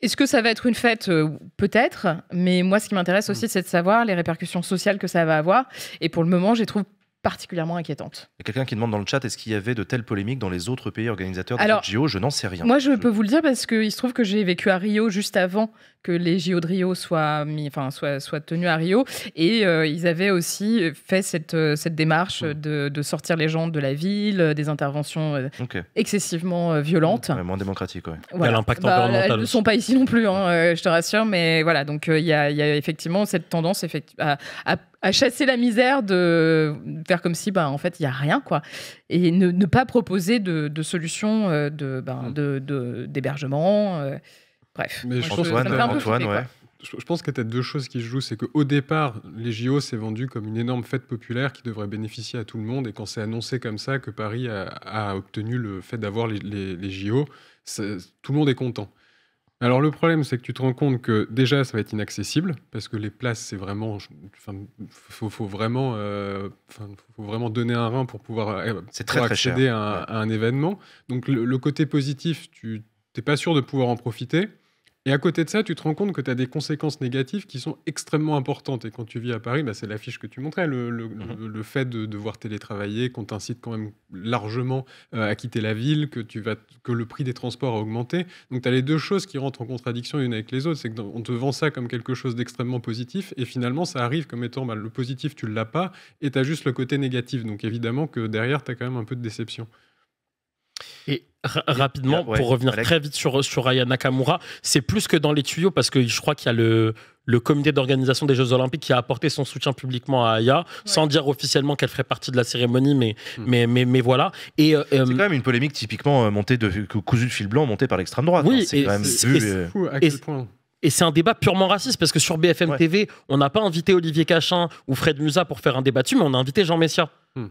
est-ce que ça va être une fête Peut-être, mais moi, ce qui m'intéresse aussi, mm. c'est de savoir les répercussions sociales que ça va avoir. Et pour le moment, je trouve particulièrement inquiétante. Il quelqu'un qui demande dans le chat est-ce qu'il y avait de telles polémiques dans les autres pays organisateurs de JO Je n'en sais rien. Moi, je, je, peux vous le dire parce qu'il se trouve que j'ai vécu à Rio juste avant que les JO de Rio soient, mis, enfin, soient, soient tenus à Rio. Et euh, ils avaient aussi fait cette, euh, cette démarche hmm. de, de, sortir les gens de la ville, euh, des interventions excessivement violentes. moins démocratiques, oui. L'impact bah, environnemental. Elles ne sont pas ici non plus, hein, je te rassure. Mais voilà, donc il y, y, a, effectivement cette tendance à, à chasser la misère, de faire comme si, bah, en fait, il n'y a rien, quoi. Et ne, pas proposer de, de solutions d'hébergement. Bah, hmm. De, de, de Bref. je, Antoine, Antoine, ouais. Je pense qu'il y a deux choses qui se jouent. C'est qu'au départ, les JO s'est vendu comme une énorme fête populaire qui devrait bénéficier à tout le monde. Et quand c'est annoncé comme ça que Paris a, obtenu le fait d'avoir les, JO, tout le monde est content. Alors le problème, c'est que tu te rends compte que déjà, ça va être inaccessible, parce que les places, c'est vraiment... Il faut, vraiment euh, faut vraiment donner un rein pour pouvoir, euh, très, accéder à un, événement. Donc le, le côté positif, tu n'es pas sûr de pouvoir en profiter. Et à côté de ça, tu te rends compte que tu as des conséquences négatives qui sont extrêmement importantes. Et quand tu vis à Paris, bah, c'est l'affiche que tu montrais, mhm. le, fait de devoir télétravailler, qu'on t'incite quand même largement euh, à quitter la ville, que, tu vas que le prix des transports a augmenté. Donc tu as les deux choses qui rentrent en contradiction l'une avec les autres. C'est qu'on te vend ça comme quelque chose d'extrêmement positif, et finalement ça arrive comme étant bah, le positif, tu ne l'as pas, et tu as juste le côté négatif. Donc évidemment que derrière, tu as quand même un peu de déception. Et rapidement, pour revenir très vite sur, sur Aya Nakamura, c'est plus que dans les tuyaux parce que je crois qu'il y a le, le comité d'organisation des Jeux Olympiques qui a apporté son soutien publiquement à Aya, sans dire officiellement qu'elle ferait partie de la cérémonie, mais, hmm. mais, mais, mais, voilà. Et, euh, c'est euh, quand même une polémique typiquement euh, montée de, cousue de fil blanc, montée par l'extrême droite. Oui, hein. c'est quand même Et, fou, à et c'est un débat purement raciste parce que sur BFM TV, on n'a pas invité Olivier Cachin ou Fred Musa pour faire un débat dessus, mais on a invité Jean Messia. Hmm.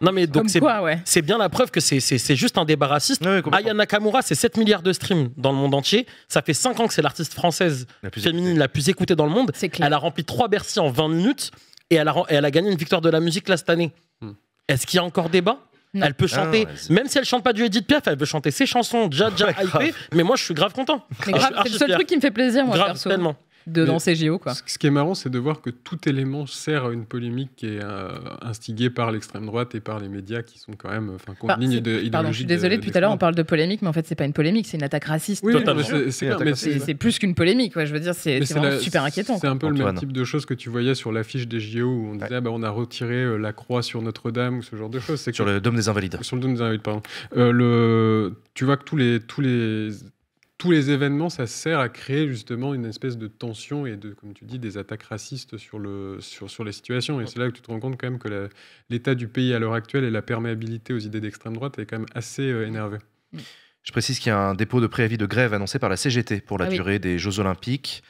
Non mais donc c'est ouais. c'est bien la preuve que c'est juste un débat raciste. Aya Nakamura, c'est 7 milliards de streams dans le monde entier. Ça fait 5 ans que c'est l'artiste française la féminine la plus écoutée dans le monde. Elle a rempli 3 Bercy en 20 minutes et elle a, gagné une victoire de la musique là cette année. Hmm. Est-ce qu'il y a encore débat Elle peut ah, chanter, même si elle chante pas du Edith Piaf, elle peut chanter ses chansons, déjà, déjà mais moi je suis grave content. C'est le seul truc qui me fait plaisir, moi, dans ces JO. Quoi. Ce qui est marrant, c'est de voir que tout élément sert à une polémique qui est instigée euh, instiguée par l'extrême droite et par les médias qui sont quand même euh, enfin, contre ligne de Pardon, je suis désolé, depuis tout à l'heure, on parle de polémique, mais en fait, c'est pas une polémique, c'est une attaque raciste. Oui, c'est plus qu'une polémique. je veux dire, c'est super inquiétant. C'est un peu le même type de choses que tu voyais sur l'affiche des JO où on disait ah, bah, on a retiré euh, la croix sur Notre-Dame ou ce genre de choses. Sur le dôme des Invalides. Sur le dôme des Invalides, pardon. Tu vois que tous les tous les événements, ça sert à créer justement une espèce de tension et de, comme tu dis, des attaques racistes sur, le, sur, les situations. Et c'est là que tu te rends compte quand même que l'état du pays à l'heure actuelle et la perméabilité aux idées d'extrême droite est quand même assez euh, énervée. Mm. Mm. Je précise qu'il y a un dépôt de préavis de grève annoncé par la CGT pour la ah durée des Jeux Olympiques.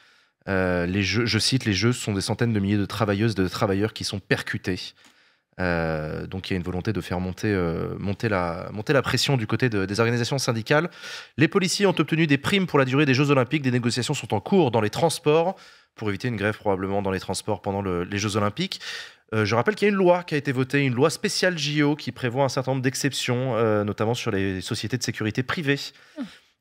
Euh, les jeux, je cite, les jeux sont des centaines de milliers de travailleuses et de travailleurs qui sont percutés. Euh, donc il y a une volonté de faire monter, euh, monter, la, monter la pression du côté des organisations syndicales. Les policiers ont obtenu des primes pour la durée des Jeux Olympiques. Des négociations sont en cours dans les transports pour éviter une grève probablement dans les transports pendant les Jeux Olympiques. Euh, je rappelle qu'il y a une loi qui a été votée, une loi spéciale JO qui prévoit un certain nombre d'exceptions, notamment sur les sociétés de sécurité privées.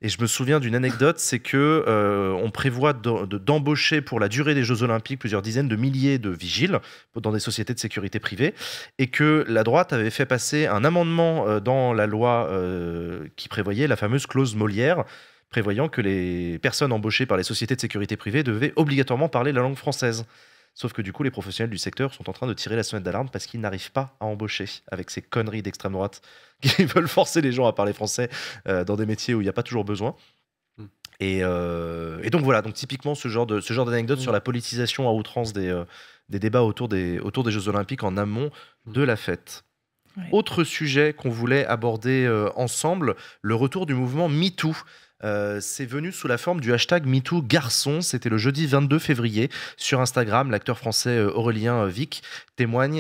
Et je me souviens d'une anecdote, c'est que euh, on prévoit d'embaucher pour la durée des Jeux Olympiques plusieurs dizaines de milliers de vigiles dans des sociétés de sécurité privée, et que la droite avait fait passer un amendement euh, dans la loi euh, qui prévoyait la fameuse clause Molière, prévoyant que les personnes embauchées par les sociétés de sécurité privée devaient obligatoirement parler la langue française. Sauf que du coup, les professionnels du secteur sont en train de tirer la sonnette d'alarme parce qu'ils n'arrivent pas à embaucher avec ces conneries d'extrême droite qui veulent forcer les gens à parler français euh, dans des métiers où il n'y a pas toujours besoin. Hmm. Euh, et, donc voilà, donc typiquement ce genre de d'anecdote hmm. sur la politisation à outrance des, euh, débats autour des, Jeux Olympiques en amont hmm. de la fête. Autre sujet qu'on voulait aborder ensemble, le retour du mouvement MeToo. Euh, c'est venu sous la forme du hashtag MeTooGarçon, C'était le jeudi 22 février. Sur Instagram, l'acteur français euh, Aurélien euh, Vic témoigne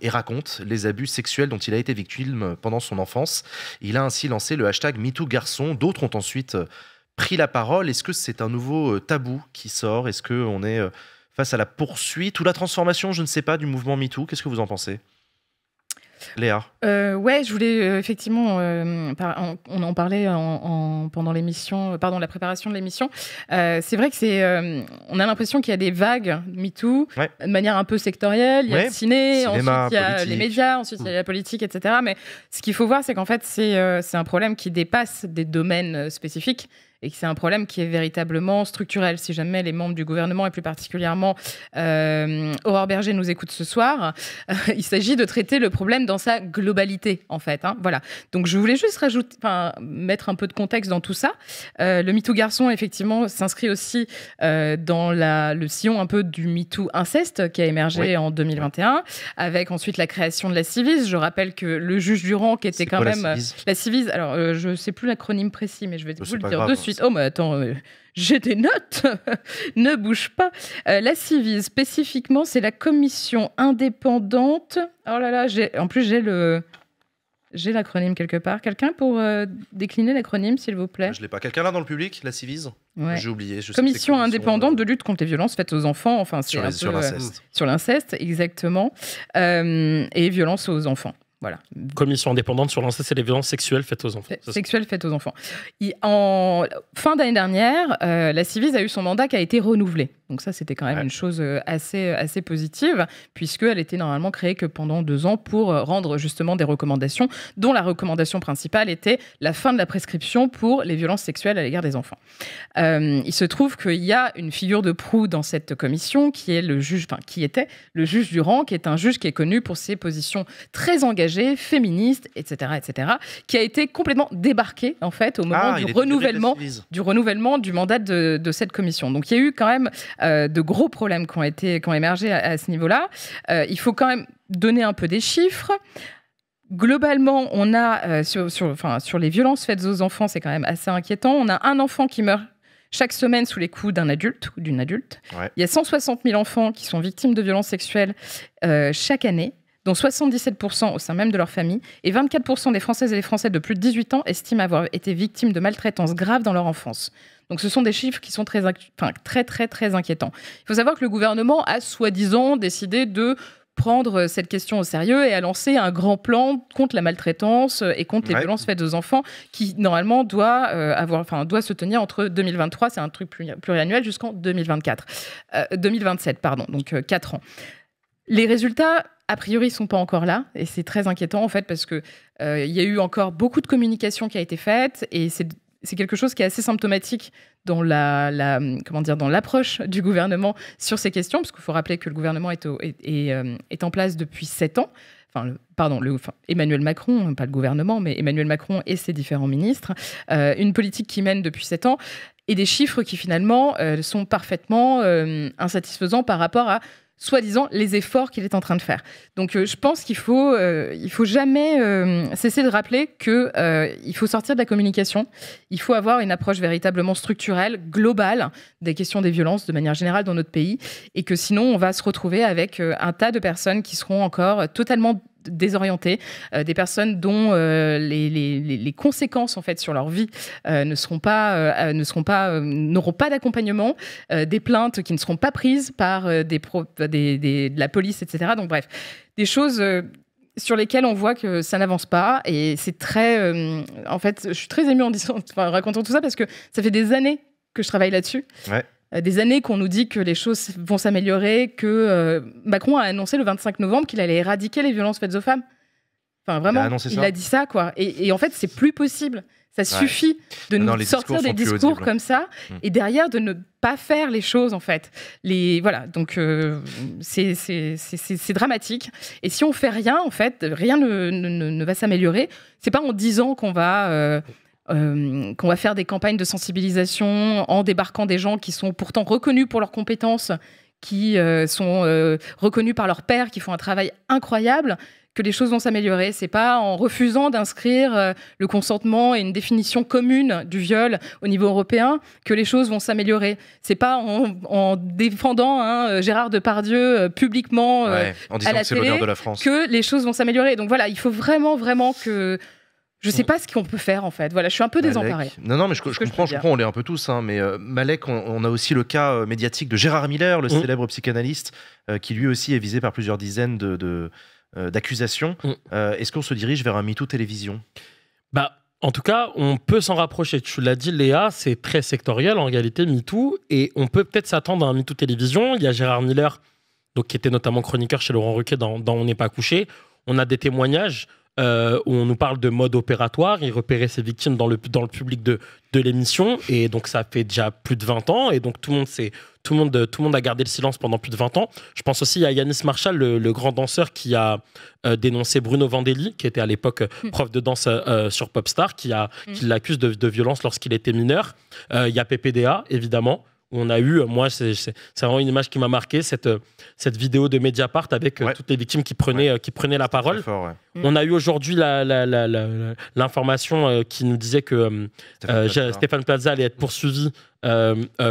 et raconte les abus sexuels dont il a été victime pendant son enfance. Il a ainsi lancé le hashtag MeTooGarçon, D'autres ont ensuite pris la parole. Est-ce que c'est un nouveau tabou qui sort Est-ce qu'on est face à la poursuite ou la transformation, je ne sais pas, du mouvement MeToo Qu'est-ce que vous en pensez Léa. Euh, ouais, je voulais euh, effectivement, euh, on, en parlait en, pendant l'émission, euh, pardon, la préparation de l'émission. c'est vrai que c'est, on a l'impression qu'il y a des vagues MeToo de manière un peu sectorielle. Il y a le ciné, ensuite il y a les médias, ensuite il y a mm. la politique, etc. Mais ce qu'il faut voir, c'est qu'en fait, c'est, c'est un problème qui dépasse des domaines spécifiques et que c'est un problème qui est véritablement structurel. Si jamais les membres du gouvernement, et plus particulièrement euh, Aurore Berger, nous écoutent ce soir, euh, il s'agit de traiter le problème dans sa globalité, en fait. Hein. voilà. Donc je voulais juste rajouter, mettre un peu de contexte dans tout ça. Euh, le MeToo garçon, effectivement, s'inscrit aussi euh, dans la, le sillon un peu du MeToo inceste qui a émergé en 2021, avec ensuite la création de la Civis. Je rappelle que le juge Durand, qui était quand même la Civis, alors je ne sais plus l'acronyme précis, mais je vais vous le dire de hein. suite Oh, mais attends, euh, j'ai des notes Ne bouge pas. Euh, la CIVIS, spécifiquement, c'est la commission indépendante. Oh là là, en plus, j'ai le. J'ai l'acronyme quelque part. Quelqu'un pour euh, décliner l'acronyme, s'il vous plaît Je l'ai pas. Quelqu'un là dans le public, la CIVIS J'ai oublié. Commission indépendante de lutte contre les violences faites aux enfants. Enfin, sur l'inceste. sur l'inceste, exactement. et violences aux enfants. Commission indépendante sur l'inceste et les violences sexuelles faites aux enfants. Sexuelles faites aux enfants. en fin d'année dernière, euh, la CIVIS a eu son mandat qui a été renouvelé. Donc ça, c'était quand même une chose euh, assez, euh, assez positive, puisqu'elle était normalement créée que pendant deux ans pour rendre justement des recommandations, dont la recommandation principale était la fin de la prescription pour les violences sexuelles à l'égard des enfants. il se trouve qu'il y a une figure de proue dans cette commission qui est le juge, qui était le juge Durand, qui est un juge qui est connu pour ses positions très engagées féministe, etc., etc., qui a été complètement débarquée en fait au moment ah, du renouvellement, du renouvellement du mandat de, cette commission. Donc il y a eu quand même euh, de gros problèmes qui ont été, qui ont émergé à, ce niveau-là. Euh, il faut quand même donner un peu des chiffres. Globalement, on a euh, sur, enfin, sur les violences faites aux enfants, c'est quand même assez inquiétant. On a un enfant qui meurt chaque semaine sous les coups d'un adulte ou d'une adulte. Il y a 160 000 enfants qui sont victimes de violences sexuelles chaque année dont 77% au sein même de leur famille, et 24% des Françaises et des Français de plus de 18 ans estiment avoir été victimes de maltraitance grave dans leur enfance. Donc ce sont des chiffres qui sont très, très, très, très inquiétants. Il faut savoir que le gouvernement a soi-disant décidé de prendre euh, cette question au sérieux et a lancé un grand plan contre la maltraitance euh, et contre les violences faites aux enfants qui normalement doit euh, doit se tenir entre 2023 c'est un truc pluriannuel jusqu'en 2024 2027 pardon donc 4 ans les résultats a priori, ils sont pas encore là, et c'est très inquiétant en fait parce qu'il euh, y a eu encore beaucoup de communication qui a été faite, et c'est quelque chose qui est assez symptomatique dans la, comment dire dans l'approche du gouvernement sur ces questions, parce qu'il faut rappeler que le gouvernement est, euh, est, en place depuis sept ans. Enfin, pardon, le, Emmanuel Macron, pas le gouvernement, mais Emmanuel Macron et ses différents ministres, euh, une politique qui mène depuis sept ans et des chiffres qui finalement sont parfaitement insatisfaisants par rapport à soi-disant les efforts qu'il est en train de faire. Donc euh, je pense qu'il faut euh, faut jamais euh, cesser de rappeler que il faut sortir de la communication, il faut avoir une approche véritablement structurelle, globale des questions des violences de manière générale dans notre pays et que sinon on va se retrouver avec un tas de personnes qui seront encore totalement désorientées, euh, des personnes dont euh, les, conséquences en fait sur leur vie euh, ne seront pas, ne seront pas, n'auront pas d'accompagnement, des plaintes qui ne seront pas prises par des, de la police, etc. Donc bref, des choses sur lesquelles on voit que ça n'avance pas. Et c'est très. en fait, je suis très émue en, disant, racontant tout ça parce que ça fait des années que je travaille là-dessus. Euh, des années qu'on nous dit que les choses vont s'améliorer, que euh, Macron a annoncé le 25 novembre qu'il allait éradiquer les violences faites aux femmes. Enfin, vraiment, il a, dit ça, quoi. Et, en fait, c'est plus possible. Ça suffit de ah nous sortir des discours comme ça mm. et derrière de ne pas faire les choses, en fait. Les, voilà, donc euh, c'est dramatique. Et si on fait rien, en fait, rien ne, va s'améliorer. C'est pas en disant ans qu'on va. Euh, qu'on va faire des campagnes de sensibilisation en débarquant des gens qui sont pourtant reconnus pour leurs compétences, qui euh, sont euh, reconnus par leurs pairs, qui font un travail incroyable, que les choses vont s'améliorer. C'est pas en refusant d'inscrire le consentement et une définition commune du viol au niveau européen que les choses vont s'améliorer. C'est pas en, défendant hein, Gérard Depardieu publiquement à la de la France. que les choses vont s'améliorer. Donc voilà, il faut vraiment, vraiment que je ne sais mm. pas ce qu'on peut faire en fait. Voilà, je suis un peu Malek. Non, non, mais je, comprends, on l'est un peu tous. Hein, mais euh, Malek, on, a aussi le cas euh, médiatique de Gérard Miller, le mm. célèbre psychanalyste, euh, qui lui aussi est visé par plusieurs dizaines de, d'accusations. Mm. est-ce qu'on se dirige vers un MeToo télévision Bah, en tout cas, on peut s'en rapprocher. Tu l'as dit, Léa, c'est très sectoriel en réalité, MeToo, et on peut peut-être s'attendre à un MeToo télévision. Il y a Gérard Miller, donc qui était notamment chroniqueur chez Laurent Ruquet dans, dans On n'est pas couché. On a des témoignages. Euh, où on nous parle de mode opératoire. Il repérait ses victimes dans le, dans le public de, l'émission. Et donc, ça fait déjà plus de 20 ans. Et donc, tout le monde tout le monde, tout le monde a gardé le silence pendant plus de 20 ans. Je pense aussi à Yanis Marshall, le, grand danseur qui a euh, dénoncé Bruno Vandelli, qui était à l'époque euh, hmm. prof de danse sur Popstar, qui, hmm. qui l'accuse de, violence lorsqu'il était mineur. Il y a PPDA, évidemment où on a eu, moi, c'est vraiment une image qui m'a marqué, cette, cette vidéo de Mediapart avec euh, toutes les victimes qui prenaient, euh, qui prenaient la parole. On a eu aujourd'hui l'information euh, qui nous disait que Stéphane, Plaza. allait être poursuivi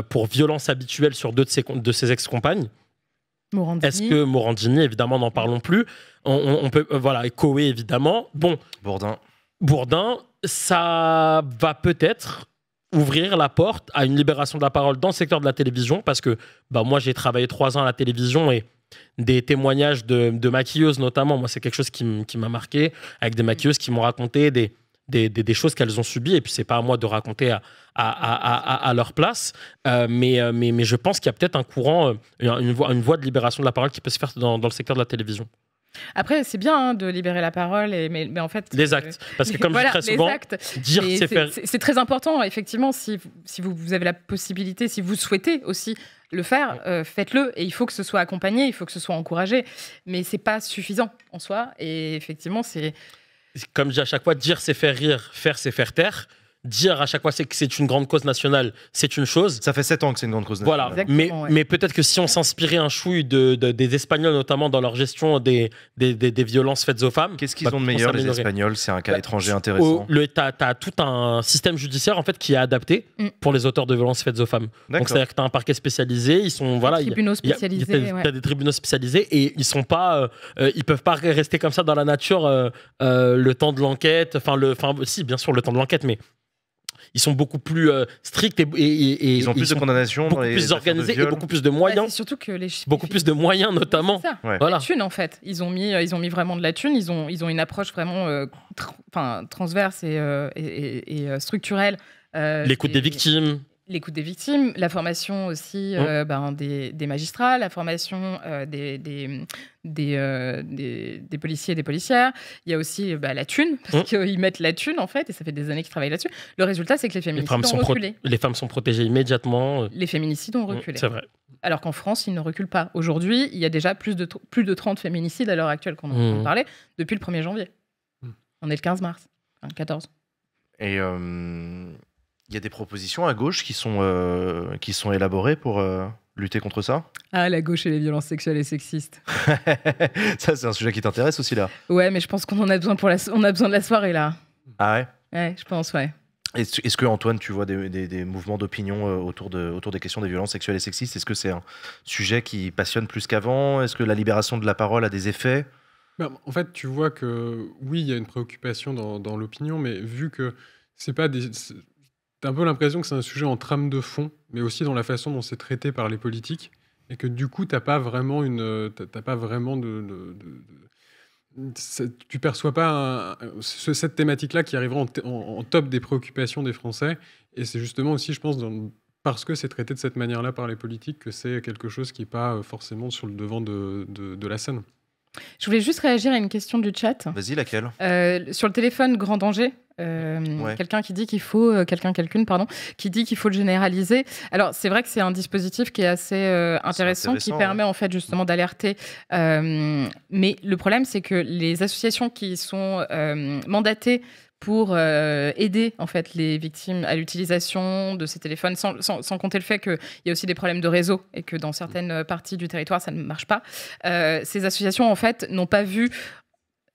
pour violence habituelle sur deux de ses, de ses ex-compagnes. Est-ce que Morandini, évidemment, n'en parlons plus. On, peut, voilà, Coé, évidemment. Bon. Bourdin. Bourdin, ça va peut-être ouvrir la porte à une libération de la parole dans le secteur de la télévision parce que bah, moi j'ai travaillé trois ans à la télévision et des témoignages de, de maquilleuses notamment, moi c'est quelque chose qui m'a marqué, avec des maquilleuses qui m'ont raconté des, des, des, choses qu'elles ont subies, et puis c'est pas à moi de raconter à, à, à, à leur place, euh, mais, euh, mais, mais, je pense qu'il y a peut-être un courant, euh, une, une, voie, une de libération de la parole qui peut se faire dans, dans le secteur de la télévision. Après, c'est bien hein, de libérer la parole, mais, en fait. Les actes. Euh, Parce que, comme je dis très souvent, dire, c'est faire. C'est très important, effectivement, si, vous, avez la possibilité, si vous souhaitez aussi le faire, euh, faites-le. Et il faut que ce soit accompagné, il faut que ce soit encouragé. Mais ce n'est pas suffisant en soi. Et effectivement, c'est. Comme je dis à chaque fois, dire, c'est faire rire, faire, c'est faire taire dire à chaque fois que c'est une grande cause nationale, c'est une chose. Ça fait 7 ans que c'est une grande cause nationale. Voilà, mais, mais peut-être que si on s'inspirait un chouille de, des Espagnols, notamment dans leur gestion des, des, des, violences faites aux femmes. Qu'est-ce qu'ils bah, ont de meilleur, les Espagnols C'est un cas bah, étranger intéressant. Tu as, tout un système judiciaire en fait qui est adapté mm. pour les auteurs de violences faites aux femmes. Donc c'est-à-dire que tu un parquet spécialisé, ils sont. Voilà, des tribunaux spécialisés. des tribunaux spécialisés et ils sont pas. Euh, euh, ils peuvent pas rester comme ça dans la nature euh, le temps de l'enquête. Enfin, le, enfin, si, bien sûr, le temps de l'enquête, mais ils sont beaucoup plus euh, stricts et, ils ont plus de condamnations, beaucoup plus organisés et beaucoup plus de moyens. surtout que les beaucoup plus de moyens notamment. Voilà. La thune en fait, ils ont mis euh, ils ont mis vraiment de la thune, ils ont ils ont une approche vraiment euh, enfin transverse et, et structurelle. L'écoute des victimes l'écoute des victimes, la formation aussi mmh. euh, bah, des, magistrats, la formation euh, des, euh, des, des, policiers et des policières. Il y a aussi bah, la thune, parce mmh. qu'ils mettent la thune en fait, et ça fait des années qu'ils travaillent là-dessus. Le résultat, c'est que les féminicides femmes ont reculé. Les femmes sont protégées immédiatement. Les féminicides ont mmh, reculé. c'est vrai. Alors qu'en France, ils ne reculent pas. Aujourd'hui, il y a déjà plus de, plus de 30 féminicides à l'heure actuelle qu'on en parlait, depuis le 1er janvier. On est le 15 mars, enfin, 14. Et il y a des propositions à gauche qui sont, euh, qui sont élaborées pour euh, lutter contre ça Ah, la gauche et les violences sexuelles et sexistes. ça, c'est un sujet qui t'intéresse aussi, là Ouais, mais je pense qu'on en a besoin, pour la, on a besoin de la soirée, là. Ah ouais Ouais, je pense, ouais. Est-ce que, Antoine, tu vois des, des, mouvements d'opinion euh, autour, de, autour des questions des violences sexuelles et sexistes Est-ce que c'est un sujet qui passionne plus qu'avant Est-ce que la libération de la parole a des effets bah, En fait, tu vois que oui, il y a une préoccupation dans, dans l'opinion, mais vu que c'est pas des T'as un peu l'impression que c'est un sujet en trame de fond, mais aussi dans la façon dont c'est traité par les politiques, et que du coup, t'as pas vraiment une, pas vraiment de, de, tu perçois pas cette thématique-là qui arrivera en, top des préoccupations des Français, et c'est justement aussi, je pense, parce que c'est traité de cette manière-là par les politiques, que c'est quelque chose qui n'est pas forcément sur le devant de la scène. Je voulais juste réagir à une question du chat. Vas-y, laquelle euh, Sur le téléphone, grand danger. Euh, quelqu'un qui dit qu'il faut, euh, quelqu'un, quelqu'une, pardon, qui dit qu'il faut le généraliser. Alors, c'est vrai que c'est un dispositif qui est assez intéressant, qui permet en fait justement d'alerter. mais le problème, c'est que les associations qui sont mandatées pour euh, aider en fait les victimes à l'utilisation de ces téléphones, sans, compter le fait qu'il y a aussi des problèmes de réseau et que dans certaines euh, parties du territoire ça ne marche pas. Euh, ces associations en fait n'ont pas vu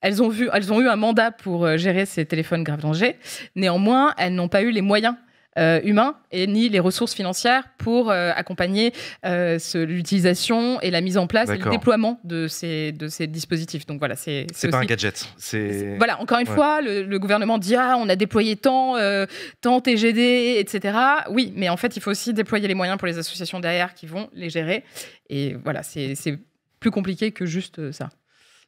elles ont, vu, elles ont eu un mandat pour gérer ces téléphones grave danger. Néanmoins, elles n'ont pas eu les moyens humain euh, humains et ni les ressources financières pour euh, accompagner euh, l'utilisation et la mise en place et le déploiement de ces, de ces dispositifs. Donc voilà, c'est. C'est pas un gadget. Voilà, encore une fois, le, gouvernement dit ah on a déployé tant, tant TGD, etc. Oui, mais en fait il faut aussi déployer les moyens pour les associations derrière qui vont les gérer. Et voilà, c'est plus compliqué que juste ça.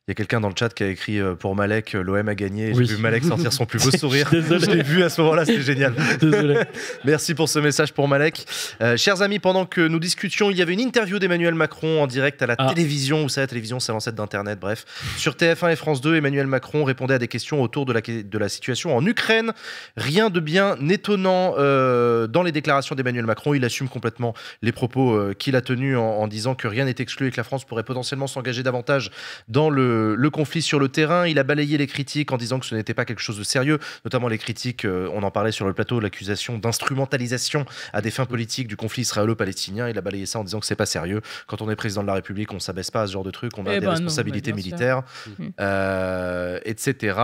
Il y a quelqu'un dans le chat qui a écrit euh, pour Malek, euh, l'OM a gagné. J'ai vu Malek sortir son plus beau sourire. Désolé. Je l'ai vu à ce moment-là, c'était génial. Désolé. Merci pour ce message pour Malek. Euh, chers amis, pendant que nous discutions, il y avait une interview d'Emmanuel Macron en direct à la ah. télévision, vous savez, la télévision, c'est l'ancêtre d'Internet, bref. Sur TF1 et France 2, Emmanuel Macron répondait à des questions autour de la, de la situation en Ukraine. Rien de bien étonnant dans les déclarations d'Emmanuel Macron. Il assume complètement les propos qu'il a tenus en, en disant que rien n'est exclu et que la France pourrait potentiellement s'engager davantage dans le euh, le, conflit sur le terrain. Il a balayé les critiques en disant que ce n'était pas quelque chose de sérieux, notamment les critiques, euh, on en parlait sur le plateau, l'accusation d'instrumentalisation à des fins politiques du conflit israélo-palestinien. Il a balayé ça en disant que c'est pas sérieux. Quand on est président de la République, on s'abaisse pas à ce genre de truc, on a eh des ben responsabilités militaires, mm. euh, etc.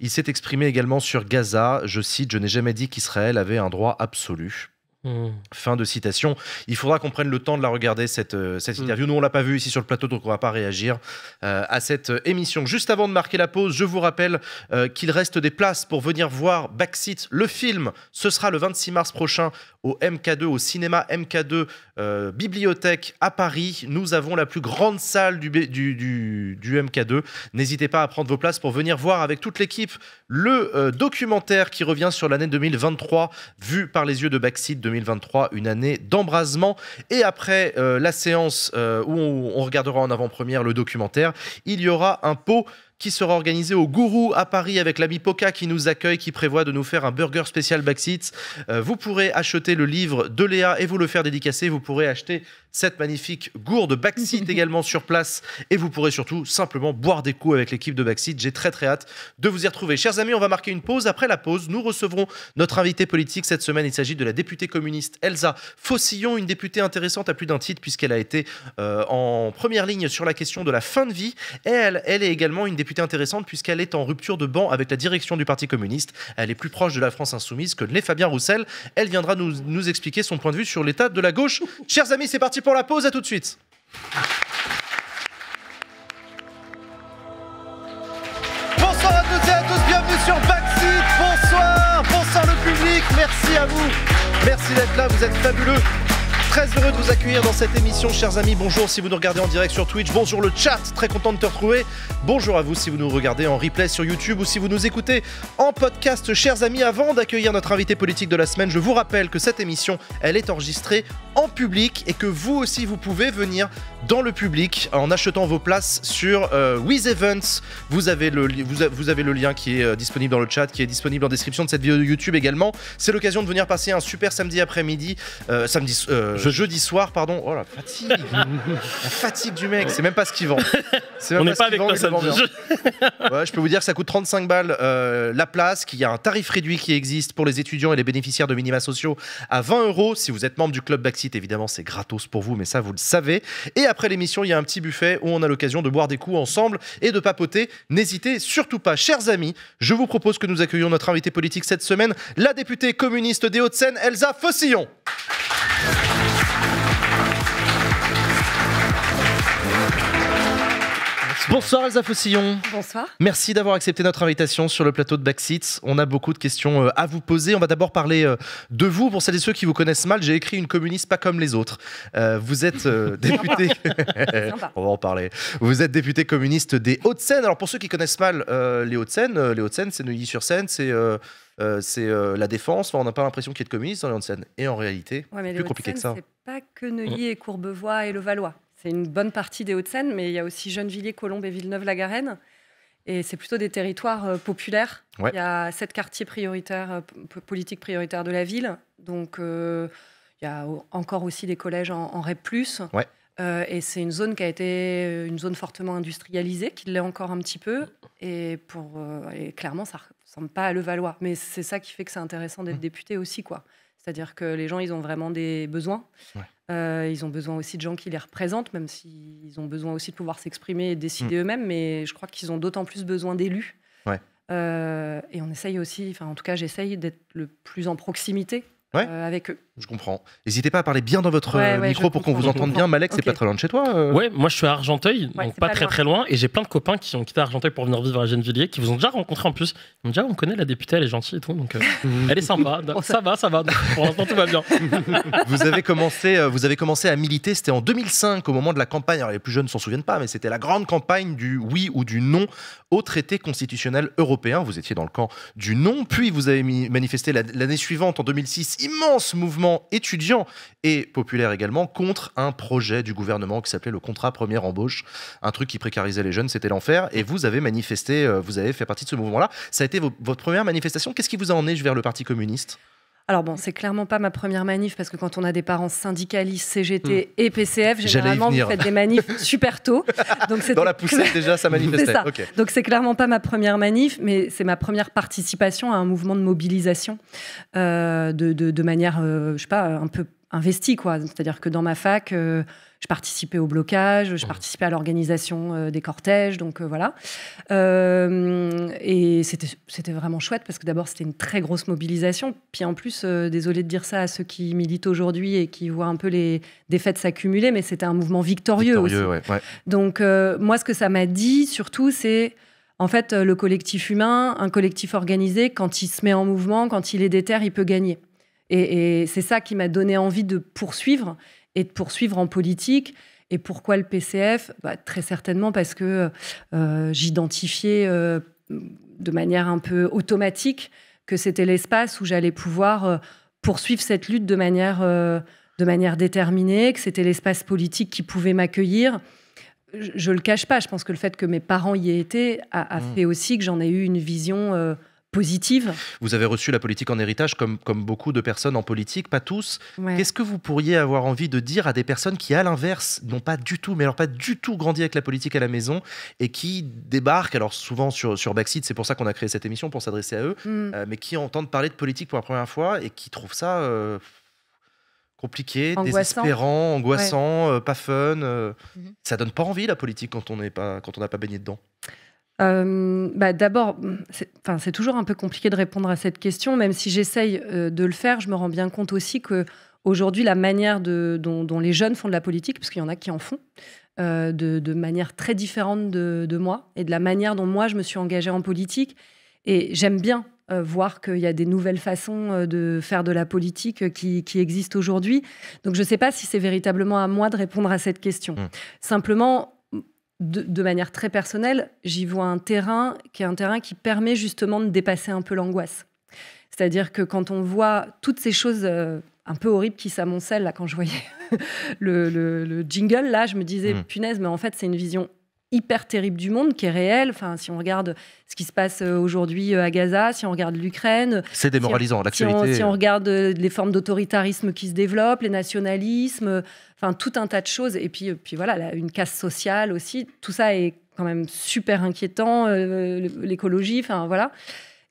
Il s'est exprimé également sur Gaza. Je cite Je n'ai jamais dit qu'Israël avait un droit absolu. Mmh. Fin de citation. Il faudra qu'on prenne le temps de la regarder, cette, euh, cette mmh. interview. Nous, on ne l'a pas vue ici sur le plateau, donc on ne va pas réagir euh, à cette euh, émission. Juste avant de marquer la pause, je vous rappelle qu'il reste des places pour venir voir Backseat, le film. Ce sera le 26 mars prochain au MK2, au cinéma MK2 Bibliothèque à Paris. Nous avons la plus grande salle du, du, du, du MK2. N'hésitez pas à prendre vos places pour venir voir avec toute l'équipe le documentaire qui revient sur l'année 2023, vu par les yeux de Backseat 2023. 2023, une année d'embrasement. Et après euh, la séance euh, où on, regardera en avant-première le documentaire, il y aura un pot qui sera organisé au Gourou à Paris avec l'ami Poca qui nous accueille, qui prévoit de nous faire un burger spécial Backseat. Euh, vous pourrez acheter le livre de Léa et vous le faire dédicacer. Vous pourrez acheter cette magnifique gourde Backseat également sur place. Et vous pourrez surtout simplement boire des coups avec l'équipe de Backseat. J'ai très très hâte de vous y retrouver. Chers amis, on va marquer une pause. Après la pause, nous recevrons notre invité politique cette semaine. Il s'agit de la députée communiste Elsa Faucillon, une députée intéressante à plus d'un titre puisqu'elle a été euh, en première ligne sur la question de la fin de vie. Et elle, elle est également une députée intéressante puisqu'elle est en rupture de banc avec la direction du Parti communiste. Elle est plus proche de la France insoumise que les Fabien Roussel. Elle viendra nous, nous expliquer son point de vue sur l'état de la gauche. Chers amis, c'est parti pour la pause, à tout de suite. Bonsoir à toutes et à tous, bienvenue sur Backseat, bonsoir, bonsoir le public, merci à vous, merci d'être là, vous êtes fabuleux. Très heureux de vous accueillir dans cette émission, chers amis. Bonjour si vous nous regardez en direct sur Twitch. Bonjour le chat, très content de te retrouver. Bonjour à vous si vous nous regardez en replay sur YouTube ou si vous nous écoutez en podcast, chers amis. Avant d'accueillir notre invité politique de la semaine, je vous rappelle que cette émission, elle est enregistrée en public et que vous aussi, vous pouvez venir dans le public en achetant vos places sur euh, WizEvents Events. Vous avez, le, vous, avez le lien qui est euh, disponible dans le chat, qui est disponible en description de cette vidéo YouTube également. C'est l'occasion de venir passer un super samedi après-midi, euh, samedi, jeudi soir, pardon. Oh la fatigue La fatigue du mec, c'est même pas ce qu'il vend. On n'est pas, avec ça Je peux vous dire que ça coûte 35 balles euh, la place, qu'il y a un tarif réduit qui existe pour les étudiants et les bénéficiaires de minima sociaux à 20 euros. Si vous êtes membre du club Backseat, évidemment, c'est gratos pour vous, mais ça, vous le savez. Et après l'émission, il y a un petit buffet où on a l'occasion de boire des coups ensemble et de papoter. N'hésitez surtout pas, chers amis. Je vous propose que nous accueillions notre invité politique cette semaine, la députée communiste des Hauts-de-Seine, Elsa Fossillon. Bonsoir Elsa Fossillon. Bonsoir. Merci d'avoir accepté notre invitation sur le plateau de Backseats. On a beaucoup de questions euh, à vous poser. On va d'abord parler euh, de vous. Pour celles et ceux qui vous connaissent mal, j'ai écrit une communiste pas comme les autres. Euh, vous êtes député. On va en parler. Vous êtes député communiste des Hauts-de-Seine. Alors pour ceux qui connaissent mal les Hauts-de-Seine, les Hauts-de-Seine, c'est Neuilly-sur-Seine, c'est c'est la défense. on n'a pas l'impression qu'il y ait de communistes dans les Hauts-de-Seine. Et en réalité, plus compliqué que ça. C'est pas que Neuilly et Courbevoie et Levallois c'est une bonne partie des Hauts-de-Seine, mais il y a aussi Gennevilliers, Colombes et Villeneuve-la-Garenne. Et c'est plutôt des territoires euh, populaires. Il y a sept quartiers prioritaires, euh, politiques prioritaires de la ville. Donc, euh, il y a encore aussi des collèges en, REP+. et c'est une zone qui a été une zone fortement industrialisée, qui l'est encore un petit peu. Et, clairement, ça ne ressemble pas à Levallois. Mais c'est ça qui fait que c'est intéressant d'être mmh. député aussi, quoi. C'est-à-dire que les gens, ils ont vraiment des besoins. Euh, ils ont besoin aussi de gens qui les représentent, même s'ils ont besoin aussi de pouvoir s'exprimer et décider hmm. eux-mêmes. Mais je crois qu'ils ont d'autant plus besoin d'élus. Euh, et on essaye aussi, enfin en tout cas j'essaye d'être le plus en proximité euh, avec eux. Je comprends. N'hésitez pas à parler bien dans votre euh, micro pour qu'on vous entende bien. Malek, c'est pas très loin de chez toi Oui, euh. Ouais, moi je suis à Argenteuil, donc pas, très très loin. Et j'ai plein de copains qui ont quitté Argenteuil pour venir vivre à Gennevilliers, qui vous ont déjà rencontré en plus. Ils m'ont dit ah, on connaît la députée, elle est gentille et tout. Donc euh, elle est sympa. ça... va, ça va. pour l'instant, tout va bien. vous, avez commencé, vous avez commencé à militer, c'était en 2005, au moment de la campagne. Alors les plus jeunes ne s'en souviennent pas, mais c'était la grande campagne du oui ou du non au traité constitutionnel européen. Vous étiez dans le camp du non, puis vous avez manifesté l'année suivante, en 2006, immense mouvement étudiant et populaire également contre un projet du gouvernement qui s'appelait le contrat première embauche, un truc qui précarisait les jeunes, c'était l'enfer. Et vous avez manifesté, euh, vous avez fait partie de ce mouvement-là. Ça a été votre première manifestation. Qu'est-ce qui vous a emmené vers le Parti communiste alors bon, c'est clairement pas ma première manif parce que quand on a des parents syndicalistes, CGT hmm. et PCF, généralement vous faites des manifs super tôt. Donc Dans la poussée déjà, ça manifestait. Donc c'est clairement pas ma première manif, mais c'est ma première participation à un mouvement de mobilisation euh, de, manière, euh, je sais pas, un peu investie quoi. C'est-à-dire que dans ma fac. Euh, je participais au blocage, je mmh. participais à l'organisation euh, des cortèges, donc euh, voilà. Euh, et c'était vraiment chouette parce que d'abord c'était une très grosse mobilisation, puis en plus, désolé de dire ça à ceux qui militent aujourd'hui et qui voient un peu les défaites s'accumuler, mais c'était un mouvement victorieux, aussi. Donc moi, ce que ça m'a dit surtout, c'est en fait, le collectif humain, un collectif organisé, quand il se met en mouvement, quand il est déter, il peut gagner. Et, et c'est ça qui m'a donné envie de poursuivre et de poursuivre en politique. Et pourquoi le PCF bah, Très certainement parce que euh, j'identifiais euh, de manière un peu automatique que c'était l'espace où j'allais pouvoir euh, poursuivre cette lutte de manière, de manière déterminée, que c'était l'espace politique qui pouvait m'accueillir. Je ne le cache pas, je pense que le fait que mes parents y aient été a, mmh. fait aussi que j'en ai eu une vision positive. Vous avez reçu la politique en héritage comme, comme beaucoup de personnes en politique, pas tous. Qu'est-ce que vous pourriez avoir envie de dire à des personnes qui, à l'inverse, n'ont pas du tout, mais alors pas du tout grandi avec la politique à la maison et qui débarquent, alors souvent sur, sur Backseat, c'est pour ça qu'on a créé cette émission, pour s'adresser à eux, mm. euh, mais qui entendent parler de politique pour la première fois et qui trouvent ça... Euh, compliqué, désespérant, angoissant, euh, pas fun. Mm-hmm. Ça donne pas envie la politique quand on quand on n'a pas baigné dedans. Euh, bah D'abord, c'est toujours un peu compliqué de répondre à cette question, même si j'essaye euh, de le faire, je me rends bien compte aussi que aujourd'hui, la manière de, dont, les jeunes font de la politique, parce qu'il y en a qui en font, euh, de, manière très différente de, moi, et de la manière dont moi je me suis engagée en politique, et j'aime bien voir qu'il y a des nouvelles façons de faire de la politique qui, existent aujourd'hui. Donc je ne sais pas si c'est véritablement à moi de répondre à cette question. Mmh. Simplement, de, manière très personnelle, j'y vois un terrain qui est un terrain qui permet justement de dépasser un peu l'angoisse. C'est-à-dire que quand on voit toutes ces choses euh, un peu horribles qui s'amoncellent, là, quand je voyais le, jingle, là, je me disais, mmh. punaise, mais en fait, c'est une vision hyper terrible du monde qui est réel. Enfin, si on regarde ce qui se passe euh, aujourd'hui euh, à Gaza, si on regarde l'Ukraine. C'est démoralisant, si l'actualité. Si, on euh. regarde les formes d'autoritarisme qui se développent, les nationalismes, enfin, tout un tas de choses. Et puis, puis voilà, une casse sociale aussi. Tout ça est quand même super inquiétant, l'écologie, enfin, voilà.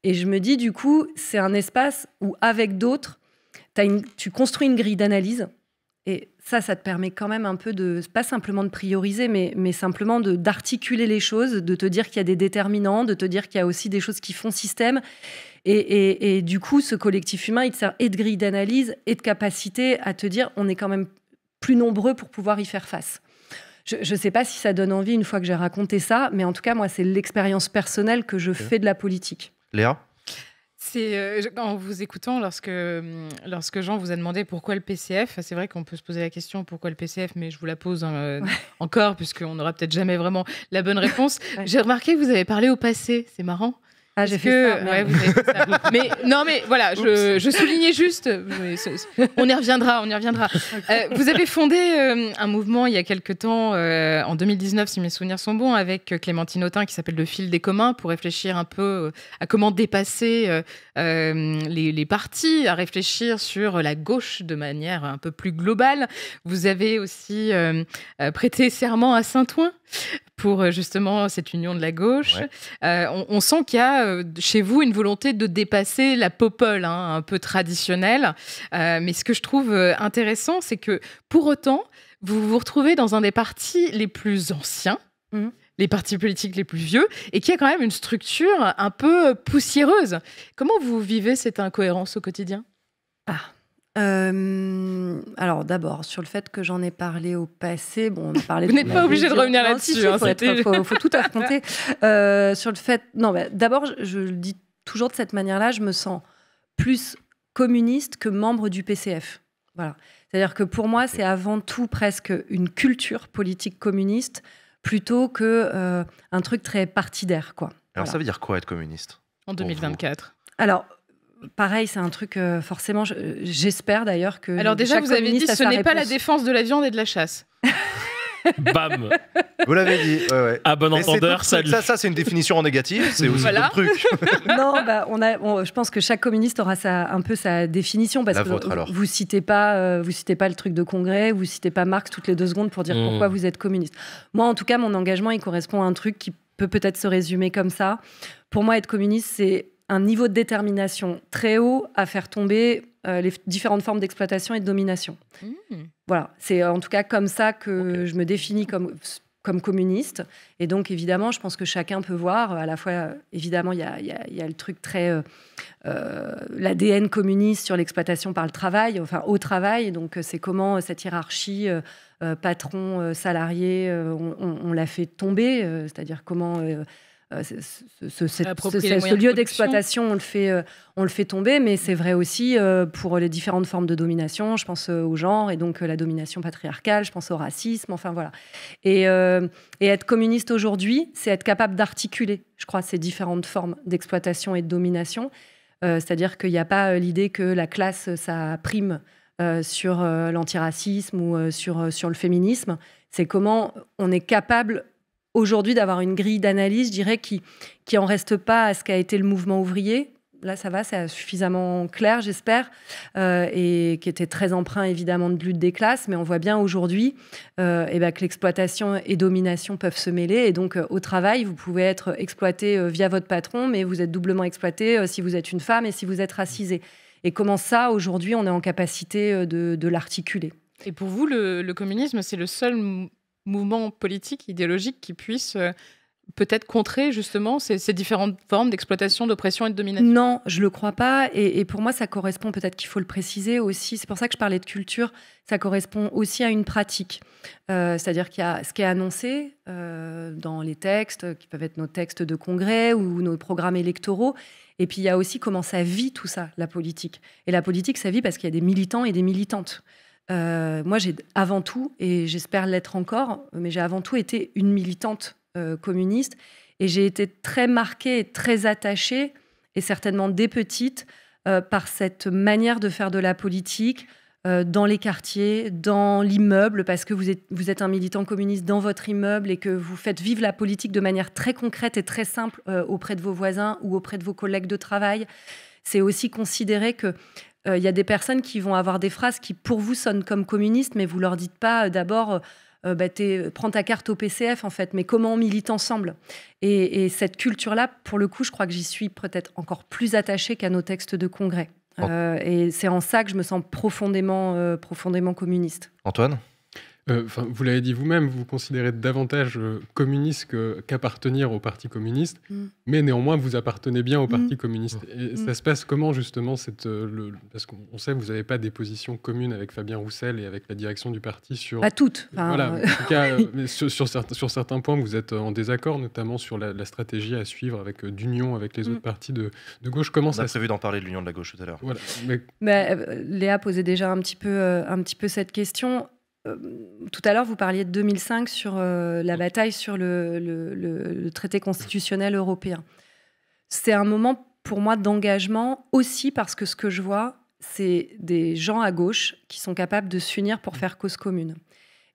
Et je me dis, du coup, c'est un espace où, avec d'autres, tu construis une grille d'analyse et ça, ça te permet quand même un peu de, pas simplement de prioriser, mais, simplement d'articuler les choses, de te dire qu'il y a des déterminants, de te dire qu'il y a aussi des choses qui font système. Et, du coup, ce collectif humain, il te sert et de grille d'analyse et de capacité à te dire, on est quand même plus nombreux pour pouvoir y faire face. Je ne sais pas si ça donne envie une fois que j'ai raconté ça, mais en tout cas, moi, c'est l'expérience personnelle que je fais de la politique. Léa c'est euh, en vous écoutant, lorsque, hum, lorsque Jean vous a demandé pourquoi le PCF, c'est vrai qu'on peut se poser la question pourquoi le PCF, mais je vous la pose hein, euh, encore, puisqu'on n'aura peut-être jamais vraiment la bonne réponse. J'ai remarqué que vous avez parlé au passé, c'est marrant. Ah, j'ai que... ouais, vous mais non, mais voilà, je, je soulignais juste. on y reviendra, on y reviendra. Euh, vous avez fondé euh, un mouvement il y a quelques temps, euh, en 2019, si mes souvenirs sont bons, avec Clémentine Autain qui s'appelle Le fil des communs pour réfléchir un peu à comment dépasser les, les partis, à réfléchir sur la gauche de manière un peu plus globale. Vous avez aussi prêté serment à Saint-Ouen pour euh, justement cette union de la gauche. Euh, on, sent qu'il y a euh, chez vous une volonté de dépasser la popole, hein, un peu traditionnelle. mais ce que je trouve intéressant, c'est que pour autant, vous vous retrouvez dans un des partis les plus anciens. Mmh. les partis politiques les plus vieux et qui a quand même une structure un peu poussiéreuse. Comment vous vivez cette incohérence au quotidien ah, euh, alors d'abord sur le fait que j'en ai parlé au passé, bon, Vous n'êtes pas obligé de revenir là-dessus. Il hein, faut, faut, faut, tout affronter. Euh, sur le fait, non, d'abord, je, le dis toujours de cette manière-là, je me sens plus communiste que membre du PCF. Voilà. C'est-à-dire que pour moi, c'est avant tout presque une culture politique communiste plutôt que euh, un truc très partidaire, quoi. Alors ça veut dire quoi être communiste en 2024 Alors pareil, c'est un truc euh, forcément. J'espère d'ailleurs que. Alors déjà, vous avez dit ce n'est pas la défense de la viande et de la chasse. Bam Vous l'avez dit. À ah, bon entendeur, Ça, c'est une définition en négatif, c'est aussi voilà. truc. non, bah, on a, je pense que chaque communiste aura un peu sa définition. Parce que Vous citez, pas, euh, vous citez pas le truc de congrès, vous citez pas Marx toutes les deux secondes pour dire hmm. pourquoi vous êtes communiste. Moi, en tout cas, mon engagement, il correspond à un truc qui peut peut-être se résumer comme ça. Pour moi, être communiste, c'est un niveau de détermination très haut à faire tomber euh, les différentes formes d'exploitation et de domination. Mmh. Voilà, c'est euh, en tout cas comme ça que je me définis comme, comme communiste. Et donc, évidemment, je pense que chacun peut voir, à la fois, euh, évidemment, il y a, y a, le truc très... L'ADN communiste sur l'exploitation par le travail, enfin au travail, donc c'est comment cette hiérarchie... patron, salarié, on l'a fait tomber, c'est-à-dire comment euh, ce, ce lieu d'exploitation, on, le fait, euh, on le fait tomber, mais c'est vrai aussi euh, pour les différentes formes de domination. Je pense au genre et donc la domination patriarcale, je pense au racisme, enfin voilà. Et, être communiste aujourd'hui, c'est être capable d'articuler, je crois, ces différentes formes d'exploitation et de domination. C'est-à-dire qu'il n'y a pas l'idée que la classe, ça prime sur l'antiracisme ou sur, sur le féminisme. C'est comment on est capable aujourd'hui d'avoir une grille d'analyse, je dirais, qui, qui en reste pas à ce qu'a été le mouvement ouvrier. Là, ça va, c'est suffisamment clair, j'espère, euh, et qui était très empreint évidemment de lutte des classes. Mais on voit bien aujourd'hui euh, eh ben, que l'exploitation et domination peuvent se mêler. Et donc, euh, au travail, vous pouvez être exploité via votre patron, mais vous êtes doublement exploité si vous êtes une femme et si vous êtes racisée. Et comment ça, aujourd'hui, on est en capacité de, l'articuler. Et pour vous, le, le communisme, c'est le seul mouvement politique, idéologique qui puisse euh, peut-être contrer justement ces, différentes formes d'exploitation, d'oppression et de domination Non, je ne le crois pas. Et, pour moi, ça correspond, peut-être qu'il faut le préciser aussi, c'est pour ça que je parlais de culture, ça correspond aussi à une pratique. Euh, c'est-à-dire qu'il y a ce qui est annoncé euh, dans les textes, qui peuvent être nos textes de congrès ou nos programmes électoraux. Et puis il y a aussi comment ça vit tout ça, la politique. Et la politique, ça vit parce qu'il y a des militants et des militantes. Euh, moi, j'ai avant tout, et j'espère l'être encore, mais j'ai avant tout été une militante euh, communiste. Et j'ai été très marquée et très attachée, et certainement des petites, euh, par cette manière de faire de la politique dans les quartiers, dans l'immeuble, parce que vous êtes, vous êtes, un militant communiste dans votre immeuble et que vous faites vivre la politique de manière très concrète et très simple auprès de vos voisins ou auprès de vos collègues de travail. C'est aussi considérer que il euh, y a des personnes qui vont avoir des phrases qui, pour vous, sonnent comme communistes, mais vous leur dites pas euh, d'abord. Euh, bah, prends ta carte au PCF en fait, mais comment on milite ensemble et, cette culture-là, pour le coup, je crois que j'y suis peut-être encore plus attachée qu'à nos textes de congrès. et c'est en ça que je me sens profondément, profondément communiste. Antoine euh, vous l'avez dit vous-même, vous vous considérez davantage euh, communiste qu'appartenir au Parti communiste, mm. mais néanmoins vous appartenez bien au Parti mm. communiste. Et mm. ça se passe comment justement euh, le, Parce qu'on sait que vous n'avez pas des positions communes avec Fabien Roussel et avec la direction du parti sur. Pas toutes. en tout cas, sur, certains, sur, certains, points, vous êtes en désaccord, notamment sur la, stratégie à suivre avec d'union avec les autres partis de, gauche. Comment on ça a prévu d'en parler de l'union de la gauche tout à l'heure. Bah, Léa posait déjà un petit peu, un petit peu cette question. Euh, tout à l'heure, vous parliez de 2005 sur euh, la bataille sur le, traité constitutionnel européen. C'est un moment pour moi d'engagement aussi parce que ce que je vois, c'est des gens à gauche qui sont capables de s'unir pour mm. faire cause commune.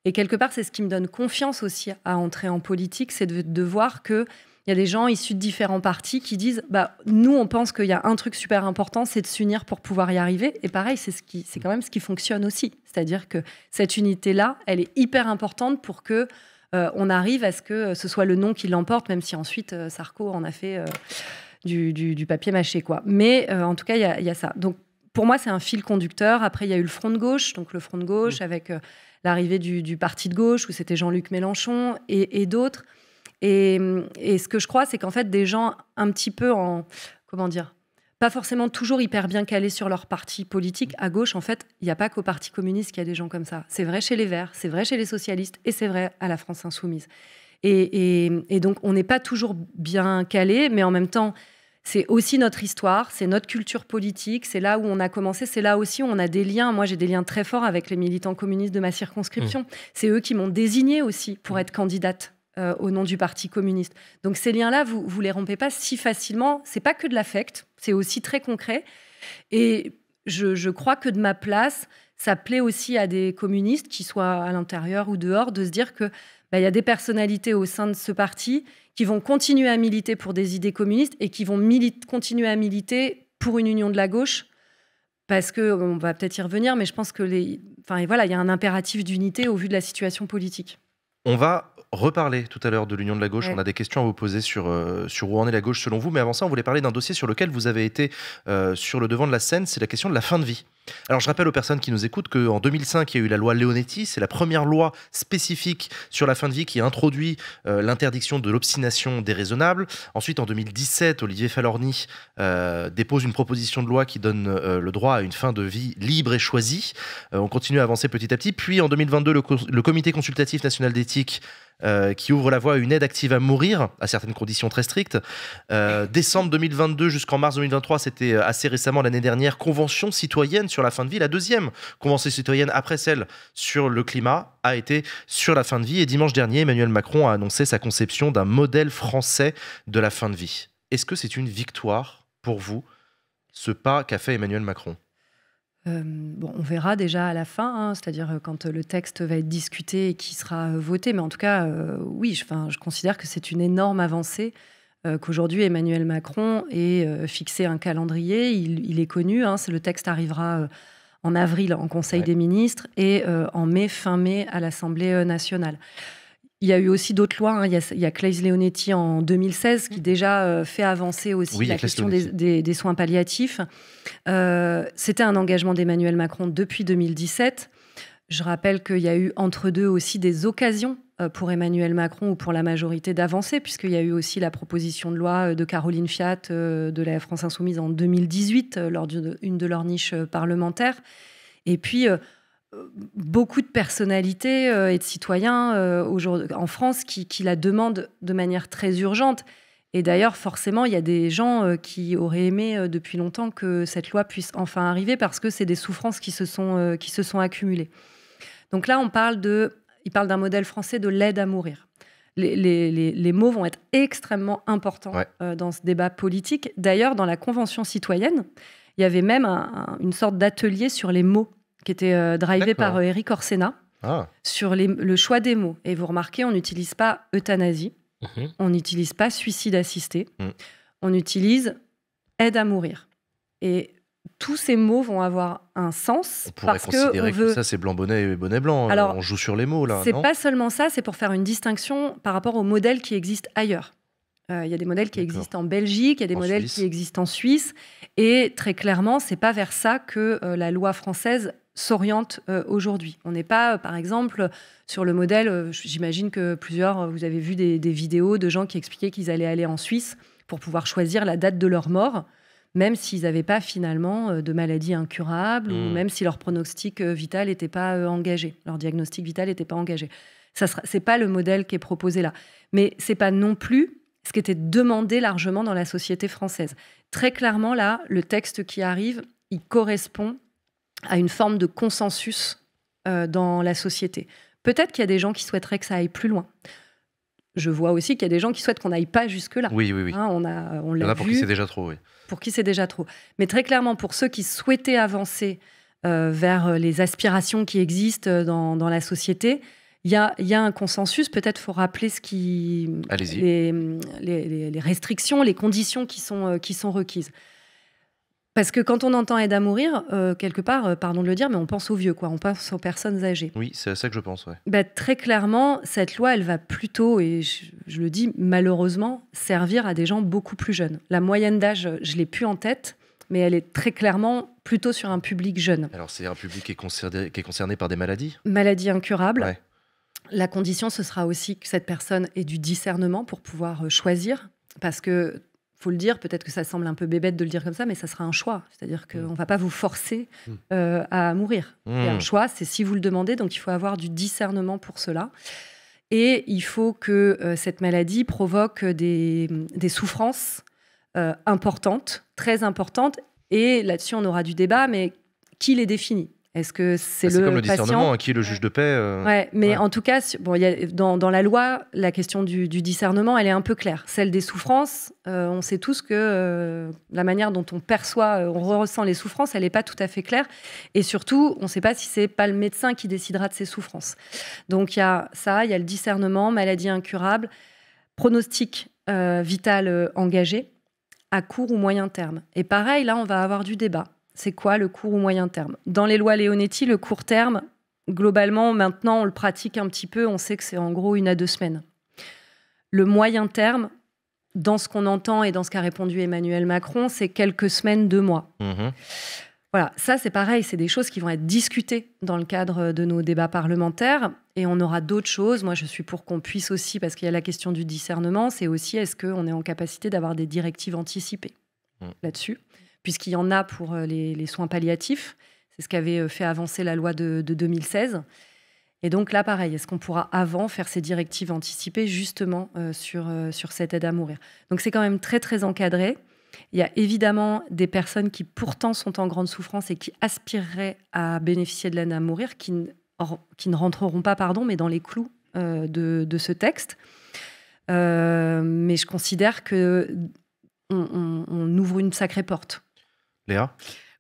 Et quelque part, c'est ce qui me donne confiance aussi à entrer en politique, c'est de, voir que il y a des gens issus de différents partis qui disent bah, nous, on pense qu'il y a un truc super important, c'est de s'unir pour pouvoir y arriver. Et pareil, c'est ce qui, c'est quand même ce qui fonctionne aussi. C'est-à-dire que cette unité-là, elle est hyper importante pour que euh, on arrive à ce que euh, ce soit le nom qui l'emporte, même si ensuite euh, Sarko en a fait du, papier mâché. quoi. Mais en tout cas, il y, a ça. Donc pour moi, c'est un fil conducteur. Après, il y a eu le front de gauche, donc le front de gauche mmh. avec l'arrivée du, parti de gauche où c'était Jean-Luc Mélenchon et, et d'autres. Hum, et, ce que je crois, c'est qu'en fait, des gens un petit peu en. Comment dire pas forcément toujours hyper bien calés sur leur parti politique. À gauche, en fait, il n'y a pas qu'au Parti communiste qu'il y a des gens comme ça. C'est vrai chez les Verts, c'est vrai chez les socialistes et c'est vrai à la France insoumise. Et, donc, on n'est pas toujours bien calés, mais en même temps, c'est aussi notre histoire, c'est notre culture politique, c'est là où on a commencé, c'est là aussi où on a des liens. Moi, j'ai des liens très forts avec les militants communistes de ma circonscription. Mmh. C'est eux qui m'ont désignée aussi pour mmh. être candidate euh, au nom du Parti communiste. Donc ces liens-là, vous ne les rompez pas si facilement. C'est pas que de l'affect, c'est aussi très concret. Et je, crois que de ma place, ça plaît aussi à des communistes, qui soient à l'intérieur ou dehors, de se dire que bah, il y a des personnalités au sein de ce parti qui vont continuer à militer pour des idées communistes et qui vont continuer à militer pour une union de la gauche. Parce que on va peut-être y revenir, mais je pense que les, enfin, voilà, il y a un impératif d'unité au vu de la situation politique. On va reparler tout à l'heure de l'Union de la gauche. On a des questions à vous poser sur, euh, sur où en est la gauche selon vous. Mais avant ça, on voulait parler d'un dossier sur lequel vous avez été euh, sur le devant de la scène. C'est la question de la fin de vie. Alors je rappelle aux personnes qui nous écoutent qu'en 2005, il y a eu la loi Leonetti. C'est la première loi spécifique sur la fin de vie qui a introduit euh, l'interdiction de l'obstination déraisonnable. Ensuite, en 2017, Olivier Falorni dépose une proposition de loi qui donne le droit à une fin de vie libre et choisie. on continue à avancer petit à petit. Puis en 2022, le, le Comité consultatif national d'éthique euh, qui ouvre la voie à une aide active à mourir, à certaines conditions très strictes. Euh, décembre 2022 jusqu'en mars 2023, c'était euh, assez récemment l'année dernière, convention citoyenne sur la fin de vie, la deuxième convention citoyenne après celle sur le climat a été sur la fin de vie. Et dimanche dernier, Emmanuel Macron a annoncé sa conception d'un modèle français de la fin de vie. Est-ce que c'est une victoire pour vous, ce pas qu'a fait Emmanuel Macron euh, bon, on verra déjà à la fin, hein, c'est-à-dire euh, quand euh, le texte va être discuté et qui sera voté. Mais en tout cas, oui, je, je, considère que c'est une énorme avancée qu'aujourd'hui Emmanuel Macron ait fixé un calendrier. Il, est connu, hein, le texte arrivera en avril en Conseil des ministres et en mai, fin mai à l'Assemblée nationale. Il y a eu aussi d'autres lois. Hein. Il, y a, il Leonetti en 2016 qui déjà euh, fait avancer aussi la question des, soins palliatifs. Euh, c'était un engagement d'Emmanuel Macron depuis 2017. Je rappelle qu'il y a eu entre deux aussi des occasions euh, pour Emmanuel Macron ou pour la majorité d'avancer, puisqu'il y a eu aussi la proposition de loi de Caroline Fiat de la France Insoumise en 2018 lors d'une de leurs niches parlementaires. Et puis, beaucoup de personnalités euh, et de citoyens euh, en France qui, la demandent de manière très urgente. Et d'ailleurs, forcément, il y a des gens euh, qui auraient aimé depuis longtemps que cette loi puisse enfin arriver parce que c'est des souffrances qui se, sont, qui se sont accumulées. Donc là, on parle de, il parle d'un modèle français de l'aide à mourir. Les, mots vont être extrêmement importants dans ce débat politique. D'ailleurs, dans la Convention citoyenne, il y avait même une sorte d'atelier sur les mots qui était euh, drivé par euh, Eric Orsena, ah. sur le choix des mots. Et vous remarquez, on n'utilise pas euthanasie, mhm. on n'utilise pas suicide assisté, mm. on utilise aide à mourir. Et tous ces mots vont avoir un sens on pourrait parce considérer que, on veut... ça c'est blanc bonnet et bonnet blanc. Hein. Alors, on joue sur les mots là. C'est pas seulement ça, c'est pour faire une distinction par rapport aux modèles qui existent ailleurs. Euh, il y a des modèles qui existent en Belgique, il y a des modèles qui existent en Suisse, et très clairement, c'est pas vers ça que la loi française s'oriente euh, aujourd'hui. On n'est pas, euh, par exemple, sur le modèle, euh, j'imagine que plusieurs, vous avez vu des, vidéos de gens qui expliquaient qu'ils allaient aller en Suisse pour pouvoir choisir la date de leur mort, même s'ils n'avaient pas finalement de maladie incurable, ou mmh. même si leur pronostic vital n'était pas engagé, leur diagnostic vital n'était pas engagé. Ce n'est pas le modèle qui est proposé là. Mais ce n'est pas non plus ce qui était demandé largement dans la société française. Très clairement, là, le texte qui arrive, il correspond à une forme de consensus euh, dans la société. Peut-être qu'il y a des gens qui souhaiteraient que ça aille plus loin. Je vois aussi qu'il y a des gens qui souhaitent qu'on n'aille pas jusque-là. Oui, oui, oui. Hein, on a, euh, on pour qui c'est déjà trop, Pour qui c'est déjà trop. Mais très clairement, pour ceux qui souhaitaient avancer euh, vers les aspirations qui existent dans, la société, il y a, un consensus. Peut-être faut rappeler ce qui, les, les, restrictions, les conditions qui sont requises. Parce que quand on entend aide à mourir, euh, quelque part, euh, pardon de le dire, mais on pense aux vieux, quoi. On pense aux personnes âgées. Oui, c'est à ça que je pense. Bah, très clairement, cette loi, elle va plutôt, et je, le dis malheureusement, servir à des gens beaucoup plus jeunes. La moyenne d'âge, je l'ai plus en tête, mais elle est très clairement plutôt sur un public jeune. Alors, c'est un public qui est concerné, par des maladies Maladies incurables. La condition, ce sera aussi que cette personne ait du discernement pour pouvoir euh, choisir. Parce que faut le dire, peut-être que ça semble un peu bébête de le dire comme ça, mais ça sera un choix. C'est-à-dire mm. qu'on ne va pas vous forcer mm. euh, à mourir. un mm. choix, c'est si vous le demandez, donc il faut avoir du discernement pour cela. Et il faut que euh, cette maladie provoque des, souffrances euh, importantes, très importantes. Et là-dessus, on aura du débat, mais qui les définit est-ce que c'est bah, le discernement, hein, qui est le juge de paix euh, mais en tout cas, bon, y dans, la loi, la question du, discernement, elle est un peu claire. Celle des souffrances, euh, on sait tous que euh, la manière dont on perçoit, on ressent les souffrances, elle n'est pas tout à fait claire. Et surtout, on ne sait pas si c'est pas le médecin qui décidera de ses souffrances. Donc il y a ça, il y a le discernement, maladie incurable, pronostic vital engagé à court ou moyen terme. Et pareil, là, on va avoir du débat c'est quoi le court ou moyen terme Dans les lois Leonetti, le court terme, globalement, maintenant, on le pratique un petit peu, on sait que c'est en gros une à deux semaines. Le moyen terme, dans ce qu'on entend et dans ce qu'a répondu Emmanuel Macron, c'est quelques semaines, deux mois. Mhm. Voilà, ça c'est pareil, c'est des choses qui vont être discutées dans le cadre de nos débats parlementaires et on aura d'autres choses. Moi je suis pour qu'on puisse aussi, parce qu'il y a la question du discernement, c'est aussi est-ce qu'on est en capacité d'avoir des directives anticipées mm. là-dessus puisqu'il y en a pour euh, les, soins palliatifs. C'est ce qu'avait euh, fait avancer la loi de, 2016. Et donc là, pareil, est-ce qu'on pourra avant faire ces directives anticipées justement euh, sur, sur cette aide à mourir Donc c'est quand même très très encadré. Il y a évidemment des personnes qui pourtant sont en grande souffrance et qui aspireraient à bénéficier de l'aide à mourir, qui ne, qui ne rentreront pas, pardon, mais dans les clous de, ce texte. mais je considère que on ouvre une sacrée porte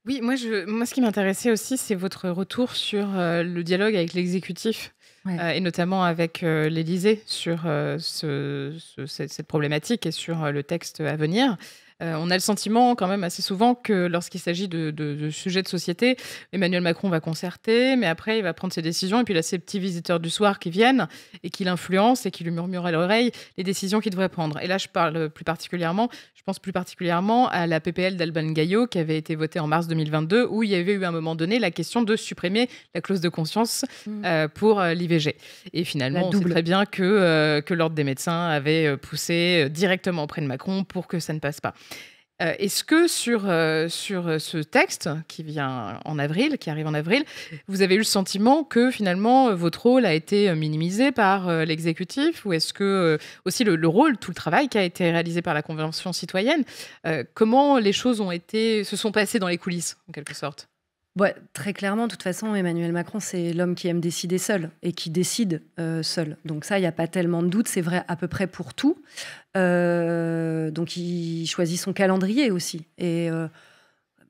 oui, moi, moi, ce qui m'intéressait aussi, c'est votre retour sur euh, le dialogue avec l'exécutif. Euh, et notamment avec euh, l'Élysée sur cette, problématique et sur le texte à venir. Euh, on a le sentiment quand même assez souvent que lorsqu'il s'agit de, sujets de société, Emmanuel Macron va concerter, mais après il va prendre ses décisions, et puis il a ses petits visiteurs du soir qui viennent et qui l'influencent et qui lui murmurent à l'oreille les décisions qu'il devrait prendre. Et là, je parle plus particulièrement, je pense plus particulièrement à la PPL d'Alban Gaillot qui avait été votée en mars 2022, où il y avait eu à un moment donné la question de supprimer la clause de conscience mmh. euh, pour euh, l'IVG. Et finalement, on sait très bien que, que l'ordre des médecins avait poussé directement auprès de Macron pour que ça ne passe pas. Euh, est-ce que sur, euh, euh, ce texte qui vient en avril, qui arrive en avril, vous avez eu le sentiment que finalement votre rôle a été minimisé par l'exécutif ou est-ce que aussi le, le, rôle, tout le travail qui a été réalisé par la Convention citoyenne, comment les choses ont été, se sont passées dans les coulisses en quelque sorte très clairement, de toute façon, Emmanuel Macron, c'est l'homme qui aime décider seul et qui décide euh, seul. Donc ça, il n'y a pas tellement de doute, c'est vrai à peu près pour tout. Euh, donc il choisit son calendrier aussi. Et euh,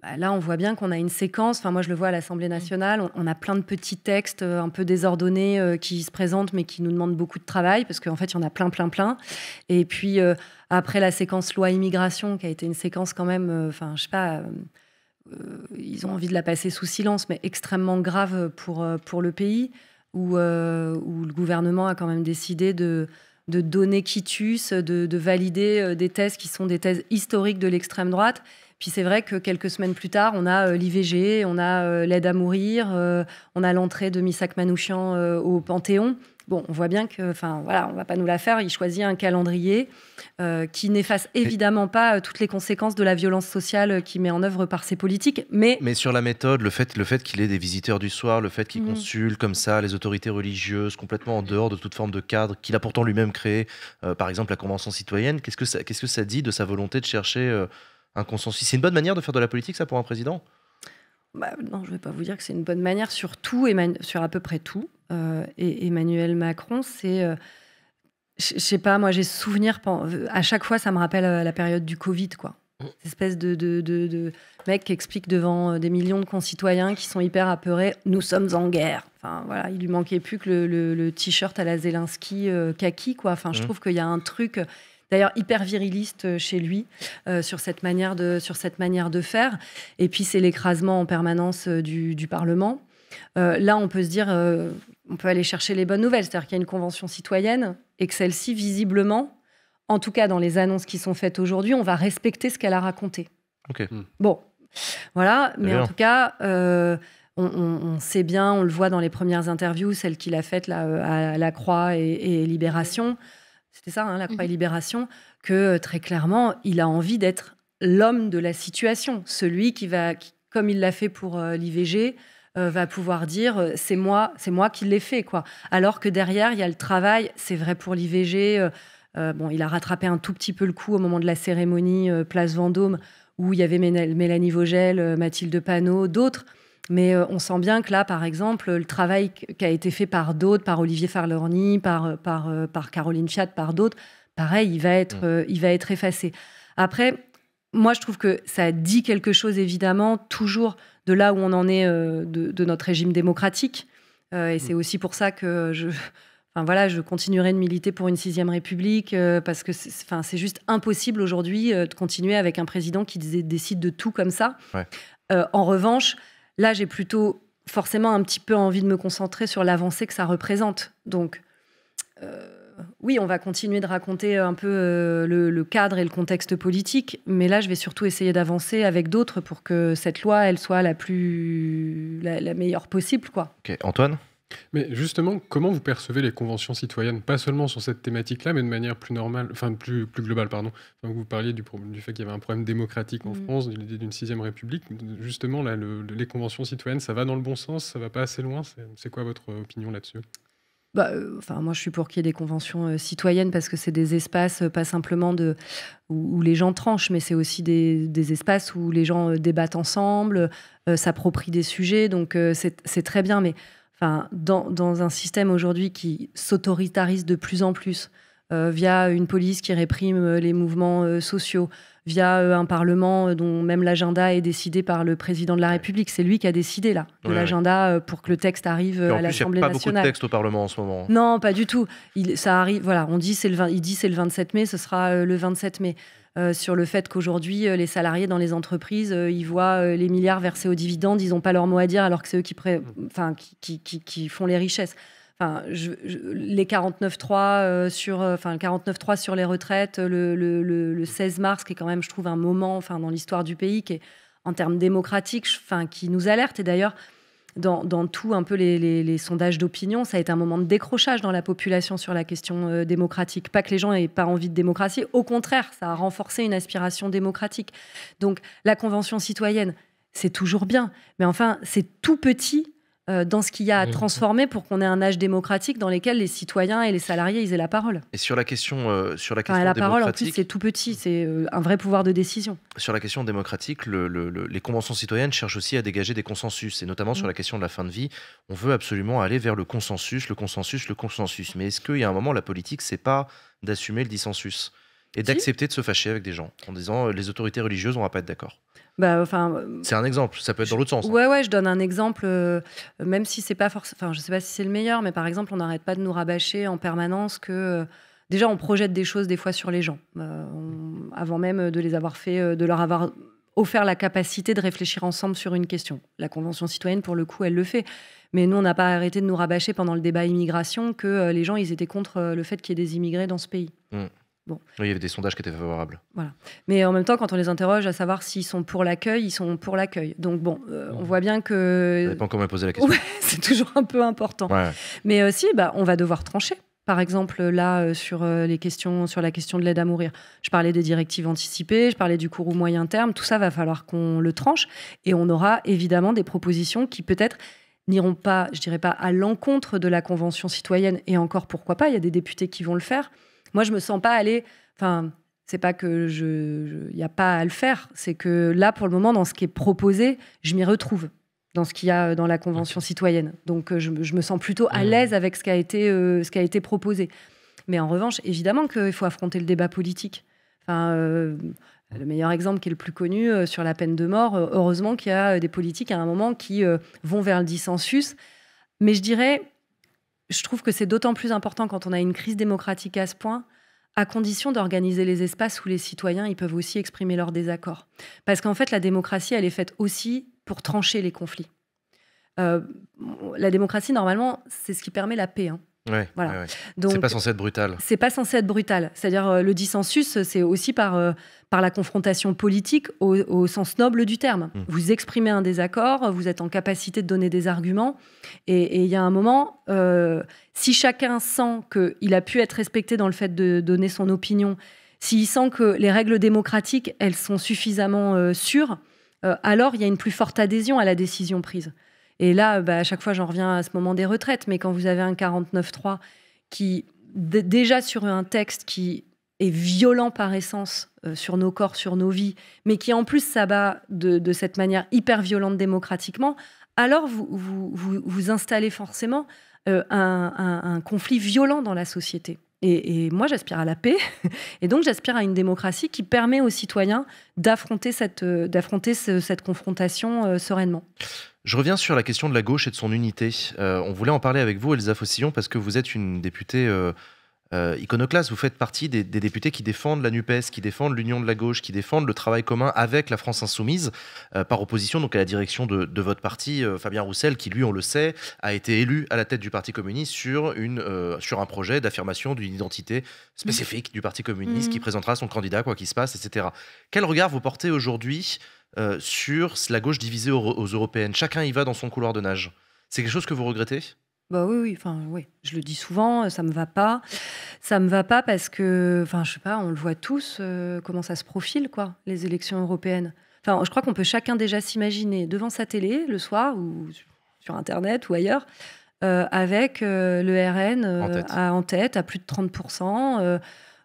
bah, là, on voit bien qu'on a une séquence, enfin moi je le vois à l'Assemblée mm. nationale, on, a plein de petits textes un peu désordonnés qui se présentent mais qui nous demandent beaucoup de travail, parce qu'en fait, il y en a plein, plein, plein. Et puis, après la séquence loi immigration, qui a été une séquence quand même, enfin je sais pas euh, ils ont envie de la passer sous silence, mais extrêmement grave pour, euh, le pays, euh, où, le gouvernement a quand même décidé de, donner quitus, de, de valider des thèses qui sont des thèses historiques de l'extrême droite. Puis c'est vrai que quelques semaines plus tard, on a l'IVG, on a l'aide à mourir, on a l'entrée de Missak Manouchian au Panthéon. Bon, on voit bien que, enfin voilà, on va pas nous la faire. Il choisit un calendrier euh, qui n'efface évidemment pas euh, toutes les conséquences de la violence sociale euh, qu'il met en œuvre par ses politiques, mais sur la méthode, le fait, le fait qu'il ait des visiteurs du soir, le fait qu'il mhm. consulte comme ça les autorités religieuses complètement en dehors de toute forme de cadre qu'il a pourtant lui-même créé, par exemple la convention citoyenne. Qu'est-ce que ça, qu'est-ce que ça dit de sa volonté de chercher un consensus C'est une bonne manière de faire de la politique, ça, pour un président bah, non, je ne vais pas vous dire que c'est une bonne manière sur tout, sur à peu près tout. Euh, et Emmanuel Macron, c'est... Euh, je je sais pas, moi j'ai souvenir, euh, à chaque fois ça me rappelle la période du Covid, quoi. Mm. Cette espèce de, de, mec qui explique devant des millions de concitoyens qui sont hyper apeurés nous sommes en guerre. Enfin voilà, il lui manquait plus que le, t-shirt à la Zelensky kaki quoi. Enfin, je mm. trouve qu'il y a un truc d'ailleurs hyper viriliste euh, chez lui euh, sur, cette manière de, sur cette manière de faire. Et puis c'est l'écrasement en permanence euh, du, Parlement. là, on peut se dire, on peut aller chercher les bonnes nouvelles, c'est-à-dire qu'il y a une convention citoyenne et que celle-ci, visiblement, en tout cas dans les annonces qui sont faites aujourd'hui, on va respecter ce qu'elle a raconté. Hmm. Bon, voilà, mais en tout cas, on, sait bien, on le voit dans les premières interviews, celles qu'il a faites à La Croix et, et Libération c'était ça, hein, la Croix et mhm. Libération, que euh, très clairement, il a envie d'être l'homme de la situation, celui qui va, comme il l'a fait pour euh, l'IVG, euh, va pouvoir dire c'est moi, c'est moi qui l'ai fait quoi. Alors que derrière il y a le travail, c'est vrai pour l'IVG. bon, il a rattrapé un tout petit peu le coup au moment de la cérémonie Place Vendôme où il y avait Mélanie Vogel, Mathilde Panot, d'autres mais euh, on sent bien que là, par exemple, le travail qui a été fait par d'autres, par Olivier Farlorny, par, euh, par, euh, par Caroline Fiat, par d'autres, pareil, il va, être, mm. il va être effacé. Après, moi, je trouve que ça dit quelque chose, évidemment, toujours de là où on en est de, notre régime démocratique. et mm. c'est aussi pour ça que je, enfin, voilà, je continuerai de militer pour une sixième république, parce que c'est juste impossible aujourd'hui de continuer avec un président qui décide de tout comme ça. en revanche, Là, j'ai plutôt forcément un petit peu envie de me concentrer sur l'avancée que ça représente. Donc, euh, oui, on va continuer de raconter un peu euh, le, cadre et le contexte politique, mais là, je vais surtout essayer d'avancer avec d'autres pour que cette loi, elle soit la plus la, meilleure possible, quoi. Ok, Antoine. Mais justement, comment vous percevez les conventions citoyennes, pas seulement sur cette thématique-là, mais de manière plus normale, enfin plus, plus globale, pardon. vous parliez du, du fait qu'il y avait un problème démocratique en mmh. France, l'idée d'une sixième république. Justement, là, les conventions citoyennes, ça va dans le bon sens, ça va pas assez loin. C'est quoi votre opinion là-dessus bah, euh, enfin, moi, je suis pour qu'il y ait des conventions euh, citoyennes parce que c'est des espaces, euh, pas simplement de, où, les gens tranchent, mais c'est aussi des, des, espaces où les gens débattent ensemble, s'approprient des sujets. Donc, c'est très bien. Mais dans, dans, un système aujourd'hui qui s'autoritarise de plus en plus, euh, via une police qui réprime euh, les mouvements euh, sociaux, via un Parlement dont même l'agenda est décidé par le président de la République. C'est lui qui a décidé là l'agenda pour que le texte arrive à l'Assemblée nationale. Il n'y a pas beaucoup de textes au Parlement en ce moment. Non, pas du tout. Il, ça arrive. Voilà, on dit c'est le 20, il dit c'est le 27 mai, ce sera le 27 mai. Euh, sur le fait qu'aujourd'hui, euh, les salariés dans les entreprises, euh, ils voient les milliards versés aux dividendes, ils n'ont pas leur mot à dire alors que c'est eux qui, mm. enfin, qui, qui, qui, font les richesses. Enfin, les 49.3 sur, enfin, sur les retraites, le, le, le, 16 mars, qui est quand même, je trouve, un moment enfin, dans l'histoire du pays qui est, en termes démocratiques, enfin, qui nous alerte. Et d'ailleurs, dans, dans, tout un peu les, sondages d'opinion, ça a été un moment de décrochage dans la population sur la question euh, démocratique. Pas que les gens n'aient pas envie de démocratie, au contraire, ça a renforcé une aspiration démocratique. Donc la Convention citoyenne, c'est toujours bien, mais enfin, c'est tout petit euh, dans ce qu'il y a à mmh. transformer pour qu'on ait un âge démocratique dans lequel les citoyens et les salariés ils aient la parole. Et sur la question, euh, sur la parole, en plus, c'est tout petit, c'est euh, un vrai pouvoir de décision. Sur la question démocratique, les conventions citoyennes cherchent aussi à dégager des consensus, et notamment sur mmh. la question de la fin de vie. On veut absolument aller vers le consensus, le consensus, le consensus. Mais est-ce qu'il y a un moment, la politique, c'est pas d'assumer le dissensus et d'accepter de se fâcher avec des gens en disant les autorités religieuses, on va pas être d'accord bah, enfin, euh, c'est un exemple, ça peut être dans l'autre sens. Oui, hein. Ouais, ouais, je donne un exemple, euh, même si c'est pas forcément. Enfin, je sais pas si c'est le meilleur, mais par exemple, on n'arrête pas de nous rabâcher en permanence que. Euh, déjà, on projette des choses des fois sur les gens, avant même de les avoir fait, de leur avoir offert la capacité de réfléchir ensemble sur une question. La Convention citoyenne, pour le coup, elle le fait. Mais nous, on n'a pas arrêté de nous rabâcher pendant le débat immigration que les gens, ils étaient contre le fait qu'il y ait des immigrés dans ce pays. Mmh. Oui, il y avait des sondages qui étaient favorables. Voilà. Mais en même temps, quand on les interroge à savoir s'ils sont pour l'accueil, ils sont pour l'accueil. Donc bon, euh, on voit bien que. Ça dépend comment poser la question. Ouais, c'est toujours un peu important. Ouais. Mais aussi, euh, bah, on va devoir trancher. Par exemple, là, euh, sur, les questions, sur la question de l'aide à mourir, je parlais des directives anticipées, je parlais du cours au moyen terme, tout ça va falloir qu'on le tranche. Et on aura évidemment des propositions qui peut-être n'iront pas, je dirais pas, à l'encontre de la Convention citoyenne, et encore pourquoi pas, il y a des députés qui vont le faire moi, je me sens pas aller. Enfin, c'est pas que je, il n'y a pas à le faire. C'est que là, pour le moment, dans ce qui est proposé, je m'y retrouve dans ce qu'il y a euh, dans la convention citoyenne. Donc, euh, je, me sens plutôt à mmh. l'aise avec ce qui a été, euh, ce qui a été proposé. Mais en revanche, évidemment qu'il faut affronter le débat politique. Enfin, le meilleur exemple qui est le plus connu sur la peine de mort, heureusement qu'il y a des politiques à un moment qui vont vers le dissensus. Mais je dirais, je trouve que c'est d'autant plus important quand on a une crise démocratique à ce point, à condition d'organiser les espaces où les citoyens ils peuvent aussi exprimer leur désaccord. Parce qu'en fait, la démocratie, elle est faite aussi pour trancher les conflits. Euh, la démocratie, normalement, c'est ce qui permet la paix. Hein c'est pas censé être brutal. C'est pas censé être brutal. C'est-à-dire euh, le dissensus, c'est aussi par euh, par la confrontation politique au, sens noble du terme. Mmh. Vous exprimez un désaccord, vous êtes en capacité de donner des arguments, et il y a un moment, euh, si chacun sent qu'il a pu être respecté dans le fait de donner son opinion, s'il sent que les règles démocratiques elles sont suffisamment sûres, alors il y a une plus forte adhésion à la décision prise. Et là, bah, à chaque fois, j'en reviens à ce moment des retraites, mais quand vous avez un 49-3 qui, déjà sur un texte qui est violent par essence euh, sur nos corps, sur nos vies, mais qui en plus s'abat de, cette manière hyper violente démocratiquement, alors vous installez forcément euh, un, conflit violent dans la société. Et, moi, j'aspire à la paix, et donc j'aspire à une démocratie qui permet aux citoyens d'affronter cette euh, confrontation sereinement. Je reviens sur la question de la gauche et de son unité. Euh, on voulait en parler avec vous, Elsa Fossillon, parce que vous êtes une députée euh, euh, iconoclaste. Vous faites partie des, députés qui défendent la NUPES, qui défendent l'union de la gauche, qui défendent le travail commun avec la France insoumise, par opposition donc à la direction de, votre parti, Fabien Roussel, qui, lui, on le sait, a été élu à la tête du Parti communiste sur, un projet d'affirmation d'une identité spécifique du Parti communiste, mm. qui présentera son candidat, quoi qu'il se passe, etc. Quel regard vous portez aujourd'hui euh, sur la gauche divisée aux, européennes. Chacun y va dans son couloir de nage. C'est quelque chose que vous regrettez bah oui, enfin, oui, je le dis souvent, euh, ça me va pas. Ça me va pas parce que, enfin, je sais pas, on le voit tous, euh, comment ça se profile, quoi, les élections européennes. Enfin, je crois qu'on peut chacun déjà s'imaginer devant sa télé le soir ou sur Internet ou ailleurs, avec le RN en tête. À, en tête, à plus de 30%.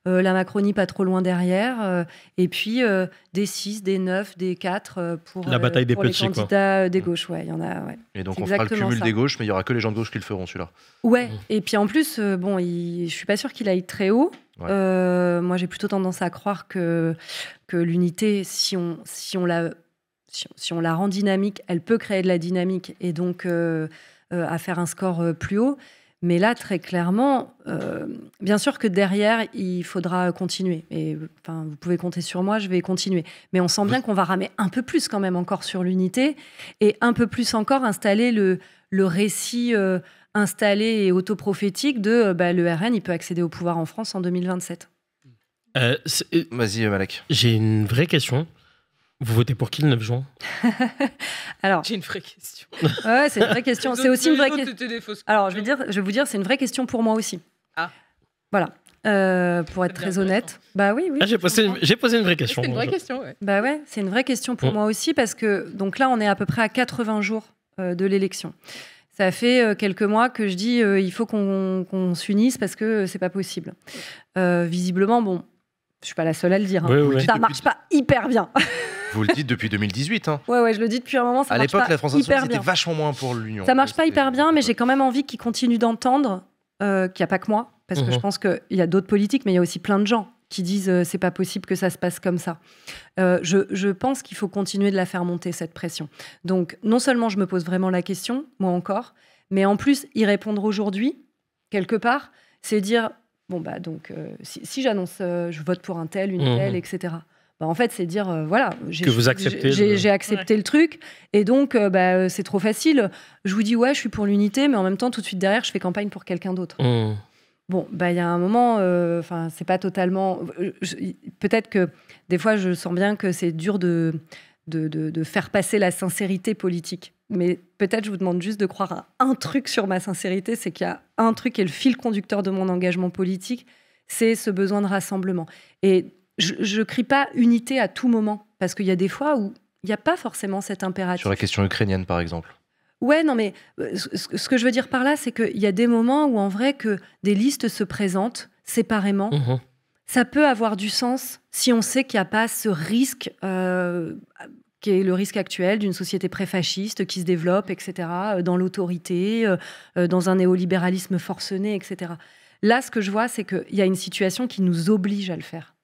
Euh, la Macronie pas trop loin derrière, euh, et puis euh, des 6, des 9, des 4 pour, la bataille des les candidats des gauches. Ouais, y en a, Et donc on fera le cumul des gauches, mais il n'y aura que les gens de gauche qui le feront celui-là. Ouais, et puis en plus, bon, il, je suis pas sûre qu'il aille très haut. moi, j'ai plutôt tendance à croire que, que l'unité, si on, si, on si, on la rend dynamique, elle peut créer de la dynamique et donc à faire un score plus haut. Mais là, très clairement, euh, bien sûr que derrière, il faudra continuer. Et enfin, vous pouvez compter sur moi, je vais continuer. Mais on sent bien qu'on va ramer un peu plus quand même encore sur l'unité et un peu plus encore installer le, le récit euh, installé et autoprophétique de euh, bah, le RN, il peut accéder au pouvoir en France en 2027. Vas-y, Malek. J'ai une vraie question. Vous votez pour qui le 9 juin Alors, j'ai une vraie question. ouais, c'est une vraie question. c'est aussi une vraie question. Alors, je vais dire, je vais vous dire, c'est une vraie question pour moi aussi. Ah. Voilà. Euh, pour être très honnête. Bah oui, oui. Ah, j'ai, posé, posé une, vraie question. C'est une vraie question. Ouais. Bah ouais, c'est une vraie question pour mm. moi aussi parce que donc là, on est à peu près à 80 jours euh, de l'élection. Ça fait euh, quelques mois que je dis il faut qu'on, s'unisse parce que c'est pas possible. visiblement, bon, je suis pas la seule à le dire. Hein. ça marche pas hyper bien. Vous le dites depuis 2018. Hein. Ouais, ouais, je le dis depuis un moment. à l'époque, la France Insoumise était vachement moins pour l'Union. Ça marche pas hyper bien, mais j'ai quand même envie qu'ils continuent d'entendre euh, qu'il n'y a pas que moi, parce que mhm. je pense qu'il y a d'autres politiques, mais il y a aussi plein de gens qui disent ce euh, c'est pas possible que ça se passe comme ça. Euh, je, pense qu'il faut continuer de la faire monter, cette pression. Donc, non seulement je me pose vraiment la question, moi encore, mais en plus, y répondre aujourd'hui, quelque part, c'est dire bon, bah donc, si, j'annonce, je vote pour un tel, une mhm. telle, etc. Bah, en fait, c'est dire euh, voilà, j'ai accepté le truc, et donc euh, bah, euh, c'est trop facile. Je vous dis ouais, je suis pour l'unité, mais en même temps, tout de suite derrière, je fais campagne pour quelqu'un d'autre. Mmh. Bon, bah il y a un moment, enfin, c'est pas totalement. Peut-être que des fois, je sens bien que c'est dur de de, de faire passer la sincérité politique. Mais peut-être je vous demande juste de croire à un truc sur ma sincérité, c'est qu'il y a un truc qui est le fil conducteur de mon engagement politique, c'est ce besoin de rassemblement. Et je ne crie pas unité à tout moment, parce qu'il y a des fois où il n'y a pas forcément cet impératif. Sur la question ukrainienne, par exemple. Ouais, non, mais euh, ce que je veux dire par là, c'est qu'il y a des moments où, en vrai, que des listes se présentent séparément. Mmh Ça peut avoir du sens si on sait qu'il n'y a pas ce risque, euh, qui est le risque actuel d'une société préfasciste qui se développe, etc., euh, dans l'autorité, dans un néolibéralisme forcené, etc. Là, ce que je vois, c'est qu'il y a une situation qui nous oblige à le faire.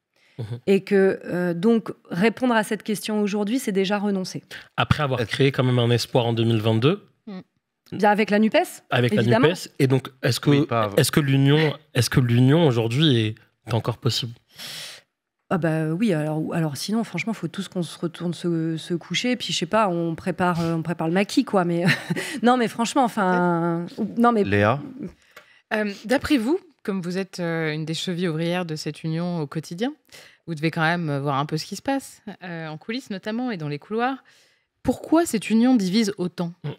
Mhm. Et que euh, donc répondre à cette question aujourd'hui, c'est déjà renoncer. Après avoir créé quand même un espoir en 2022. Mm. Avec la NUPES Avec la NUPES. Et donc, est-ce que, est que l'union, est-ce que l'union aujourd'hui est encore possible ah bah oui, alors, alors sinon, franchement, il faut tous qu'on se retourne se, coucher, puis je sais pas, on prépare, euh, on prépare le maquis, quoi. Mais non, mais franchement, enfin, non mais. Léa. Euh, d'après vous, comme vous êtes euh, une des chevilles ouvrières de cette union au quotidien, vous devez quand même euh, voir un peu ce qui se passe, euh, en coulisses notamment et dans les couloirs. Pourquoi cette union divise autant mm.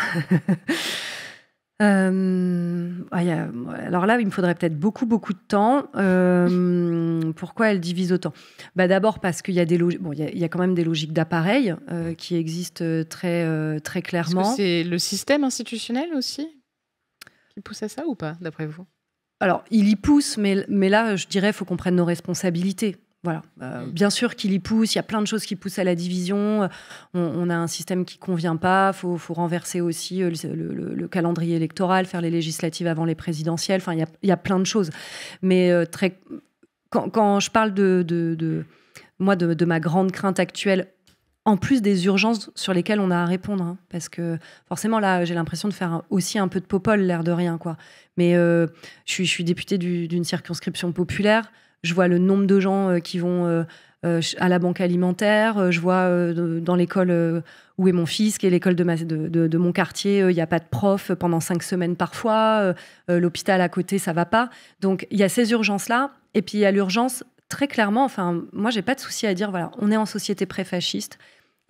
ah, alors là, il me faudrait peut-être beaucoup, beaucoup de temps. pourquoi elle divise autant bah, D'abord parce qu'il y, a des bon, il y, quand même des logiques d'appareil qui existent très, très clairement. C'est -ce le système institutionnel aussi qui pousse à ça ou pas, d'après vous alors, il y pousse, mais, mais là, je dirais, il faut qu'on prenne nos responsabilités. Voilà. Euh, mm. bien sûr qu'il y pousse, il y a plein de choses qui poussent à la division. On, a un système qui ne convient pas, il faut, renverser aussi euh, le, calendrier électoral, faire les législatives avant les présidentielles. Enfin, il y a, plein de choses. Mais euh, très, quand, je parle de, de, de de, ma grande crainte actuelle en plus des urgences sur lesquelles on a à répondre. Hein, parce que forcément, là, j'ai l'impression de faire aussi un peu de popole, l'air de rien. quoi. Mais euh, je, suis, députée d'une circonscription populaire. Je vois le nombre de gens euh, qui vont euh, à la banque alimentaire. Je vois dans l'école où est mon fils, qui est l'école de, mon quartier, il n'y a pas de prof pendant cinq semaines parfois. L'hôpital à côté, ça va pas. Donc, il y a ces urgences-là. Et puis, il y a l'urgence très clairement, enfin, moi, j'ai pas de souci à dire, voilà, on est en société pré-fasciste